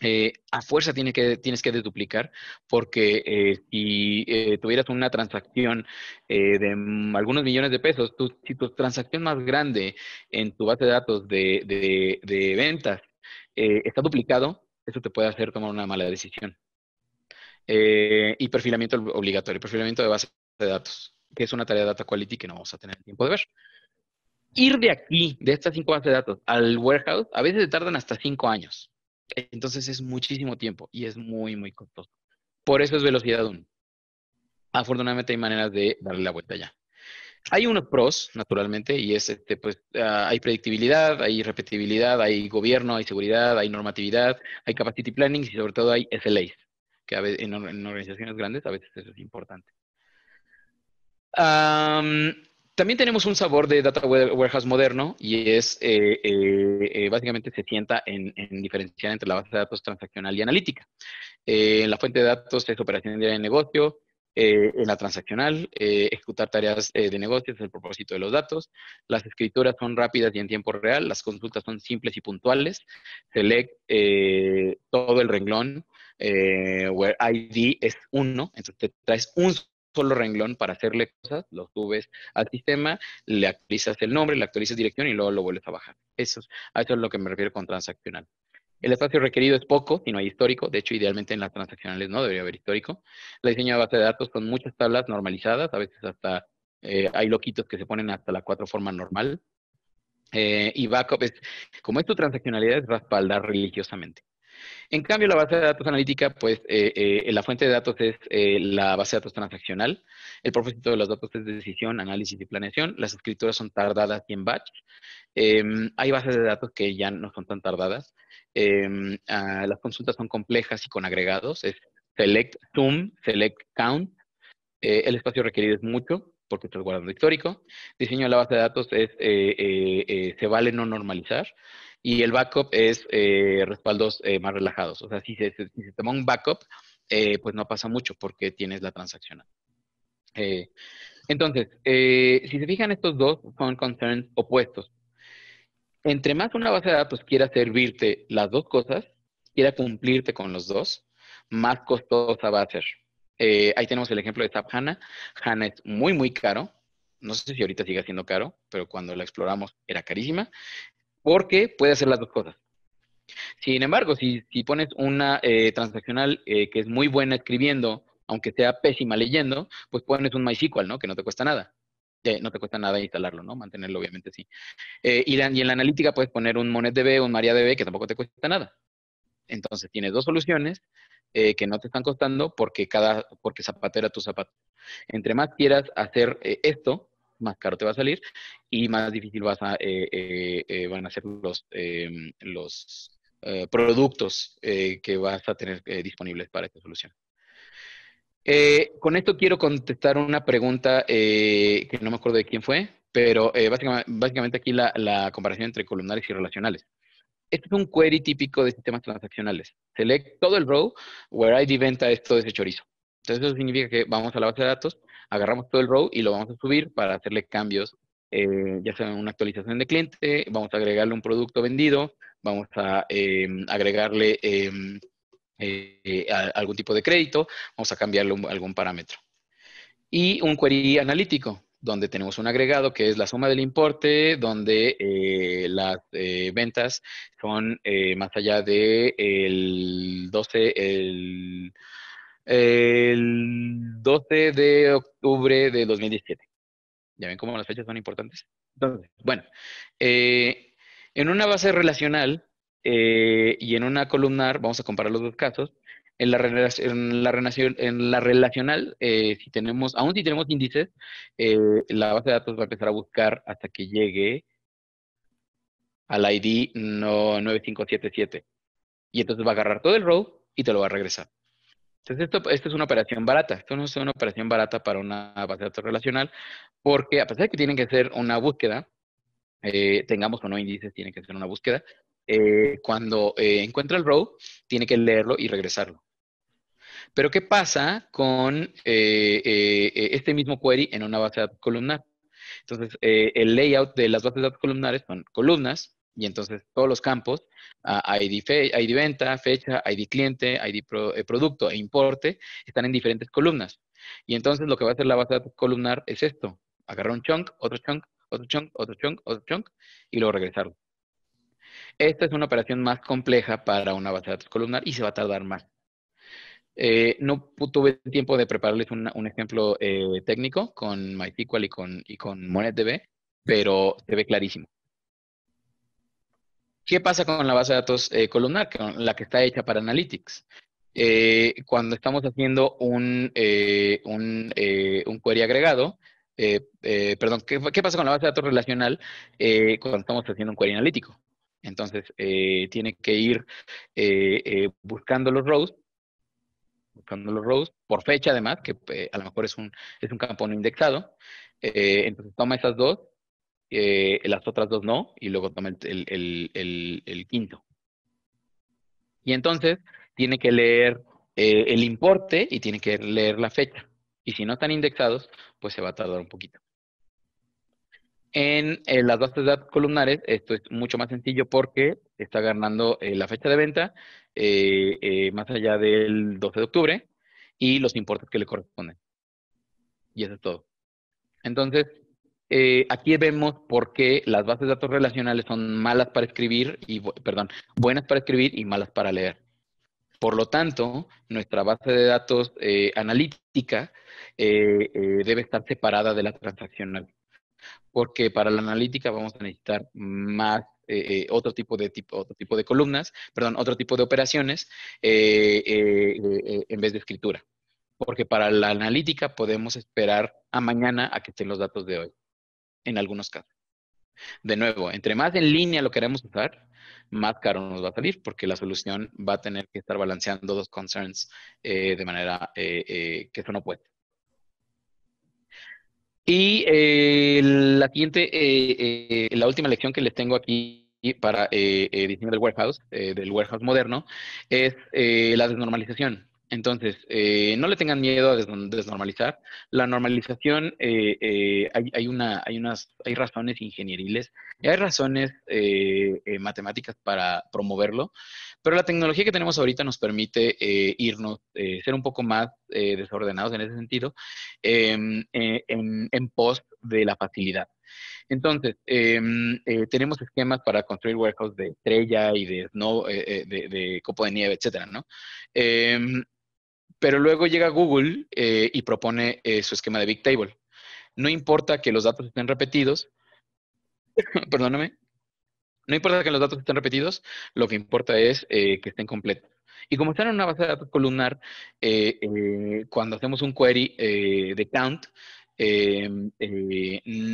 Eh, a fuerza tiene que, tienes que deduplicar, porque eh, si eh, tuvieras una transacción de algunos millones de pesos, si tu transacción más grande en tu base de datos de, ventas está duplicado, eso te puede hacer tomar una mala decisión. y perfilamiento obligatorio, perfilamiento de base de datos, que es una tarea de data quality que no vamos a tener tiempo de ver. Ir de aquí, de estas cinco bases de datos, al warehouse, a veces tardan hasta cinco años. Entonces es muchísimo tiempo y es muy, muy costoso. Por eso es velocidad 1. Afortunadamente hay maneras de darle la vuelta ya. Hay unos pros, naturalmente, y es, este, pues, ah, hay predictibilidad, hay repetibilidad, hay gobierno, hay seguridad, hay normatividad, hay capacity planning y sobre todo hay SLAs, que a veces, en, en organizaciones grandes a veces eso es importante también tenemos un sabor de Data Warehouse moderno y es eh, eh, eh, básicamente se sienta en, diferenciar entre la base de datos transaccional y analítica. en la fuente de datos es operación diaria de negocio, en la transaccional, ejecutar tareas de negocio, es el propósito de los datos, las escrituras son rápidas y en tiempo real, las consultas son simples y puntuales, select todo el renglón, where ID es uno, entonces te traes un solo renglón para hacerle cosas, lo subes al sistema, le actualizas el nombre, le actualizas dirección y luego lo vuelves a bajar. Eso, es, a eso es lo que me refiero con transaccional. El espacio requerido es poco, si no hay histórico. De hecho, idealmente en las transaccionales no debería haber histórico. La diseño de base de datos con muchas tablas normalizadas. A veces hasta eh, hay loquitos que se ponen hasta la cuatro forma normal. Eh, y backup es, como es tu transaccionalidad, es respaldar religiosamente. En cambio, la base de datos analítica, pues eh, eh, la fuente de datos es eh, la base de datos transaccional. El propósito de los datos es decisión, análisis y planeación. Las escrituras son tardadas y en batch. Em, hay bases de datos que ya no son tan tardadas. Em, ah, las consultas son complejas y con agregados. Es select sum, select count. el espacio requerido es mucho porque estás guardado histórico. Diseño de la base de datos es, eh, eh, eh, se vale no normalizar. Y el backup es respaldos más relajados. O sea, si se, toma un backup, pues no pasa mucho porque tienes la transacción. entonces, si se fijan, estos dos son concerns opuestos. Entre más una base de datos quiera servirte las dos cosas, quiera cumplirte con los dos, más costosa va a ser. Eh, ahí tenemos el ejemplo de Tap HANA. HANA es muy, muy caro. No sé si ahorita sigue siendo caro, pero cuando la exploramos era carísima, porque puede hacer las dos cosas. Sin embargo, si, pones una eh, transaccional eh, que es muy buena escribiendo, aunque sea pésima leyendo, pues pones un MySQL, ¿no? Que no te cuesta nada. no te cuesta nada instalarlo, ¿no? Mantenerlo, obviamente, sí. Y, y, en la analítica puedes poner un MonetDB, un MariaDB, que tampoco te cuesta nada. Entonces, tienes dos soluciones eh, que no te están costando porque cada, porque zapatera tu zapato. Entre más quieras hacer eh, esto, más caro te va a salir y más difícil vas a, eh, van a ser los, em, los productos que vas a tener disponibles para esta solución. con esto quiero contestar una pregunta que no me acuerdo de quién fue, pero básicamente, básicamente, aquí la, la comparación entre columnares y relacionales. Este es un query típico de sistemas transaccionales. Select todo el row where ID venta esto de ese chorizo. Entonces eso significa que vamos a la base de datos, agarramos todo el row y lo vamos a subir para hacerle cambios, eh, ya sea una actualización de cliente, vamos a agregarle un producto vendido, vamos a em, agregarle em, eh, algún tipo de crédito, vamos a cambiarle algún parámetro. Y un query analítico donde tenemos un agregado que es la suma del importe, donde eh, las eh, ventas son eh, más allá de el 12, el, 12 de octubre de 2017. ¿Ya ven cómo las fechas son importantes? Bueno, en una base relacional y en una columnar, vamos a comparar los dos casos, en la, en en la relacional, eh, si tenemos, aún si tenemos índices, eh, la base de datos va a empezar a buscar hasta que llegue al ID 9577. Y entonces va a agarrar todo el row y te lo va a regresar. Entonces, esto, esto es una operación barata. Esto no es una operación barata para una base de datos relacional, porque a pesar de que tienen que ser una búsqueda, eh, tengamos o no índices, tiene que ser una búsqueda, eh, cuando eh, encuentra el row, tiene que leerlo y regresarlo. Pero ¿qué pasa con eh, este mismo query en una base de datos columnar? Entonces, el layout de las bases de datos columnares son columnas, y entonces todos los campos, ah, ID, venta, fecha, ID cliente, ID producto e importe, están en diferentes columnas. Y entonces lo que va a hacer la base de datos columnar es esto, agarrar un chunk, otro chunk, otro chunk, otro chunk, otro chunk, y luego regresarlo. Esta es una operación más compleja para una base de datos columnar y se va a tardar más. Eh, no tuve tiempo de prepararles un ejemplo eh, técnico con MySQL y con, y MonetDB, pero se ve clarísimo. ¿Qué pasa con la base de datos eh, columnar, la que está hecha para Analytics? cuando estamos haciendo un, un, query agregado, perdón, ¿qué, pasa con la base de datos relacional cuando estamos haciendo un query analítico? Entonces, eh, tiene que ir eh, eh, buscando los rows, buscando los rows, por fecha además, que a lo mejor es un, es un campo no indexado. entonces, toma esas dos, las otras dos no, y luego toma el, el quinto. Y entonces, tiene que leer el importe y tiene que leer la fecha. Y si no están indexados, pues se va a tardar un poquito. En eh, las bases de datos columnares, esto es mucho más sencillo porque está ganando eh, la fecha de venta eh, más allá del 12 de octubre y los importes que le corresponden. Y eso es todo. Entonces, aquí vemos por qué las bases de datos relacionales son malas para escribir y, perdón, buenas para escribir y malas para leer. Por lo tanto, nuestra base de datos analítica debe estar separada de la transaccional porque para la analítica vamos a necesitar más eh, eh, otro tipo de tipo, otro tipo de columnas, perdón, otro tipo de operaciones eh, en vez de escritura. Porque para la analítica podemos esperar a mañana a que estén los datos de hoy, en algunos casos. De nuevo, entre más en línea lo queremos usar, más caro nos va a salir, porque la solución va a tener que estar balanceando dos concerns de manera que eso no puede. Y eh, la siguiente, eh, eh, la última lección que les tengo aquí para diseño del warehouse, del warehouse moderno, es la desnormalización. Entonces, eh, no le tengan miedo a desnormalizar. La normalización, eh, eh, hay, unas, razones ingenieriles, hay razones matemáticas para promoverlo, pero la tecnología que tenemos ahorita nos permite irnos, ser un poco más desordenados en ese sentido, em, en, pos de la facilidad. Entonces, em, tenemos esquemas para construir warehouse de estrella y de, no de, de, copo de nieve, etcétera, ¿no? Em, pero luego llega Google eh, y propone eh, su esquema de Big Table. No importa que los datos estén repetidos, perdóname, no importa que los datos estén repetidos, lo que importa es eh, que estén completos. Y como están en una base de datos columnar, cuando hacemos un query de count, em,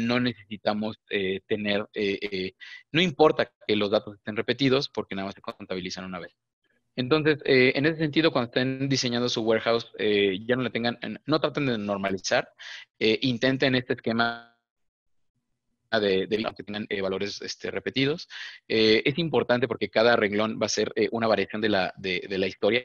no necesitamos tener, no importa que los datos estén repetidos porque nada más se contabilizan una vez. Entonces, eh, en ese sentido, cuando estén diseñando su warehouse, eh, ya no le tengan, no traten de normalizar, eh, intenten este esquema de, que tengan valores este, repetidos. es importante porque cada renglón va a ser una variación de la, historia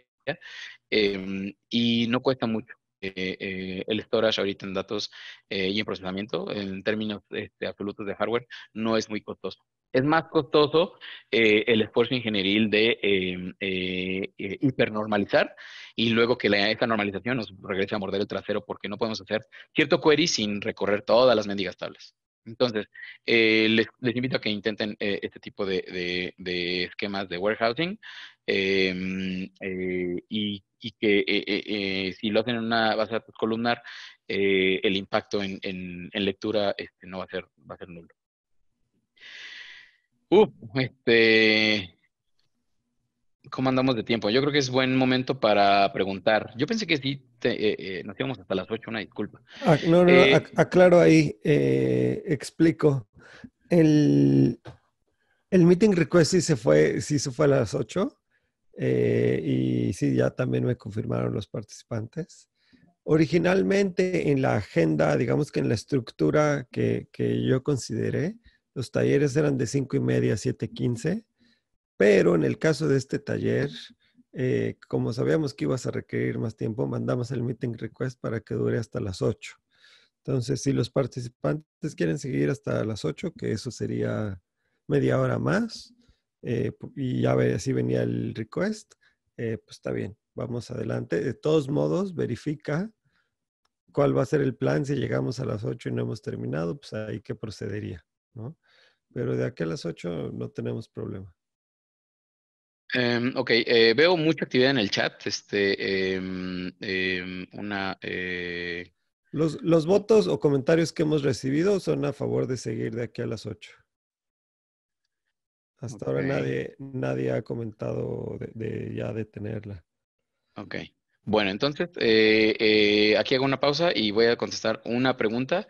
y no cuesta mucho. el storage ahorita en datos y en procesamiento, en términos este, absolutos de hardware, no es muy costoso es más costoso eh, el esfuerzo ingenieril de em, eh, eh, hipernormalizar y luego que la, esa normalización nos regrese a morder el trasero porque no podemos hacer cierto query sin recorrer todas las mendigas tablas. Entonces, les, invito a que intenten este tipo de, esquemas de warehousing em, y, que si lo hacen en una base de datos columnar, el impacto en, lectura este, no va a ser, va a ser nulo. Uh, este. ¿Cómo andamos de tiempo? Yo creo que es buen momento para preguntar. Yo pensé que sí, eh, eh, nos íbamos hasta las 8, una disculpa. Ah, no, no, eh, aclaro ahí, explico. El, el meeting request sí se fue, sí se fue a las 8. y sí, ya también me confirmaron los participantes. Originalmente en la agenda, digamos que en la estructura que, que yo consideré, los talleres eran de 5 y media a 7.15, pero en el caso de este taller, eh, como sabíamos que ibas a requerir más tiempo, mandamos el meeting request para que dure hasta las 8. Entonces, si los participantes quieren seguir hasta las 8, que eso sería media hora más, eh, y ya así venía el request, eh, pues está bien, vamos adelante. De todos modos, verifica cuál va a ser el plan si llegamos a las 8 y no hemos terminado, pues ahí que procedería, ¿no? Pero de aquí a las 8 no tenemos problema. Em, ok, eh, veo mucha actividad en el chat. Este, em, em, una. Eh, los, votos o comentarios que hemos recibido son a favor de seguir de aquí a las 8. Hasta ahora nadie, nadie ha comentado de, de ya detenerla. Ok. Bueno, entonces eh, aquí hago una pausa y voy a contestar una pregunta.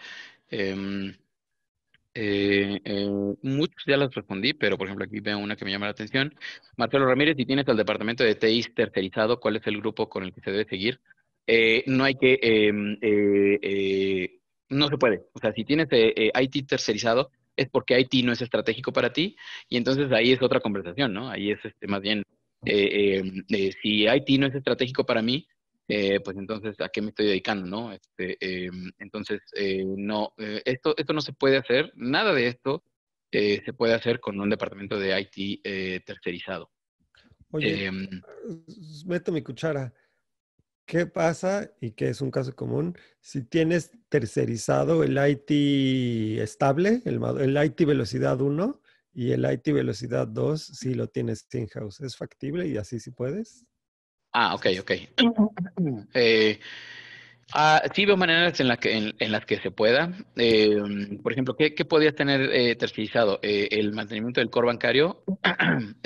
Eh, eh, muchos ya las respondí, pero por ejemplo aquí veo una que me llama la atención. Marcelo Ramírez, si tienes al departamento de TI tercerizado, ¿cuál es el grupo con el que se debe seguir? Eh, no hay que, em, eh, no se puede. O sea, si tienes IT tercerizado, es porque IT no es estratégico para ti y entonces ahí es otra conversación, ¿no? Ahí es este, más bien, em, si IT no es estratégico para mí, eh, pues entonces, ¿a qué me estoy dedicando? ¿no? Este, eh, entonces, eh, no, esto, esto no se puede hacer, nada de esto se puede hacer con un departamento de IT tercerizado. Oye, meto mi cuchara. ¿Qué pasa, y que es un caso común, si tienes tercerizado el IT estable, el, IT velocidad 1 y el IT velocidad 2, si lo tienes in-house? ¿Es factible y así sí puedes? Ah, ok, ok. Eh, ah, sí veo maneras en, que, en, las que se pueda. Eh, por ejemplo, ¿qué, qué podías tener eh, tercerizado? ¿El mantenimiento del core bancario?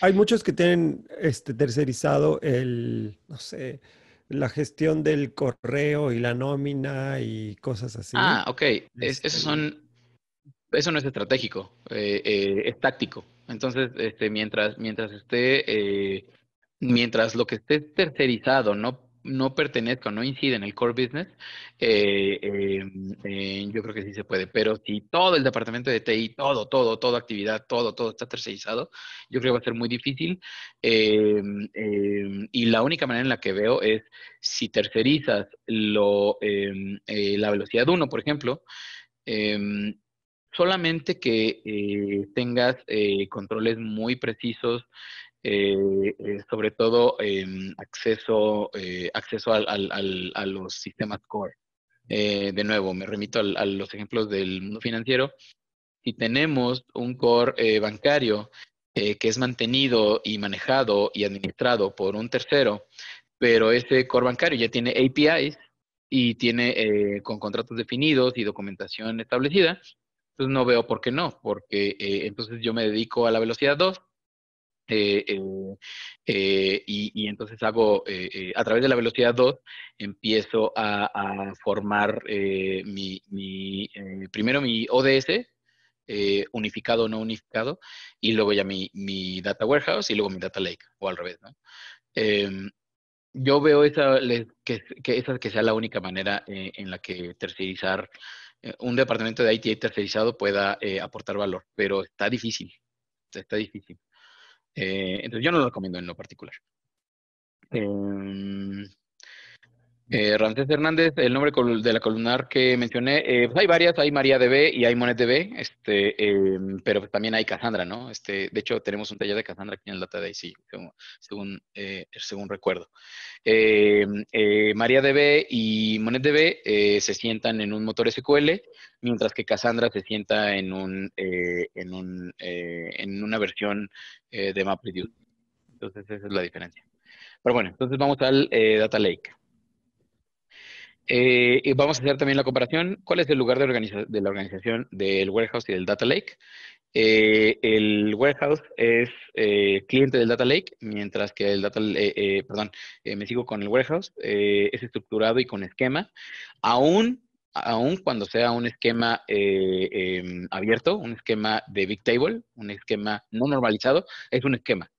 Hay muchos que tienen este, tercerizado el, no sé, la gestión del correo y la nómina y cosas así. Ah, ok. Este son, eso no es estratégico, es táctico. Entonces, este, mientras, mientras esté mientras lo que esté tercerizado no, no pertenezca no incide en el core business, eh, eh, eh, yo creo que sí se puede. Pero si todo el departamento de TI, todo, todo, toda actividad, todo, todo está tercerizado, yo creo que va a ser muy difícil. y la única manera en la que veo es si tercerizas lo, em, la velocidad 1, por ejemplo, em, solamente que tengas controles muy precisos eh, eh, sobre todo em, acceso, eh, acceso a los sistemas core. de nuevo, me remito a los ejemplos del mundo financiero. Si tenemos un core bancario que es mantenido y manejado y administrado por un tercero, pero ese core bancario ya tiene APIs y tiene con contratos definidos y documentación establecida, entonces pues no veo por qué no, porque entonces yo me dedico a la velocidad 2 eh, eh, eh, y, entonces hago, a través de la velocidad 2, empiezo a, formar mi, primero mi ODS, unificado o no unificado, y luego ya mi, data warehouse y luego mi data lake, o al revés, em, yo veo esa, que, que, esa que sea la única manera en la que tercerizar, un departamento de IT tercerizado pueda aportar valor, pero está difícil, está difícil. Eh, entonces yo no lo recomiendo en lo particular. Em, eh, Hernández, el nombre de la columnar que mencioné, eh, pues hay varias, hay B y hay MonetDB, este, em, pero también hay Cassandra, ¿no? Este, de hecho, tenemos un taller de Cassandra aquí en el Data Day, sí, según, según, eh, según recuerdo. Em, eh, B y MonetDB se sientan en un motor SQL, mientras que Cassandra se sienta en, un, en, en una versión de MapReduce. Entonces, esa es la diferencia. Pero bueno, entonces vamos al Data Lake. Eh, y vamos a hacer también la comparación. ¿Cuál es el lugar de, la organización del warehouse y del data lake? Eh, el warehouse es eh, cliente del data lake, mientras que el data, perdón, me sigo con el warehouse, es estructurado y con esquema. Aún, aún cuando sea un esquema em, abierto, un esquema de big table, un esquema no normalizado, es un esquema.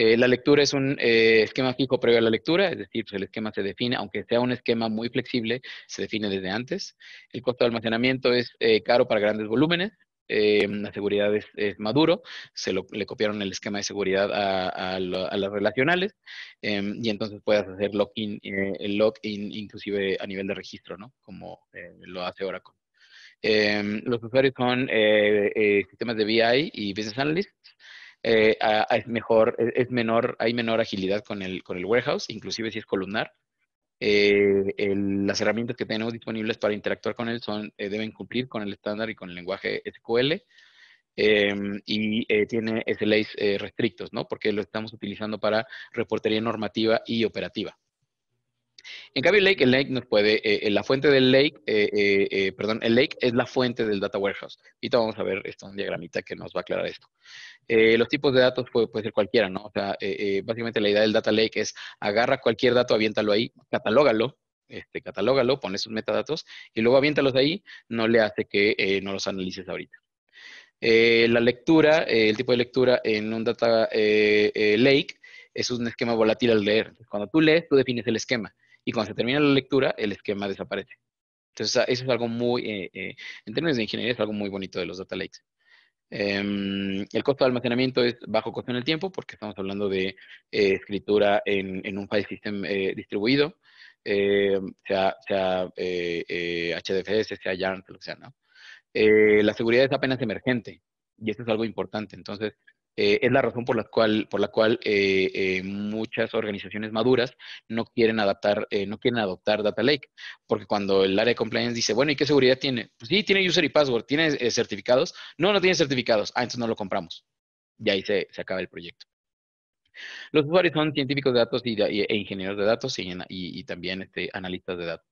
Eh, la lectura es un eh, esquema fijo previo a la lectura, es decir, el esquema se define, aunque sea un esquema muy flexible, se define desde antes. El costo de almacenamiento es eh, caro para grandes volúmenes. la seguridad es, maduro, se le copiaron el esquema de seguridad a, las relacionales em, y entonces puedes hacer login, el login inclusive a nivel de registro, ¿no? Como lo hace Oracle. Em, los usuarios son sistemas de BI y Business Analysts, eh, a, es mejor, es menor, hay menor agilidad con el, con el warehouse, inclusive si es columnar. Eh, las herramientas que tenemos disponibles para interactuar con él son, eh, deben cumplir con el estándar y con el lenguaje SQL em, y tiene SLAs restrictos, ¿no? Porque lo estamos utilizando para reportería normativa y operativa. En cambio, el lake, el lake nos puede, eh, eh, la fuente del lake, eh, perdón, el lake es la fuente del data warehouse. Ahorita vamos a ver esto, un diagramita que nos va a aclarar esto. los tipos de datos puede, ser cualquiera, ¿no? O sea, básicamente la idea del data lake es agarra cualquier dato, aviéntalo ahí, catalógalo, este, catalógalo, pone sus metadatos y luego aviéntalos ahí, no le hace que no los analices ahorita. la lectura, el tipo de lectura en un data lake es un esquema volátil al leer. Cuando tú lees, tú defines el esquema y cuando se termina la lectura, el esquema desaparece. Entonces, eso es algo muy, eh, eh, en términos de ingeniería, es algo muy bonito de los data lakes. Em, el costo de almacenamiento es bajo costo en el tiempo, porque estamos hablando de eh, escritura en, en, un file system distribuido, em, sea, sea HDFS, sea YARN, lo que sea, ¿no? la seguridad es apenas emergente, y eso es algo importante. Entonces, eh, es la razón por la cual, por la cual eh, eh, muchas organizaciones maduras no quieren adaptar, no quieren adoptar Data Lake, porque cuando el área de compliance dice, bueno, ¿y qué seguridad tiene? Pues sí, tiene user y password, tiene certificados. No, no tiene certificados. Ah, entonces no lo compramos. Y ahí se, acaba el proyecto. Los usuarios son científicos de datos e ingenieros de datos y, también este, analistas de datos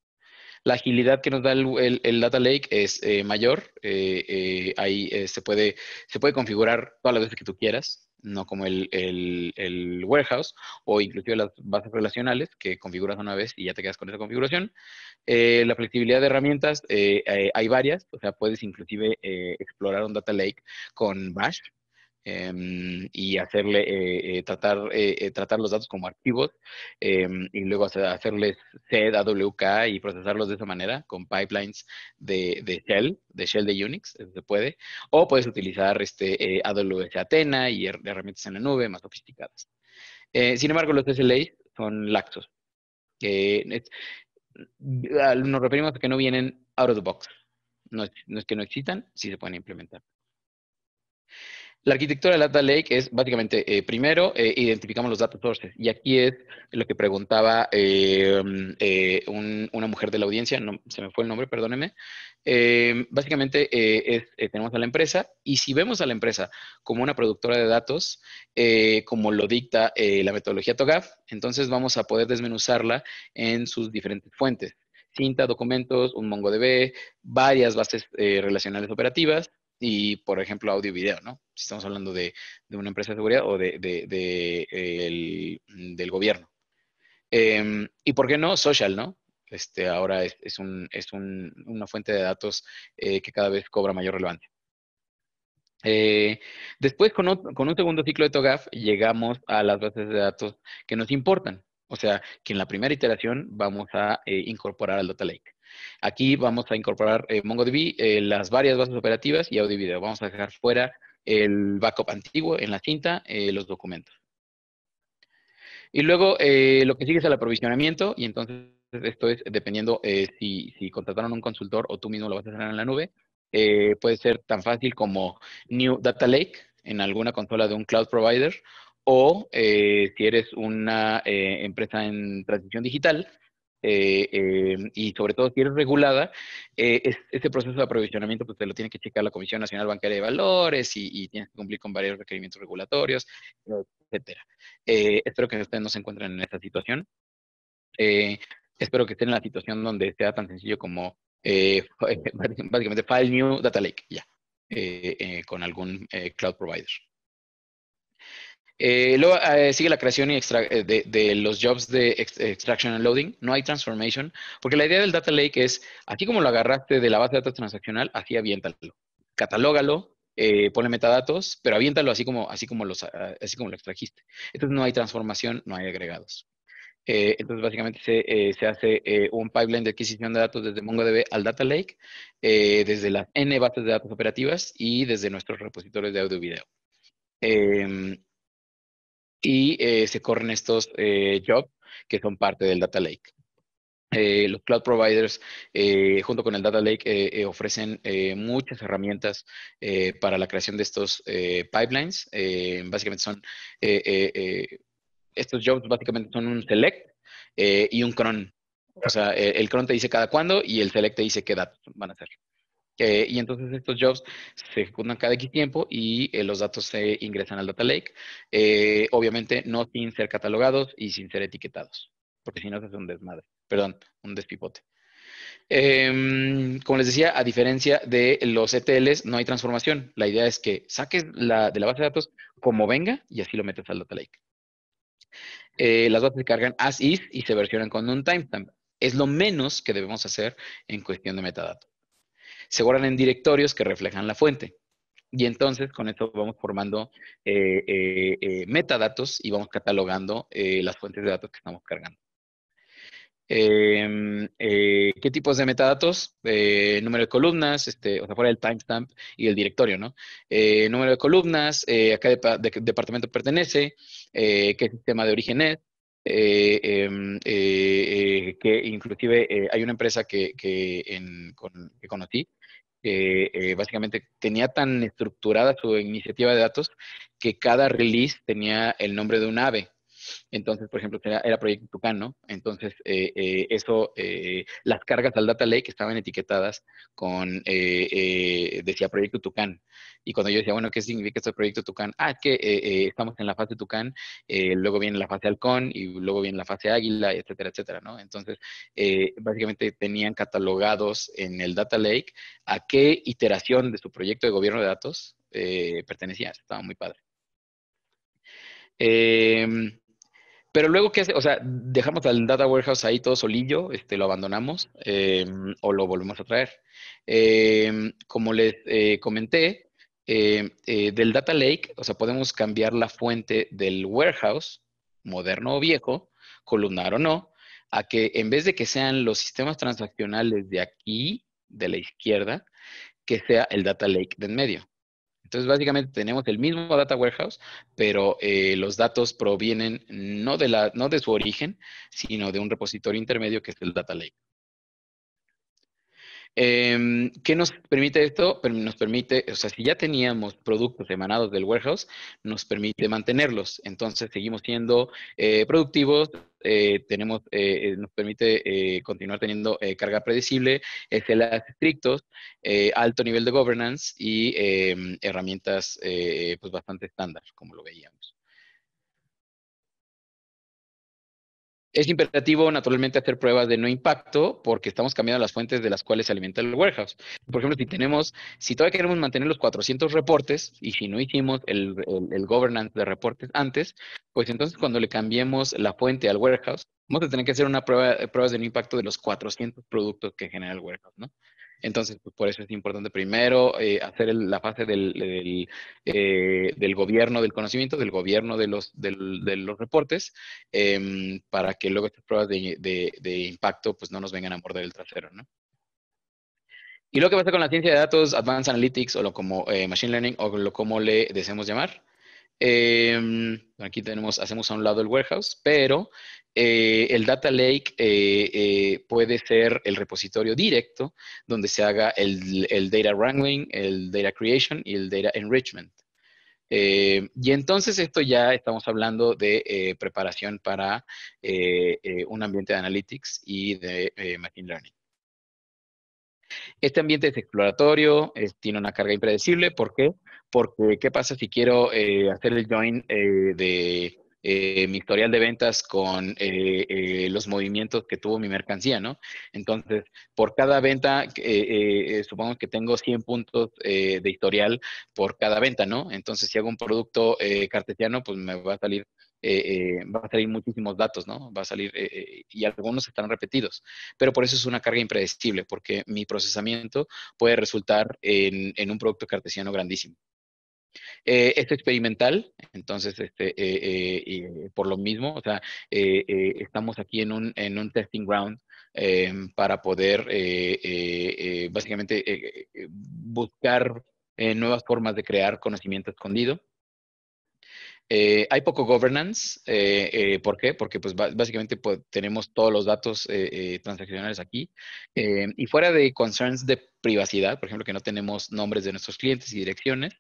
la agilidad que nos da el, Data Lake es eh, mayor. Eh, eh, ahí se, puede, se puede configurar todas las veces que tú quieras, no como el, el warehouse o inclusive las bases relacionales que configuras una vez y ya te quedas con esa configuración. la flexibilidad de herramientas, hay varias, o sea, puedes inclusive explorar un Data Lake con Bash, Em, y hacerle, eh, eh, tratar, eh, tratar los datos como archivos em, y luego hacerles sed AWK y procesarlos de esa manera con pipelines de, de Shell, de Shell de Unix, se puede, o puedes utilizar este, AWS Athena y herramientas en la nube más sofisticadas. sin embargo, los SLA son laxos. nos referimos a que no vienen out of the box. No, no es que no existan, sí se pueden implementar. La arquitectura de Data Lake es básicamente, eh, primero, eh, identificamos los datos sources. Y aquí es lo que preguntaba eh, mm, una mujer de la audiencia, no, se me fue el nombre, perdóneme. Em, básicamente tenemos a la empresa y si vemos a la empresa como una productora de datos, como lo dicta la metodología TOGAF, entonces vamos a poder desmenuzarla en sus diferentes fuentes cinta, documentos, un MongoDB, varias bases relacionales operativas, y, por ejemplo, audio y video, ¿no? Si estamos hablando de, una empresa de seguridad o de, eh, del gobierno. Em, y por qué no social, ¿no? Este, ahora es, un, es una fuente de datos eh, que cada vez cobra mayor relevancia. Eh, después, con, con, un segundo ciclo de TOGAF, llegamos a las bases de datos que nos importan. O sea, que en la primera iteración vamos a incorporar al Data Lake. Aquí vamos a incorporar eh, MongoDB, eh, las varias bases operativas y audio video. Vamos a dejar fuera el backup antiguo en la cinta, eh, los documentos. Y luego lo que sigue es el aprovisionamiento y entonces esto es dependiendo si, si contrataron un consultor o tú mismo lo vas a hacer en la nube. puede ser tan fácil como New Data Lake en alguna consola de un cloud provider o si eres una empresa en transición digital, eh, em, y sobre todo si eh, es regulada, ese proceso de aprovisionamiento pues te lo tiene que checar la Comisión Nacional Bancaria de Valores y, tiene tienes que cumplir con varios requerimientos regulatorios, etcétera. Eh, espero que ustedes no se encuentren en esta situación. espero que estén en la situación donde sea tan sencillo como básicamente File New Data Lake, ya, con algún cloud provider. Eh, luego eh, sigue la creación y extra, eh, de, los jobs de extraction and loading. No hay transformation, porque la idea del data lake es, aquí como lo agarraste de la base de datos transaccional, así aviéntalo. Catalógalo, pone metadatos, pero aviéntalo así como, así, como los, ah, así como lo extrajiste. Entonces no hay transformación, no hay agregados. entonces básicamente se, hace un pipeline de adquisición de datos desde MongoDB al data lake, desde las N bases de datos operativas y desde nuestros repositorios de audio y video. Em, y eh, se corren estos eh, jobs que son parte del Data Lake. Eh, los cloud providers, junto con el Data Lake, ofrecen muchas herramientas para la creación de estos pipelines. básicamente son, estos jobs básicamente son un select y un cron. O sea, el cron te dice cada cuándo y el select te dice qué datos van a hacer. Eh, y entonces estos jobs se ejecutan cada X tiempo y eh, los datos se ingresan al Data Lake, eh, obviamente no sin ser catalogados y sin ser etiquetados, porque si no se hace un desmadre, perdón, un despipote. Em, como les decía, a diferencia de los ETLs, no hay transformación. La idea es que saques de la base de datos como venga y así lo metes al Data Lake. las bases se cargan as is y se versionan con un timestamp. Es lo menos que debemos hacer en cuestión de metadatos se guardan en directorios que reflejan la fuente. Y entonces con esto vamos formando eh, eh, eh, metadatos y vamos catalogando las fuentes de datos que estamos cargando. Em, ¿Qué tipos de metadatos? número de columnas, este, o sea, fuera del timestamp y el directorio, ¿no? número de columnas, a qué departamento pertenece, qué sistema de origen es, em, que inclusive hay una empresa que, que conocí que eh, eh, básicamente tenía tan estructurada su iniciativa de datos que cada release tenía el nombre de un ave. Entonces, por ejemplo, era, proyecto Tucán, ¿no? Entonces, eh, eh, eso, eh, las cargas al Data Lake estaban etiquetadas con, decía proyecto Tucán. Y cuando yo decía, bueno, ¿qué significa este proyecto Tucán? Ah, que estamos en la fase Tucán, luego viene la fase Halcón y luego viene la fase Águila, etcétera, etcétera, ¿no? Entonces, básicamente tenían catalogados en el Data Lake a qué iteración de su proyecto de gobierno de datos pertenecía. Estaba muy padre. Eh, pero luego, ¿qué hace? O sea, dejamos al Data Warehouse ahí todo solillo, este, lo abandonamos em, o lo volvemos a traer. Em, como les eh, comenté, em, eh, del Data Lake, o sea, podemos cambiar la fuente del warehouse, moderno o viejo, columnar o no, a que en vez de que sean los sistemas transaccionales de aquí, de la izquierda, que sea el Data Lake del en medio. Entonces, básicamente tenemos el mismo data warehouse, pero eh, los datos provienen no de, la, no de su origen, sino de un repositorio intermedio que es el data lake. Eh, ¿Qué nos permite esto? Nos permite, o sea, si ya teníamos productos emanados del warehouse, nos permite mantenerlos. Entonces, seguimos siendo eh, productivos, eh, tenemos, eh, nos permite continuar teniendo carga predecible, escelas estrictos, alto nivel de governance y em, herramientas pues bastante estándar, como lo veíamos. Es imperativo, naturalmente, hacer pruebas de no impacto porque estamos cambiando las fuentes de las cuales se alimenta el warehouse. Por ejemplo, si tenemos, si todavía queremos mantener los 400 reportes y si no hicimos el, governance de reportes antes, pues entonces cuando le cambiemos la fuente al warehouse, vamos a tener que hacer una prueba pruebas de no impacto de los 400 productos que genera el warehouse, ¿no? Entonces, pues, por eso es importante primero eh, hacer la fase eh, del, gobierno del conocimiento, del gobierno de los, reportes, em, para que luego estas pruebas de, impacto pues no nos vengan a morder el trasero, Y lo que pasa con la ciencia de datos, Advanced Analytics, o lo como eh, Machine Learning, o lo como le deseemos llamar, Em, aquí tenemos, hacemos a un lado el warehouse, pero eh, el data lake eh, eh, puede ser el repositorio directo donde se haga el, el, data wrangling, el data creation y el data enrichment. y entonces esto ya estamos hablando de preparación para un ambiente de analytics y de machine learning. Este ambiente es exploratorio, tiene una carga impredecible. ¿Por qué? Porque, ¿qué pasa si quiero eh, hacer el join eh, de eh, mi historial de ventas con los movimientos que tuvo mi mercancía, ¿no? Entonces, por cada venta, supongamos que tengo 100 puntos de historial por cada venta, ¿no? Entonces, si hago un producto cartesiano, pues me va a salir eh, eh, va a salir muchísimos datos, ¿no? Va a salir eh, y algunos están repetidos. Pero por eso es una carga impredecible, porque mi procesamiento puede resultar en, un producto cartesiano grandísimo. es experimental, entonces, este, por lo mismo, o sea, estamos aquí en un testing ground para poder básicamente buscar nuevas formas de crear conocimiento escondido. Eh, hay poco governance. Eh, eh, ¿Por qué? Porque pues, básicamente pues, tenemos todos los datos transaccionales aquí. y fuera de concerns de privacidad, por ejemplo, que no tenemos nombres de nuestros clientes y direcciones,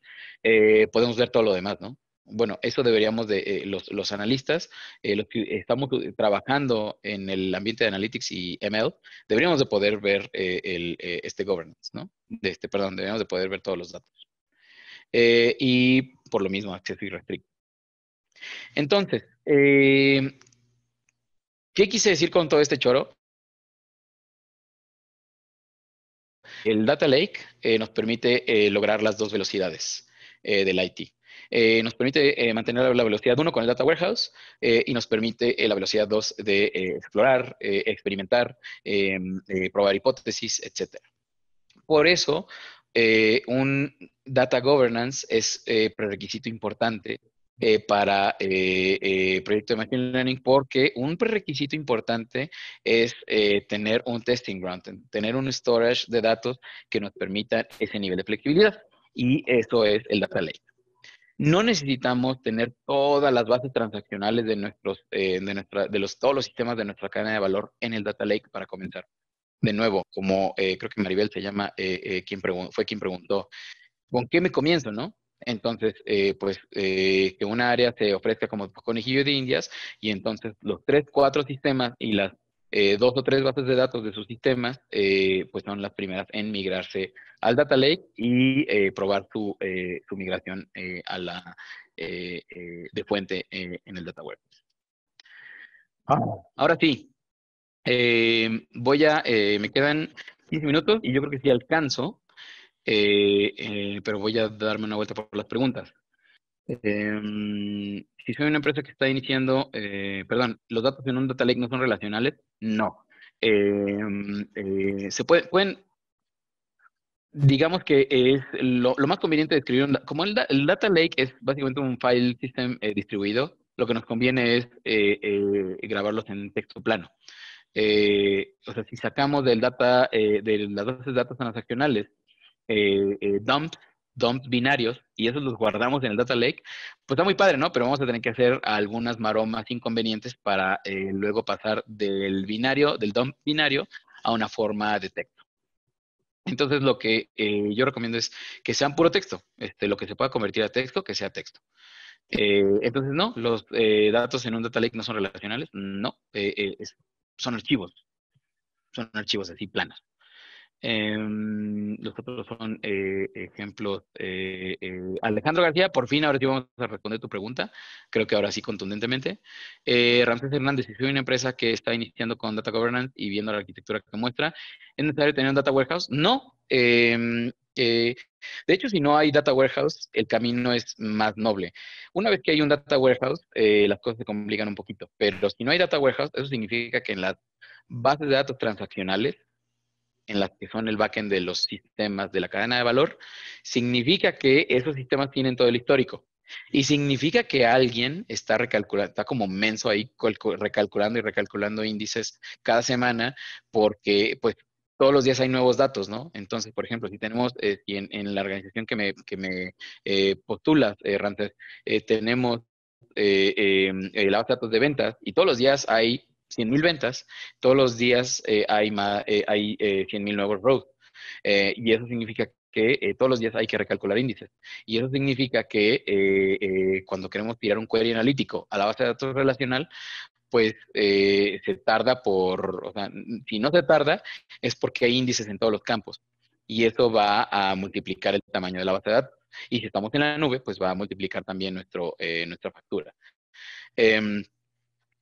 podemos ver todo lo demás, ¿no? Bueno, eso deberíamos de los, analistas, los que estamos trabajando en el ambiente de Analytics y ML, deberíamos de poder ver este governance, ¿no? De este, perdón, deberíamos de poder ver todos los datos. y por lo mismo, acceso irrestricto. Entonces, eh, ¿qué quise decir con todo este choro? El Data Lake eh, nos permite eh, lograr las dos velocidades del IT. nos permite mantener la velocidad 1 con el Data Warehouse y nos permite la velocidad 2 de explorar, experimentar, em, probar hipótesis, etc. Por eso, un Data Governance es prerequisito importante eh, para eh, eh, proyectos de Machine Learning porque un requisito importante es eh, tener un testing ground, tener un storage de datos que nos permita ese nivel de flexibilidad. Y eso es el Data Lake. No necesitamos tener todas las bases transaccionales de, nuestros, eh, de, nuestra, de los, todos los sistemas de nuestra cadena de valor en el Data Lake para comenzar. De nuevo, como creo que Maribel se llama, fue quien preguntó, ¿con qué me comienzo, no? Entonces, eh, pues eh, que un área se ofrezca como conejillo de indias y entonces los tres, cuatro sistemas y las eh, dos o tres bases de datos de sus sistemas, pues son las primeras en migrarse al Data Lake y probar su, su migración a la, de fuente en el Data Web. Ah. ahora sí, voy a, me quedan 15 minutos y yo creo que sí alcanzo, eh, eh, pero voy a darme una vuelta por las preguntas. Em, si soy una empresa que está iniciando, eh, perdón, ¿los datos en un data lake no son relacionales? No. Em, se puede, pueden, digamos que es lo, más conveniente de escribir, un, como el, data lake es básicamente un file system distribuido, lo que nos conviene es grabarlos en texto plano. o sea, si sacamos del data, de las bases de datos transaccionales, eh, eh binarios, y esos los guardamos en el data lake, pues está muy padre, ¿no? Pero vamos a tener que hacer algunas maromas inconvenientes para eh, luego pasar del binario, del dump binario, a una forma de texto. Entonces, lo que eh, yo recomiendo es que sean puro texto. Este, lo que se pueda convertir a texto, que sea texto. entonces, no, los datos en un data lake no son relacionales. No, son archivos. Son archivos así planos. Em, los otros son eh, ejemplos. Eh, eh, Alejandro García, por fin, ahora sí vamos a responder tu pregunta. Creo que ahora sí contundentemente. Ramsés Hernández, si soy una empresa que está iniciando con Data Governance y viendo la arquitectura que muestra, ¿es necesario tener un Data Warehouse? No. Em, de hecho, si no hay Data Warehouse, el camino es más noble. Una vez que hay un Data Warehouse, las cosas se complican un poquito. Pero si no hay Data Warehouse, eso significa que en las bases de datos transaccionales en las que son el backend de los sistemas de la cadena de valor, significa que esos sistemas tienen todo el histórico. Y significa que alguien está recalculando, está como menso ahí recalculando y recalculando índices cada semana porque pues todos los días hay nuevos datos, ¿no? Entonces, por ejemplo, si tenemos, eh, en, la organización que me, que me eh, eh, tenemos em, la datos de ventas y todos los días hay 100 mil ventas, todos los días eh, hay, más, eh, eh, nuevos rows. y eso significa que todos los días hay que recalcular índices. Y eso significa que cuando queremos tirar un query analítico a la base de datos relacional, pues se tarda por, o sea, si no se tarda, es porque hay índices en todos los campos. Y eso va a multiplicar el tamaño de la base de datos. Y si estamos en la nube, pues va a multiplicar también nuestro, nuestra factura. Em,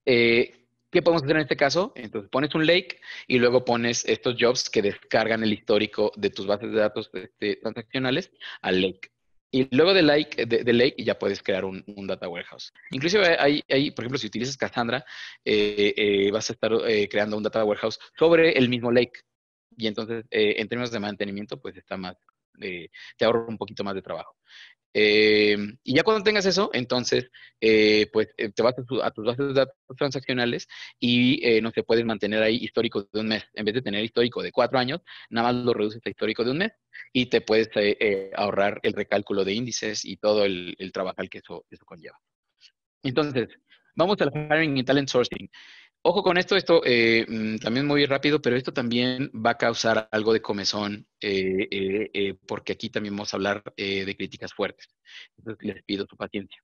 eh, ¿Qué podemos hacer en este caso? Entonces pones un lake y luego pones estos jobs que descargan el histórico de tus bases de datos este, transaccionales al lake. Y luego de Lake, de, Lake ya puedes crear un, data warehouse. Inclusive hay, por ejemplo, si utilizas Cassandra, eh, eh, vas a estar eh, creando un data warehouse sobre el mismo Lake. Y entonces, en términos de mantenimiento, pues está más, te ahorra un poquito más de trabajo. Em, y ya cuando tengas eso, entonces, eh, pues eh, te vas a, tus bases de datos transaccionales y eh, no se puedes mantener ahí histórico de un mes. En vez de tener histórico de cuatro años, nada más lo reduces a histórico de un mes y te puedes ahorrar el recálculo de índices y todo el, el trabajo que eso, eso conlleva. Entonces, vamos al hiring y talent sourcing. Ojo con esto, esto también eh, mm, también muy rápido, pero esto también va a causar algo de comezón, eh, eh, porque aquí también vamos a hablar de críticas fuertes. Entonces les pido su paciencia.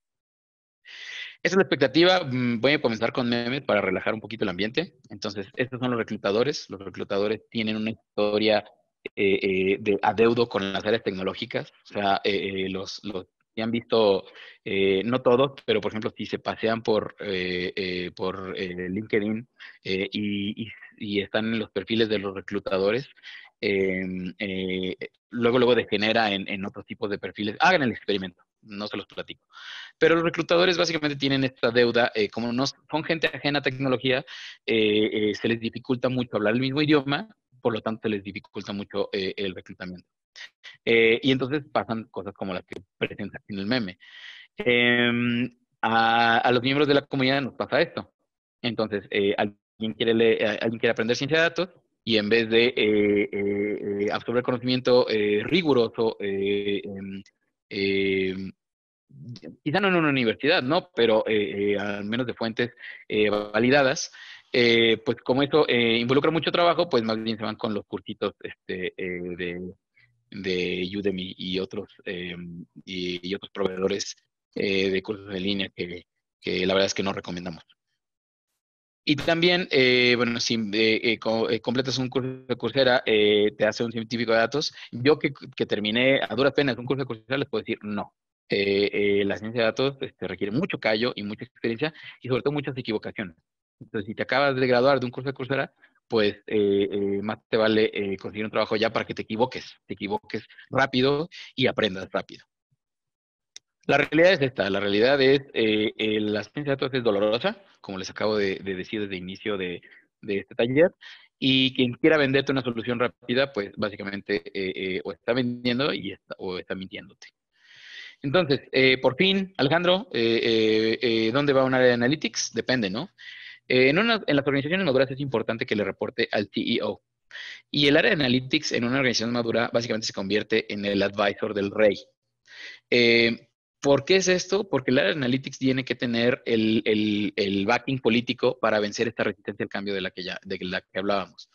Esa es la expectativa. Mm, voy a comenzar con memes para relajar un poquito el ambiente. Entonces, estos son los reclutadores. Los reclutadores tienen una historia de adeudo con las áreas tecnológicas. O sea, los si han visto, eh, no todos, pero por ejemplo, si se pasean por, eh, eh, por LinkedIn y, y, están en los perfiles de los reclutadores, luego luego degenera en, en otros tipos de perfiles. Hagan el experimento, no se los platico. Pero los reclutadores básicamente tienen esta deuda, como no son gente ajena a tecnología, se les dificulta mucho hablar el mismo idioma, por lo tanto se les dificulta mucho el reclutamiento. Eh, y entonces pasan cosas como las que presenta en el meme. Em, a, los miembros de la comunidad nos pasa esto. Entonces, eh, alguien, quiere eh, alguien quiere aprender ciencia de datos y en vez de absorber conocimiento riguroso, em, quizá no en una universidad, ¿no? Pero al menos de fuentes validadas, pues como eso involucra mucho trabajo, pues más bien se van con los cursitos este, de, de Udemy y otros, eh, y, otros proveedores eh, de cursos en línea que, que, la verdad es que no recomendamos. Y también, eh, bueno, si completas un curso de cursera, te hace un científico de datos. Yo que, que terminé a duras penas un curso de cursera les puedo decir no. la ciencia de datos este, requiere mucho callo y mucha experiencia y sobre todo muchas equivocaciones. Entonces, si te acabas de graduar de un curso de cursera, pues eh, eh, más te vale eh, conseguir un trabajo ya para que te equivoques, te equivoques rápido y aprendas rápido. La realidad es esta, la realidad es, la ciencia de datos es dolorosa, como les acabo de, decir desde el inicio de, este taller, y quien quiera venderte una solución rápida, pues básicamente o está vendiendo y o está mintiéndote. Entonces, por fin, Alejandro, ¿dónde va un área de analytics? Depende, ¿no? Eh, en, una, en las organizaciones maduras es importante que le reporte al CEO. Y el área de analytics en una organización madura básicamente se convierte en el advisor del rey. Eh, ¿Por qué es esto? Porque el área de analytics tiene que tener el, el, backing político para vencer esta resistencia al cambio de la que, ya, de la que hablábamos.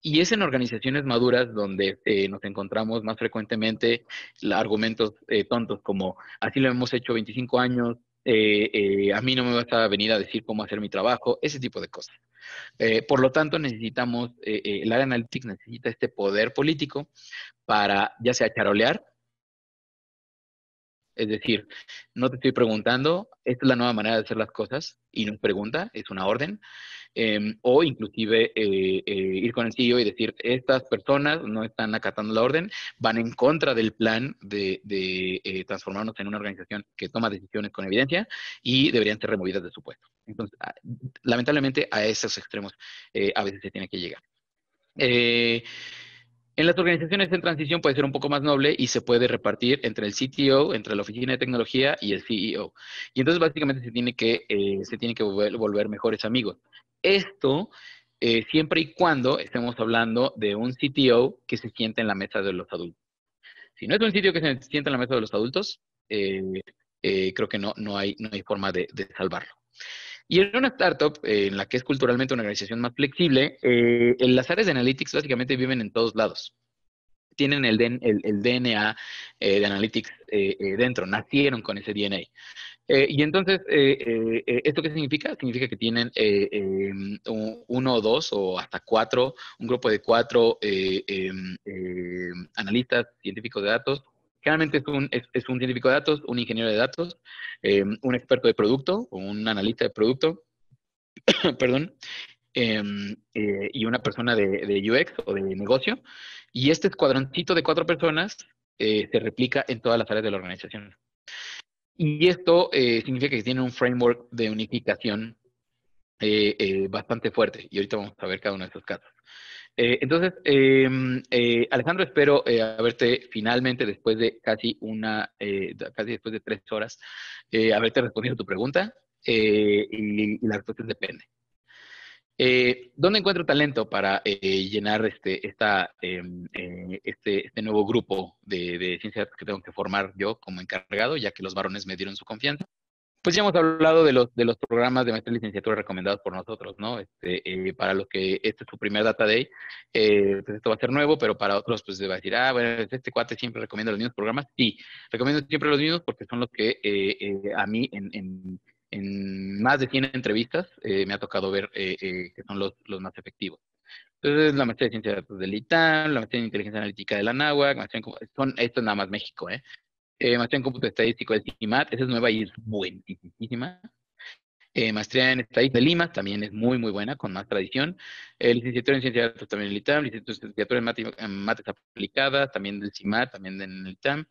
Y es en organizaciones maduras donde eh, nos encontramos más frecuentemente argumentos tontos como así lo hemos hecho 25 años, eh, eh, a mí no me va a venir a decir cómo hacer mi trabajo, ese tipo de cosas. Eh, por lo tanto, necesitamos, el área analítica necesita este poder político para ya sea charolear es decir, no te estoy preguntando, esta es la nueva manera de hacer las cosas y no es pregunta, es una orden. Em, o inclusive eh, eh, ir con el CEO y decir, estas personas no están acatando la orden, van en contra del plan de, eh, transformarnos en una organización que toma decisiones con evidencia y deberían ser removidas de su puesto. Entonces, ah, lamentablemente a esos extremos a veces se tiene que llegar. En las organizaciones en transición puede ser un poco más noble y se puede repartir entre el CTO, entre la oficina de tecnología y el CEO. Y entonces básicamente se tiene que, eh, se tiene que volver, mejores amigos. Esto eh, siempre y cuando estemos hablando de un CTO que se siente en la mesa de los adultos. Si no es un sitio que se sienta en la mesa de los adultos, eh, creo que no, no, hay, no hay forma de salvarlo. Y en una startup, eh, en la que es culturalmente una organización más flexible, eh, las áreas de analytics básicamente viven en todos lados. Tienen el, el, DNA eh, de analytics dentro, nacieron con ese DNA. y entonces, ¿esto qué significa? Significa que tienen uno o dos o hasta cuatro, un grupo de cuatro em, analistas científicos de datos Generalmente es un, científico de datos, un ingeniero de datos, eh, un experto de producto o un analista de producto, perdón, em, eh, y una persona de, UX o de negocio. Y este cuadrantito de cuatro personas eh, se replica en todas las áreas de la organización. Y esto significa que tiene un framework de unificación bastante fuerte. Y ahorita vamos a ver cada uno de esos casos. Eh, entonces, em, eh, Alejandro, espero eh, haberte finalmente, después de casi una, casi después de tres horas, haberte respondido tu pregunta y, y, la respuesta depende. ¿Dónde encuentro talento para llenar este, em, este, este, nuevo grupo de, de ciencias que tengo que formar yo como encargado, ya que los varones me dieron su confianza? pues ya hemos hablado de los, de los programas de maestría y licenciatura recomendados por nosotros, ¿no? Este, eh, para los que este es su primer Data Day, eh, pues esto va a ser nuevo, pero para otros pues se va a decir, ah, bueno, este cuate siempre recomienda los mismos programas. Sí, recomiendo siempre los mismos porque son los que eh, eh, a mí en, más de 100 entrevistas me ha tocado ver que son los, más efectivos. Entonces, la maestría de ciencias de datos del ITAM, la maestría de inteligencia analítica de la NAWAC, son, esto es nada más México, ¿eh? eh, maestría cómputo estadístico, de CIMAT, esa es nueva y es buenísima. Eh, maestría en Estadística de Lima, también es muy, muy buena, con más tradición. licenciatura en Ciencia de Datos también en el ITAM, licenciatura en, Matemáticas en Aplicadas, también del CIMAT, también en el ITAM,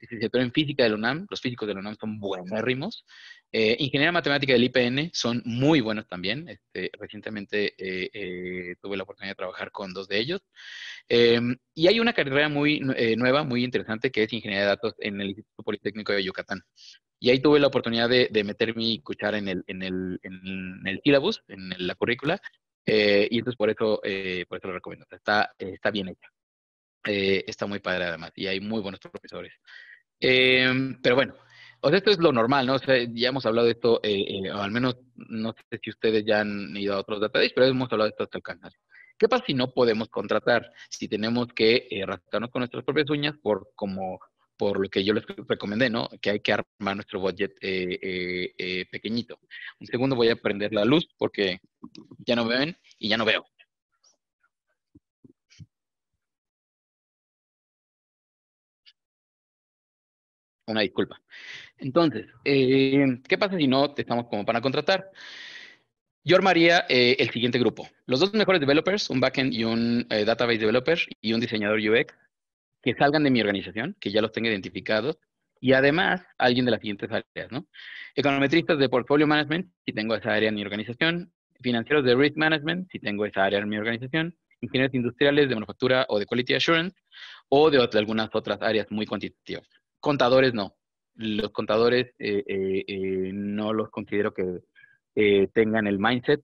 licenciatura en Física del UNAM, los físicos del UNAM son buenísimos. Eh, ingeniería matemática del IPN son muy buenos también. Este, recientemente eh, tuve la oportunidad de trabajar con dos de ellos. Em, y hay una carrera muy nueva, muy interesante, que es Ingeniería de Datos en el Instituto Politécnico de Yucatán. Y ahí tuve la oportunidad de, de meter mi cuchara en el, en el, en el syllabus, en la currícula, eh, y entonces por eso, eh, por eso lo recomiendo. Está, está bien hecha. Eh, está muy padre además, y hay muy buenos profesores. Em, pero bueno, o sea, esto es lo normal, ¿no? O sea, ya hemos hablado de esto, o al menos no sé si ustedes ya han ido a otros databases, pero hemos hablado de esto hasta el canal. ¿Qué pasa si no podemos contratar? Si tenemos que eh, con nuestras propias uñas por como por lo que yo les recomendé, ¿no? Que hay que armar nuestro budget eh, eh, eh, pequeñito. Un segundo voy a prender la luz porque ya no ven y ya no veo. Una disculpa. Entonces, ¿qué pasa si no te estamos como para contratar? Yo armaría el siguiente grupo. Los dos mejores developers, un backend y un database developer y un diseñador UX, que salgan de mi organización, que ya los tenga identificados, y además alguien de las siguientes áreas, ¿no? Econometristas de portfolio management, si tengo esa área en mi organización, financieros de risk management, si tengo esa área en mi organización, ingenieros industriales de manufactura o de quality assurance, o de, algunas otras áreas muy cuantitativas. Contadores no. Los contadores eh, eh, eh, no los considero que tengan el mindset.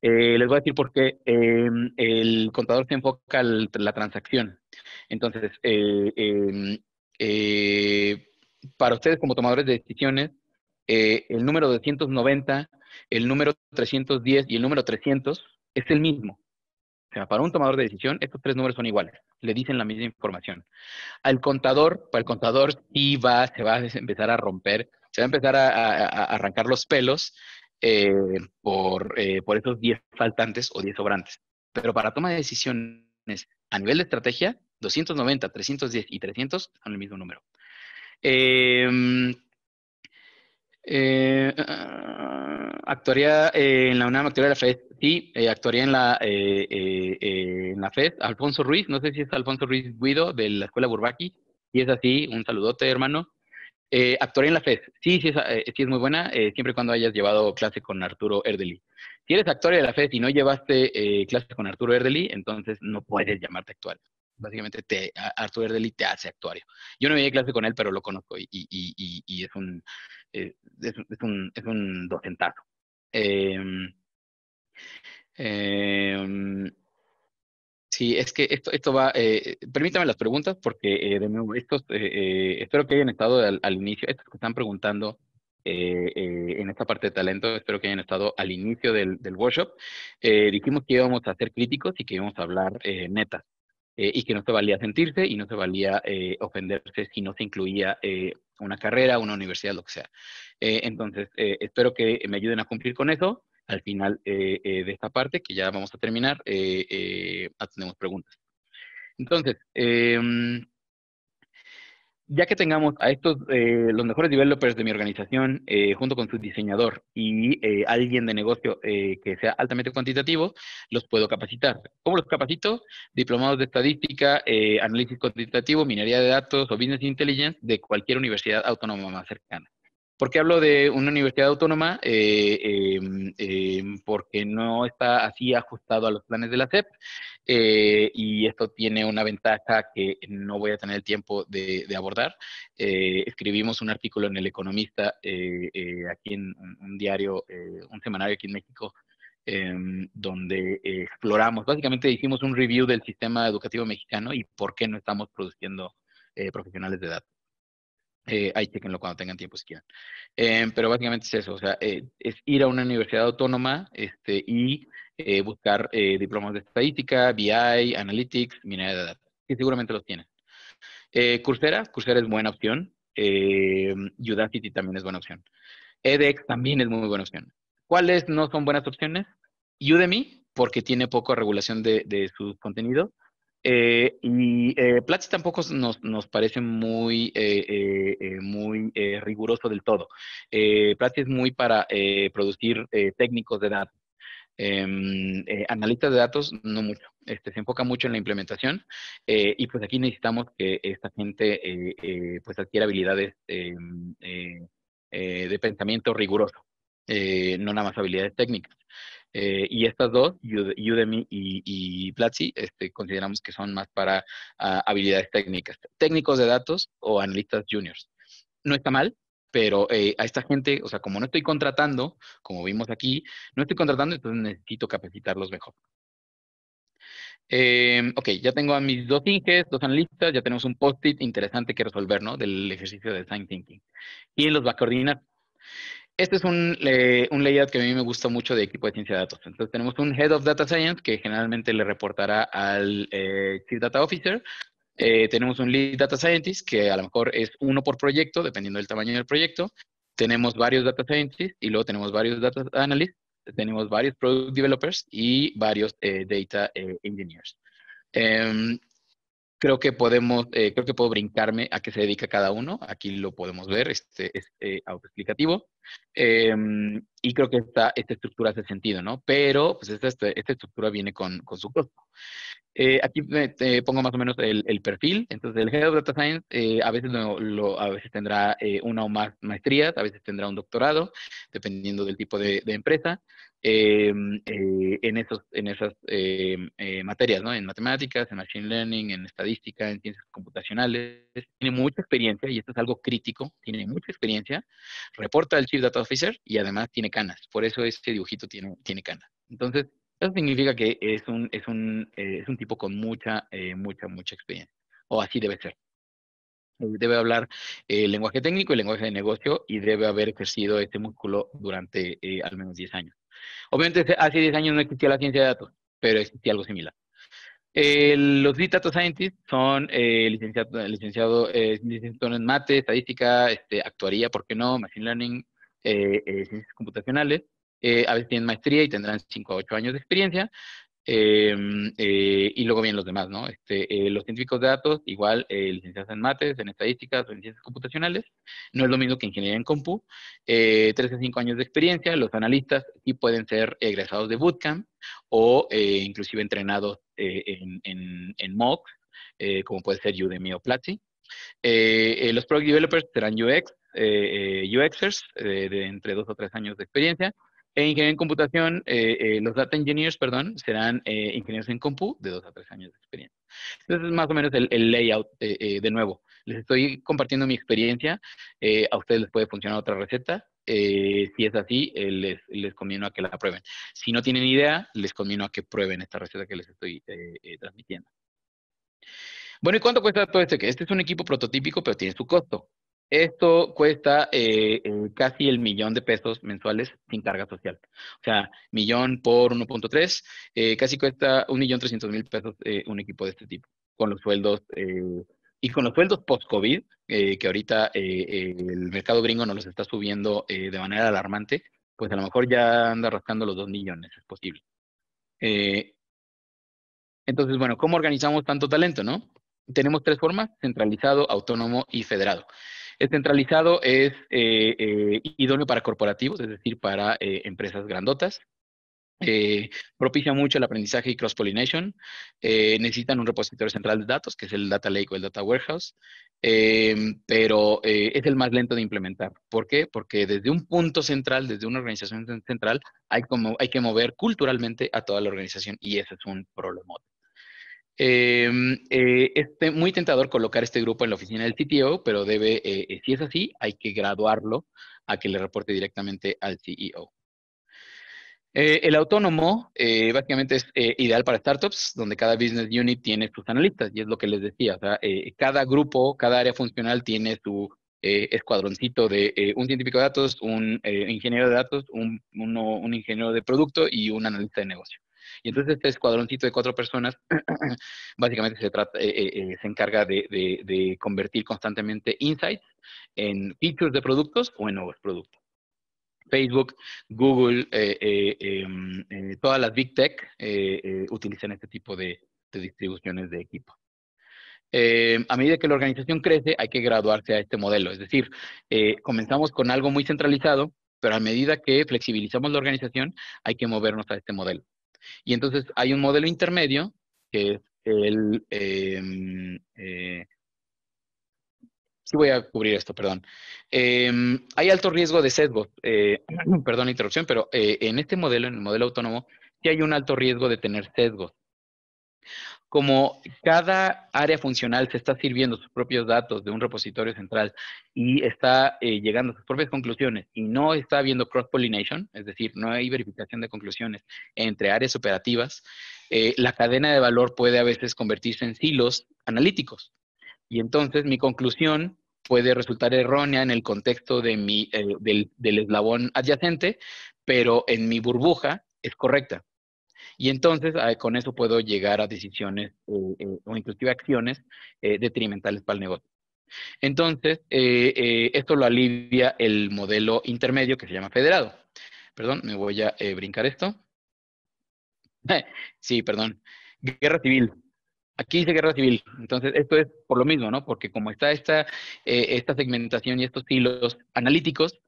les voy a decir por qué em, el contador se enfoca en la transacción, entonces, eh, em, eh, para ustedes como tomadores de decisiones, eh, el número 290, el número 310 y el número 300 es el mismo. O sea, para un tomador de decisión, estos tres números son iguales, le dicen la misma información. Al contador, para el contador sí va, se va a empezar a romper, se va a empezar a, arrancar los pelos por, esos 10 faltantes o 10 sobrantes. Pero para toma de decisiones, a nivel de estrategia, 290, 310 y 300 son el mismo número. actuaría en la UNAM, actuaría en la FED, sí, actuaría en la, en la FED, Alfonso Ruiz, no sé si es Alfonso Ruiz Guido de la Escuela Burbaki, si es así, un saludote hermano. Eh, actuaría en la FED, sí, sí es, eh, sí es muy buena, eh, siempre cuando hayas llevado clase con Arturo Erdeli. Si eres actuario de la FED y no llevaste eh, clases con Arturo Erdeli, entonces no puedes llamarte actuario. Básicamente, Arturo Erdeli te hace actuario. Yo no llevé clase con él, pero lo conozco y, es, un, eh, es, un, es un docentazo. Em, em, sí, es que esto, esto va, eh, permítame las preguntas porque de nuevo, estos, espero que hayan estado al inicio, estos que están preguntando eh, eh, en esta parte de talento, espero que hayan estado al inicio del, workshop, eh, dijimos que íbamos a ser críticos y que íbamos a hablar netas, y que no se valía sentirse y no se valía ofenderse si no se incluía una carrera, una universidad, lo que sea. entonces, espero que me ayuden a cumplir con eso. Al final de esta parte, que ya vamos a terminar, atendemos preguntas. Entonces, em, ya que tengamos a estos, eh, los mejores developers de mi organización, eh, junto con su diseñador y eh, alguien de negocio que sea altamente cuantitativo, los puedo capacitar. ¿Cómo los capacito? Diplomados de estadística, análisis cuantitativo, minería de datos o business intelligence de cualquier universidad autónoma más cercana. ¿Por qué hablo de una universidad autónoma? Eh, em, em, porque no está así ajustado a los planes de la SEP eh, y esto tiene una ventaja que no voy a tener el tiempo de, abordar. Eh, escribimos un artículo en El Economista, aquí en un, diario, un semanario aquí en México, em, donde exploramos, básicamente hicimos un review del sistema educativo mexicano y por qué no estamos produciendo profesionales de datos. Eh, ahí chequenlo cuando tengan tiempo si quieren. Em, pero básicamente es eso, o sea, eh, es ir a una universidad autónoma este, y eh, buscar diplomas de estadística, BI, Analytics, minería de datos, que seguramente los tienen. Coursera, Coursera es buena opción. Em, Udacity también es buena opción. edX también es muy buena opción. ¿Cuáles no son buenas opciones? Udemy, porque tiene poca regulación de su contenido. Eh, y eh, Platzi tampoco nos, parece muy, eh, eh, muy riguroso del todo. Platzi es muy para producir técnicos de datos. Em, analistas de datos, no mucho. Este, se enfoca mucho en la implementación y pues aquí necesitamos que esta gente pues adquiera habilidades em, de pensamiento riguroso, no nada más habilidades técnicas. Eh, y estas dos, Udemy y, y Platzi, este, consideramos que son más para ah, habilidades técnicas, técnicos de datos o analistas juniors. No está mal, pero eh, a esta gente, o sea, como no estoy contratando, como vimos aquí, no estoy contratando, entonces necesito capacitarlos mejor. Em, ok, ya tengo a mis dos inges, dos analistas, ya tenemos un post-it interesante que resolver, ¿no? Del ejercicio de design thinking. ¿Quién los va a coordinar? Este es eh, un, layout que a mí me gusta mucho de equipo de ciencia de datos. Entonces tenemos un Head of Data Science que generalmente le reportará al eh, Chief Data Officer. Eh, tenemos un Lead Data Scientist que a lo mejor es uno por proyecto, dependiendo del tamaño del proyecto. Tenemos varios Data Scientists y luego tenemos varios Data Analysts. Tenemos varios Product Developers y varios Data Engineers. Em, creo que podemos, creo que puedo brincarme a qué se dedica cada uno. Aquí lo podemos ver, este es autoexplicativo. Em, y creo que esta, esta estructura hace sentido, ¿no? Pero pues esta, esta, estructura viene con, con su costo. Eh, aquí te pongo más o menos el, perfil. Entonces, el Head of Data Science eh, a, veces lo, a veces tendrá eh, una o más maestrías, a veces tendrá un doctorado, dependiendo del tipo de, empresa. Em, en, esos, en esas em, materias, ¿no? En matemáticas, en machine learning, en estadística, en ciencias computacionales. Tiene mucha experiencia y esto es algo crítico. Tiene mucha experiencia. Reporta al Data Officer y además tiene canas. Por eso ese dibujito tiene, tiene canas. Entonces, eso significa que es un, es un, eh, tipo con mucha, eh, mucha, mucha experiencia. O así debe ser. Debe hablar eh, lenguaje técnico y lenguaje de negocio y debe haber ejercido este músculo durante al menos 10 años. Obviamente, hace 10 años no existía la ciencia de datos, pero existía algo similar. los Big Data Scientists son licenciados licenciado, licenciado en mate, estadística, este, actuaría, ¿por qué no? Machine Learning, eh, eh, ciencias computacionales, eh, a veces tienen maestría y tendrán 5 a 8 años de experiencia, em, y luego vienen los demás, ¿no? Este, los científicos de datos, igual licenciados en mates, en estadísticas o en ciencias computacionales, no es lo mismo que ingeniería en compu, 3 a 5 años de experiencia, los analistas y pueden ser egresados de bootcamp o inclusive entrenados en, en, MOOC, como puede ser Udemy o Platzi. los product developers serán UX, eh, eh, UXers eh, de entre dos o tres años de experiencia. E ingeniería en computación, los data engineers, perdón, serán ingenieros en compu de dos a tres años de experiencia. Entonces, es más o menos el, layout de nuevo. Les estoy compartiendo mi experiencia. a ustedes les puede funcionar otra receta. si es así, les, les conviene a que la prueben. Si no tienen idea, les conviene a que prueben esta receta que les estoy transmitiendo. Bueno, ¿y cuánto cuesta todo este? Este es un equipo prototípico, pero tiene su costo. Esto cuesta eh, eh, casi el millón de pesos mensuales sin carga social. O sea, millón por 1.3, eh, casi cuesta un millón trescientos mil pesos un equipo de este tipo, con los sueldos y con los sueldos post-COVID, que ahorita el mercado gringo nos los está subiendo de manera alarmante, pues a lo mejor ya anda rascando los dos millones, es posible. entonces, bueno, ¿cómo organizamos tanto talento, no? Tenemos tres formas, centralizado, autónomo y federado. Es centralizado es eh, eh, idóneo para corporativos, es decir, para eh, empresas grandotas. propicia mucho el aprendizaje y cross-pollination. necesitan un repositorio central de datos, que es el Data Lake o el Data Warehouse, pero es el más lento de implementar. ¿Por qué? Porque desde un punto central, desde una organización central, hay, como, hay que mover culturalmente a toda la organización y ese es un problema. Em, eh, es este, muy tentador colocar este grupo en la oficina del CTO, pero debe, eh, eh, si es así, hay que graduarlo a que le reporte directamente al CEO. el autónomo básicamente es ideal para startups, donde cada business unit tiene sus analistas, y es lo que les decía, cada grupo, cada área funcional tiene su escuadroncito de un científico de datos, un ingeniero de datos, un ingeniero de producto y un analista de negocio. Y entonces este escuadroncito de cuatro personas básicamente se, eh, eh, eh, encarga de, convertir constantemente insights en features de productos o en nuevos productos. Facebook, Google, em, todas las big tech utilizan este tipo de distribuciones de equipo. a medida que la organización crece, hay que graduarse a este modelo. Es decir, comenzamos con algo muy centralizado, pero a medida que flexibilizamos la organización, hay que movernos a este modelo. Y entonces hay un modelo intermedio, que es el... Em, eh, sí voy a cubrir esto, perdón. Em, hay alto riesgo de sesgos, eh, perdón la interrupción, pero eh, en este modelo, en el modelo autónomo, sí hay un alto riesgo de tener sesgos como cada área funcional se está sirviendo sus propios datos de un repositorio central y está eh, llegando a sus propias conclusiones y no está habiendo cross-pollination, es decir, no hay verificación de conclusiones entre áreas operativas, eh, la cadena de valor puede a veces convertirse en silos analíticos. Y entonces mi conclusión puede resultar errónea en el contexto eh, del eslabón adyacente, pero en mi burbuja es correcta. Y entonces ah, con eso puedo llegar a decisiones eh, eh, o inclusive acciones eh, detrimentales para el negocio. Entonces, esto lo alivia el modelo intermedio que se llama federado. Perdón, me voy a brincar esto. sí, perdón. Guerra civil. Aquí dice guerra civil. Entonces, esto es por lo mismo, ¿no? Porque como está esta, esta segmentación y estos hilos analíticos,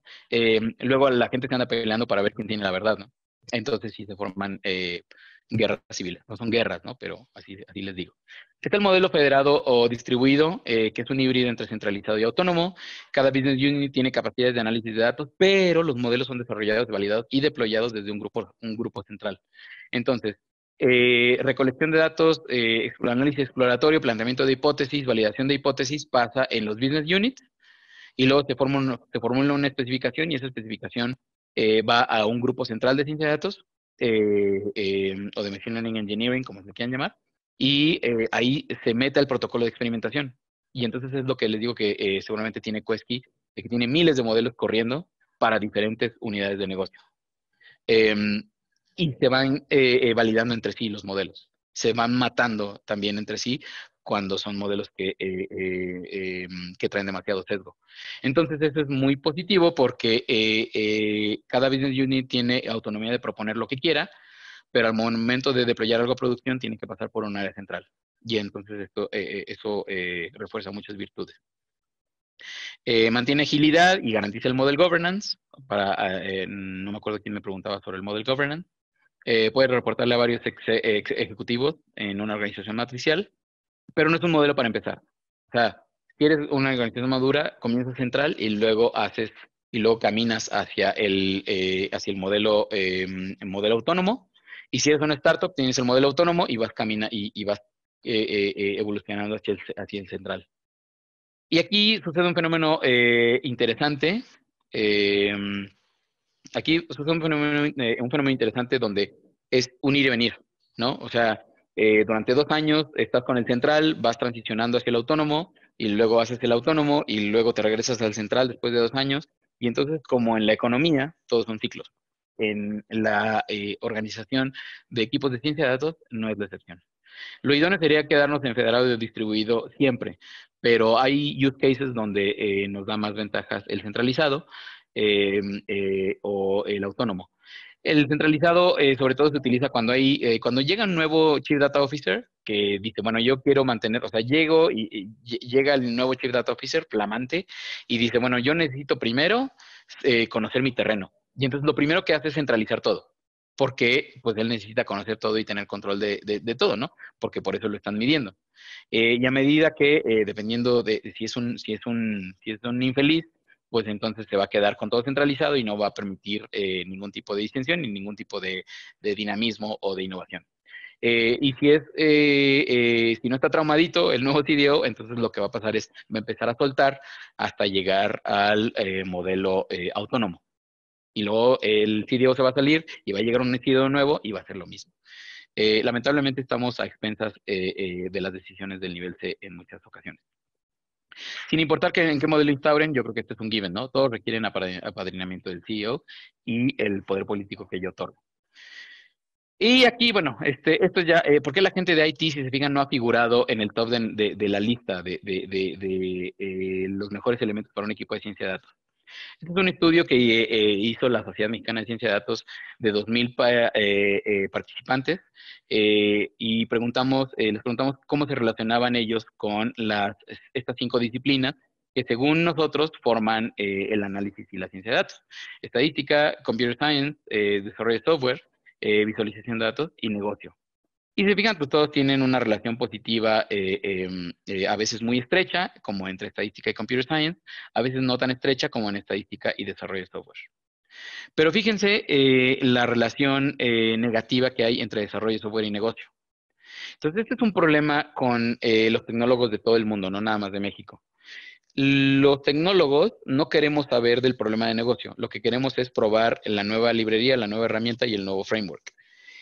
luego la gente se anda peleando para ver quién tiene la verdad, ¿no? entonces sí se forman eh, mm. guerras civiles. No son guerras, ¿no? Pero así, así les digo. Está el modelo federado o distribuido, eh, que es un híbrido entre centralizado y autónomo. Cada business unit tiene capacidades de análisis de datos, pero los modelos son desarrollados, validados y deployados desde un grupo, un grupo central. Entonces, eh, recolección de datos, eh, análisis exploratorio, planteamiento de hipótesis, validación de hipótesis pasa en los business units y luego se se formula una especificación y esa especificación eh, va a un grupo central de ciencia de datos, eh, eh, o de Machine Learning Engineering, como se quieran llamar, y ahí se mete el protocolo de experimentación. Y entonces es lo que les digo que seguramente tiene Quesky, que tiene miles de modelos corriendo para diferentes unidades de negocio. Em, y se van validando entre sí los modelos, se van matando también entre sí cuando son modelos que, eh, eh, eh, mm, que traen demasiado sesgo. Entonces, eso es muy positivo porque cada business unit tiene autonomía de proponer lo que quiera, pero al momento de deployar algo a producción tiene que pasar por un área central. Y entonces esto, eso refuerza muchas virtudes. mantiene agilidad y garantiza el model governance. no me acuerdo quién me preguntaba sobre el model governance. puede reportarle a varios ejecutivos en una organización matricial pero no es un modelo para empezar. O sea, si eres una organización madura, comienzas central y luego haces y luego caminas hacia el, eh, hacia el modelo, em, modelo autónomo. Y si eres una startup, tienes el modelo autónomo y vas, camina, y, vas eh, eh, evolucionando hacia el, central. Y aquí sucede un fenómeno interesante. Em, aquí sucede un fenómeno, interesante donde es un ir y venir, ¿no? O sea, eh, durante dos años estás con el central, vas transicionando hacia el autónomo y luego haces el autónomo y luego te regresas al central después de dos años. Y entonces, como en la economía, todos son ciclos. En la eh, organización de equipos de ciencia de datos no es la excepción. Lo idóneo sería quedarnos en federado distribuido siempre, pero hay use cases donde eh, nos da más ventajas el centralizado o el autónomo. El centralizado eh, sobre todo se utiliza cuando hay, eh, cuando llega un nuevo Chief Data Officer que dice, bueno, yo quiero mantener, o sea, llego y, llega el nuevo Chief Data Officer, flamante, y dice, bueno, yo necesito primero eh, conocer mi terreno. Y entonces lo primero que hace es centralizar todo porque pues él necesita conocer todo y tener control de, todo, ¿no? Porque por eso lo están midiendo. y a medida que, dependiendo de si es, un, si, es un, si es un infeliz, pues entonces se va a quedar con todo centralizado y no va a permitir eh, ningún tipo de distinción ni ningún tipo de, dinamismo o de innovación. Eh, y si es, eh, si no está traumadito el nuevo CDO, entonces lo que va a pasar es va a empezar a soltar hasta llegar al modelo autónomo. Y luego el CDO se va a salir y va a llegar un CDO nuevo y va a ser lo mismo. lamentablemente estamos a expensas de las decisiones del nivel C en muchas ocasiones. Sin importar que, en qué modelo instauren, yo creo que este es un given, ¿no? Todos requieren apadrinamiento del CEO y el poder político que yo otorgo. Y aquí, bueno, este, esto ya, eh, ¿por qué la gente de IT, si se fijan, no ha figurado en el top de, la lista de, eh, los mejores elementos para un equipo de ciencia de datos? Este es un estudio que eh, eh, hizo la Sociedad Mexicana de Ciencia de Datos de 2.000 eh, participantes y preguntamos, les preguntamos cómo se relacionaban ellos con estas cinco disciplinas que según nosotros forman el análisis y la ciencia de datos. Estadística, computer science, desarrollo de software, visualización de datos y negocio. Y se fijan, pues, todos tienen una relación positiva, eh, em, eh, a veces muy estrecha, como entre estadística y computer science, a veces no tan estrecha como en estadística y desarrollo de software. Pero fíjense eh, la relación negativa que hay entre desarrollo de software y negocio. Entonces, este es un problema con los tecnólogos de todo el mundo, no nada más de México. Los tecnólogos no queremos saber del problema de negocio, lo que queremos es probar la nueva librería, la nueva herramienta y el nuevo framework.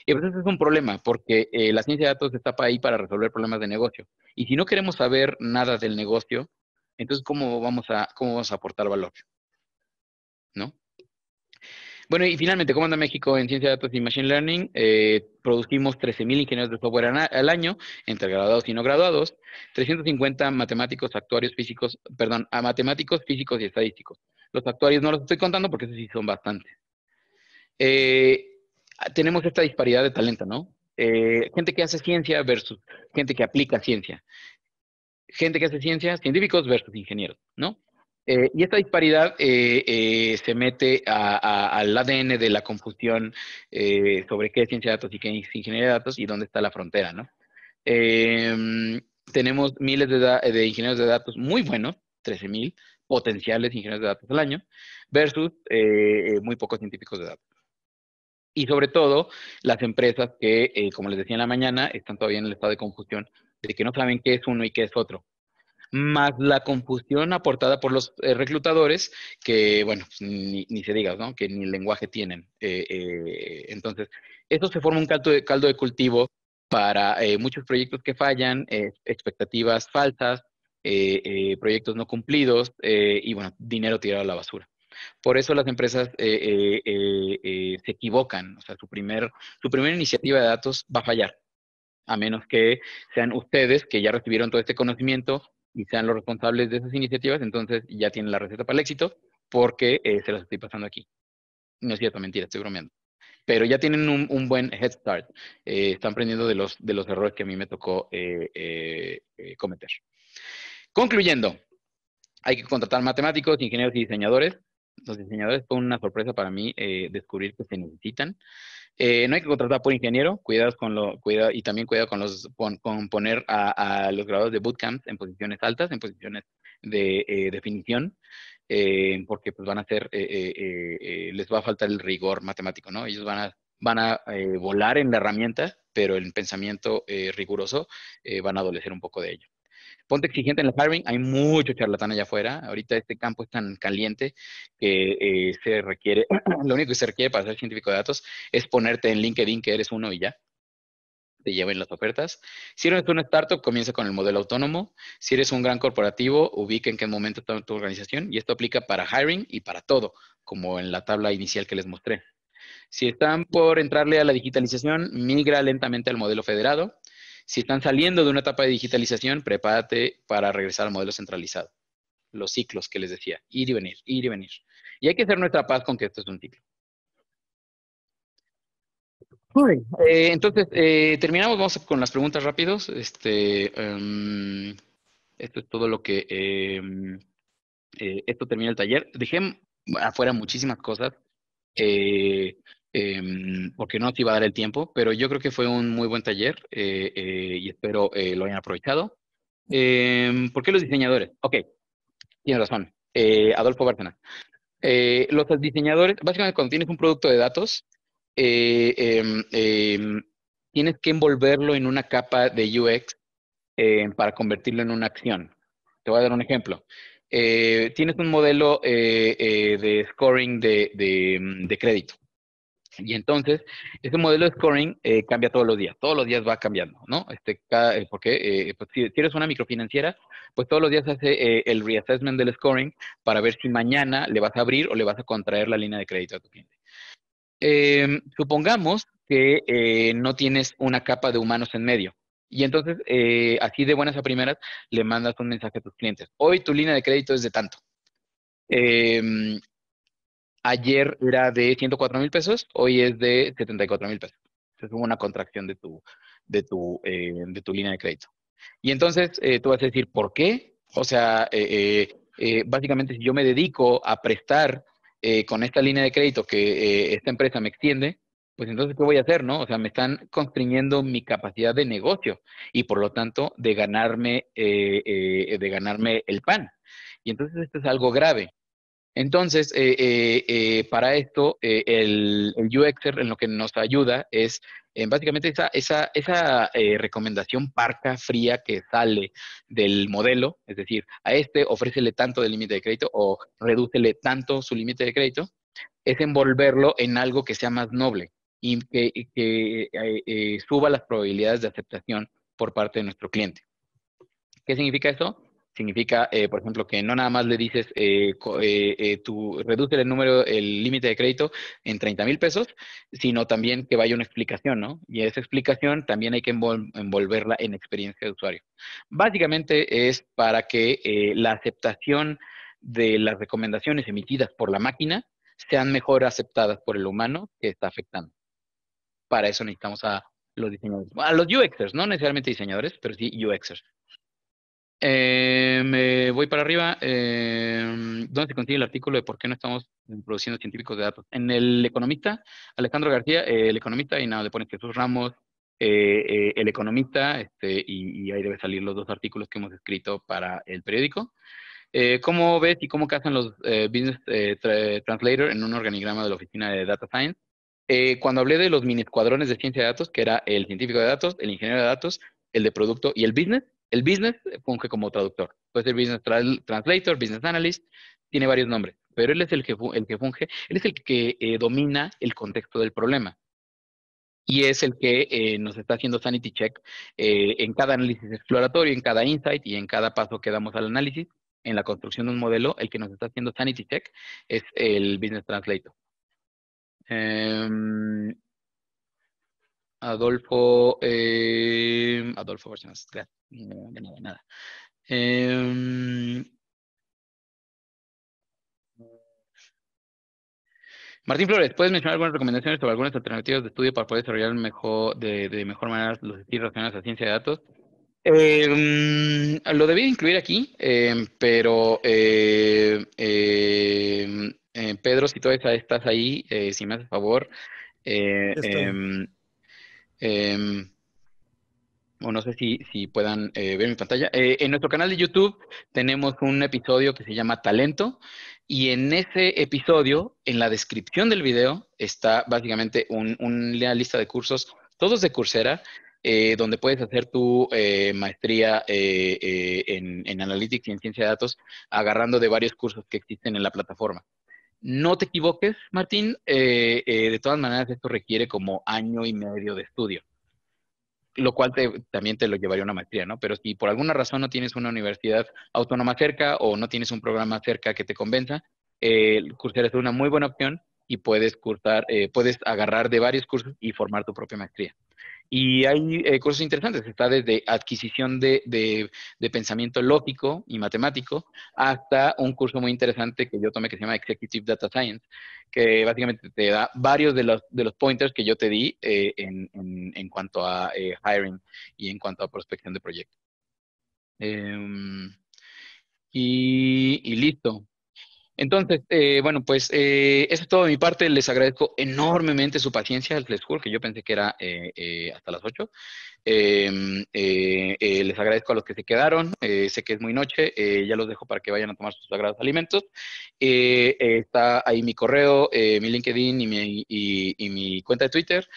Y pues es un problema, porque eh, la ciencia de datos está ahí para resolver problemas de negocio. Y si no queremos saber nada del negocio, entonces, ¿cómo vamos a, cómo vamos a aportar valor? ¿No? Bueno, y finalmente, ¿cómo anda México en ciencia de datos y machine learning? Eh, producimos 13.000 ingenieros de software al año, entre graduados y no graduados, 350 matemáticos, actuarios físicos, perdón, a matemáticos, físicos y estadísticos. Los actuarios no los estoy contando porque esos sí son bastantes. Eh, tenemos esta disparidad de talento, ¿no? Eh, gente que hace ciencia versus gente que aplica ciencia. Gente que hace ciencia, científicos versus ingenieros, ¿no? Eh, y esta disparidad eh, se mete al ADN de la confusión sobre qué es ciencia de datos y qué es ingeniería de datos y dónde está la frontera, ¿no? Em, tenemos miles de, de, ingenieros de datos muy buenos, 13.000 potenciales ingenieros de datos al año, versus muy pocos científicos de datos. Y sobre todo, las empresas que, eh, como les decía en la mañana, están todavía en el estado de confusión, de que no saben qué es uno y qué es otro. Más la confusión aportada por los eh, reclutadores, que, bueno, pues, ni, se diga, ¿no? Que ni lenguaje tienen. Eh, entonces, eso se forma un caldo de, caldo de cultivo para muchos proyectos que fallan, expectativas falsas, proyectos no cumplidos y, bueno, dinero tirado a la basura. Por eso las empresas eh, eh, eh, se equivocan. O sea, su, primer, primera iniciativa de datos va a fallar, a menos que sean ustedes que ya recibieron todo este conocimiento y sean los responsables de esas iniciativas, entonces ya tienen la receta para el éxito porque se las estoy pasando aquí. No es cierto, mentira, estoy bromeando. Pero ya tienen un, buen head start. están aprendiendo de los, de los errores que a mí me tocó cometer. Concluyendo, hay que contratar matemáticos, ingenieros y diseñadores los diseñadores fue una sorpresa para mí eh, descubrir que se necesitan. Eh, no hay que contratar por ingeniero, cuidado con lo, cuidado, y también cuidado con, los, con, poner a, los graduados de bootcamp en posiciones altas, en posiciones de eh, definición, porque pues van a ser, les va a faltar el rigor matemático, ¿no? Ellos van a, van a volar en la herramienta, pero el pensamiento riguroso van a adolecer un poco de ello ponte exigente en el hiring, hay mucho charlatán allá afuera, ahorita este campo es tan caliente que eh, se requiere, lo único que se requiere para ser científico de datos es ponerte en LinkedIn que eres uno y ya, te lleven las ofertas. Si eres un startup, comienza con el modelo autónomo. Si eres un gran corporativo, ubica en qué momento está tu organización y esto aplica para hiring y para todo, como en la tabla inicial que les mostré. Si están por entrarle a la digitalización, migra lentamente al modelo federado. Si están saliendo de una etapa de digitalización, prepárate para regresar al modelo centralizado. Los ciclos que les decía, ir y venir, ir y venir. Y hay que hacer nuestra paz con que esto es un ciclo. Eh, entonces, eh, terminamos, vamos con las preguntas rápidos. Este, em, esto es todo lo que... Em, eh, esto termina el taller. Dejé afuera muchísimas cosas. Em, porque no te iba a dar el tiempo, pero yo creo que fue un muy buen taller eh, eh, y espero eh, lo hayan aprovechado. Em, ¿Por qué los diseñadores? Ok, tienes razón, Adolfo Bárcena. los diseñadores, básicamente cuando tienes un producto de datos, em, tienes que envolverlo en una capa de UX para convertirlo en una acción. Te voy a dar un ejemplo. tienes un modelo de scoring de crédito y entonces, ese modelo de scoring eh, cambia todos los días, todos los días va cambiando, ¿no? Este, eh, porque eh, pues, si, eres una microfinanciera, pues todos los días hace el reassessment del scoring para ver si mañana le vas a abrir o le vas a contraer la línea de crédito a tu cliente. Em, supongamos que no tienes una capa de humanos en medio. Y entonces, así de buenas a primeras, le mandas un mensaje a tus clientes. Hoy tu línea de crédito es de tanto. Em, ayer era de 104 mil pesos, hoy es de 74 mil pesos. Es una contracción de tu, de tu, eh, de tu línea de crédito. Y entonces eh, tú vas a decir, ¿por qué? O sea, eh, básicamente si yo me dedico a prestar con esta línea de crédito que esta empresa me extiende, pues entonces, ¿qué voy a hacer? ¿No? O sea, me están constriñendo mi capacidad de negocio y por lo tanto de ganarme, de ganarme el pan. Y entonces esto es algo grave. Entonces, eh, eh, eh, para esto, el, en lo que nos ayuda es básicamente esa, recomendación parca, fría que sale del modelo, es decir, a este ofrécele tanto del límite de crédito o redúcele tanto su límite de crédito, es envolverlo en algo que sea más noble y que, y que suba las probabilidades de aceptación por parte de nuestro cliente. ¿Qué significa eso? significa, eh, por ejemplo, que no nada más le dices, eh, eh, reduce el número, el límite de crédito en 30 mil pesos, sino también que vaya una explicación, ¿no? Y esa explicación también hay que envolverla en experiencia de usuario. Básicamente es para que la aceptación de las recomendaciones emitidas por la máquina sean mejor aceptadas por el humano que está afectando. Para eso necesitamos a los diseñadores, a los UXers, no necesariamente diseñadores, pero sí UXers. Eh, me voy para arriba. Eh, ¿Dónde se consigue el artículo de por qué no estamos produciendo científicos de datos? En El Economista, Alejandro García, eh, El Economista, y nada, le pones Jesús Ramos, El Economista, este, y, ahí debe salir los dos artículos que hemos escrito para el periódico. ¿Cómo ves y cómo casan los Business Translator en un organigrama de la Oficina de Data Science? cuando hablé de los mini escuadrones de ciencia de datos, que era el científico de datos, el ingeniero de datos, el de producto y el business, el business funge como traductor. Puede ser business translator, business analyst, tiene varios nombres, pero él es el que, funge, él es el que eh, domina el contexto del problema. Y es el que eh, nos está haciendo sanity check eh, en cada análisis exploratorio, en cada insight y en cada paso que damos al análisis, en la construcción de un modelo, el que nos está haciendo sanity check es el business translator. Em, Adolfo, eh, Adolfo no, nada, nada. Em, Martín Flores, ¿puedes mencionar algunas recomendaciones sobre algunas alternativas de estudio para poder desarrollar mejor, de, mejor manera los estudios relacionados a ciencia de datos? Em, lo debí incluir aquí, pero eh, eh, Pedro, si todavía estás ahí, eh, si me haces favor, Em, o no sé si, puedan eh, ver mi pantalla. Eh, en nuestro canal de YouTube tenemos un episodio que se llama Talento y en ese episodio, en la descripción del video, está básicamente una lista de cursos, todos de Coursera, eh, donde puedes hacer tu maestría en, en Analytics y en Ciencia de Datos, agarrando de varios cursos que existen en la plataforma. No te equivoques, Martín. Eh, eh, de todas maneras, esto requiere como año y medio de estudio, lo cual también te lo llevaría una maestría, ¿no? Pero si por alguna razón no tienes una universidad autónoma cerca o no tienes un programa cerca que te convenza, eh, el Coursera es una muy buena opción y puedes cursar, puedes agarrar de varios cursos y formar tu propia maestría. Y hay eh, cursos interesantes, está desde adquisición de, pensamiento lógico y matemático hasta un curso muy interesante que yo tomé que se llama Executive Data Science, que básicamente te da varios de los, de los pointers que yo te di eh, en, cuanto a eh, hiring y en cuanto a prospección de proyectos. Em, y, listo. Entonces, eh, bueno, pues eh, eso es todo de mi parte. Les agradezco enormemente su paciencia. Les juro que yo pensé que era eh, hasta las 8. Em, les agradezco a los que se quedaron. sé que es muy noche. ya los dejo para que vayan a tomar sus sagrados alimentos. está ahí mi correo, mi LinkedIn y mi, y, mi cuenta de Twitter.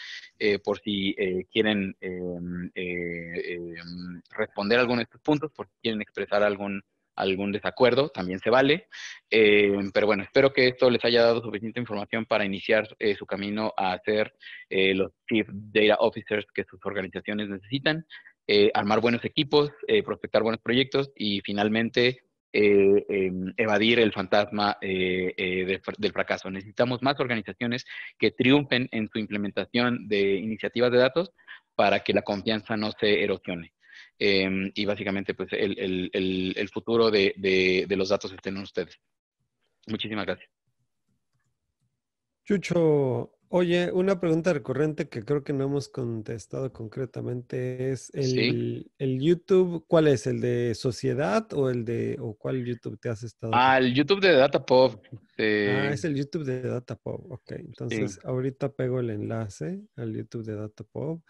por si quieren em, em, responder a alguno de estos puntos, por si quieren expresar algún algún desacuerdo, también se vale. Eh, pero bueno, espero que esto les haya dado suficiente información para iniciar eh, su camino a ser eh, los Chief Data Officers que sus organizaciones necesitan, armar buenos equipos, prospectar buenos proyectos y finalmente em, evadir el fantasma del fracaso. Necesitamos más organizaciones que triunfen en su implementación de iniciativas de datos para que la confianza no se erosione. Em, y básicamente pues el, el, el, futuro de, los datos estén en ustedes. Muchísimas gracias. Chucho, oye, una pregunta recurrente que creo que no hemos contestado concretamente es el, el YouTube, ¿cuál es? ¿El de sociedad o el de, o cuál YouTube te has estado? Ah, el YouTube de Datapop. Eh. Ah, es el YouTube de Datapop, ok. Entonces, ahorita pego el enlace al YouTube de Datapop.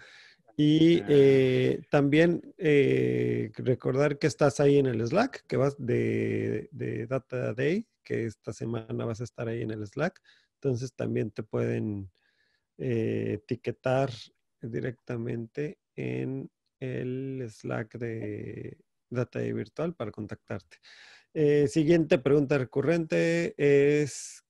Y ah, eh, también eh, recordar que estás ahí en el Slack, que vas de, Data Day, que esta semana vas a estar ahí en el Slack. Entonces también te pueden eh, etiquetar directamente en el Slack de Data Day Virtual para contactarte. siguiente pregunta recurrente es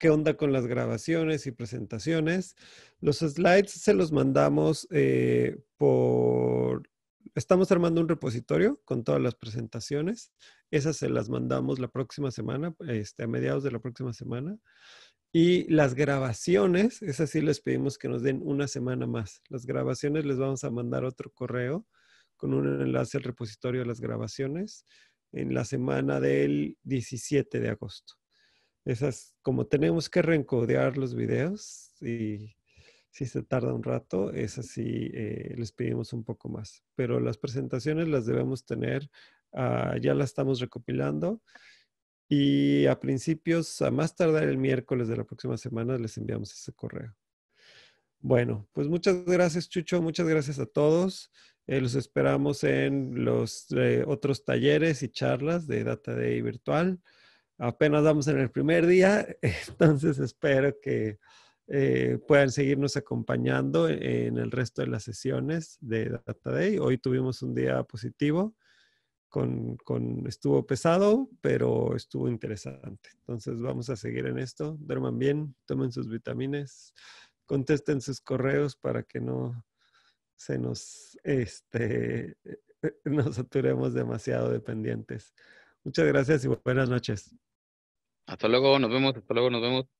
qué onda con las grabaciones y presentaciones. Los slides se los mandamos eh, por... Estamos armando un repositorio con todas las presentaciones. Esas se las mandamos la próxima semana, este, a mediados de la próxima semana. Y las grabaciones, esas sí les pedimos que nos den una semana más. Las grabaciones les vamos a mandar otro correo con un enlace al repositorio de las grabaciones en la semana del 17 de agosto esas, como tenemos que reencodear los videos y si se tarda un rato, es así, eh, les pedimos un poco más. Pero las presentaciones las debemos tener, ah, ya las estamos recopilando y a principios, a más tardar el miércoles de la próxima semana, les enviamos ese correo. Bueno, pues muchas gracias Chucho, muchas gracias a todos. Eh, los esperamos en los eh, otros talleres y charlas de Data Day virtual apenas vamos en el primer día, entonces espero que eh, puedan seguirnos acompañando en el resto de las sesiones de Data Day. Hoy tuvimos un día positivo, con, con, estuvo pesado, pero estuvo interesante. Entonces vamos a seguir en esto. Duerman bien, tomen sus vitaminas, contesten sus correos para que no se nos, este, nos saturemos demasiado de pendientes. Muchas gracias y buenas noches. Hasta luego, nos vemos, hasta luego, nos vemos.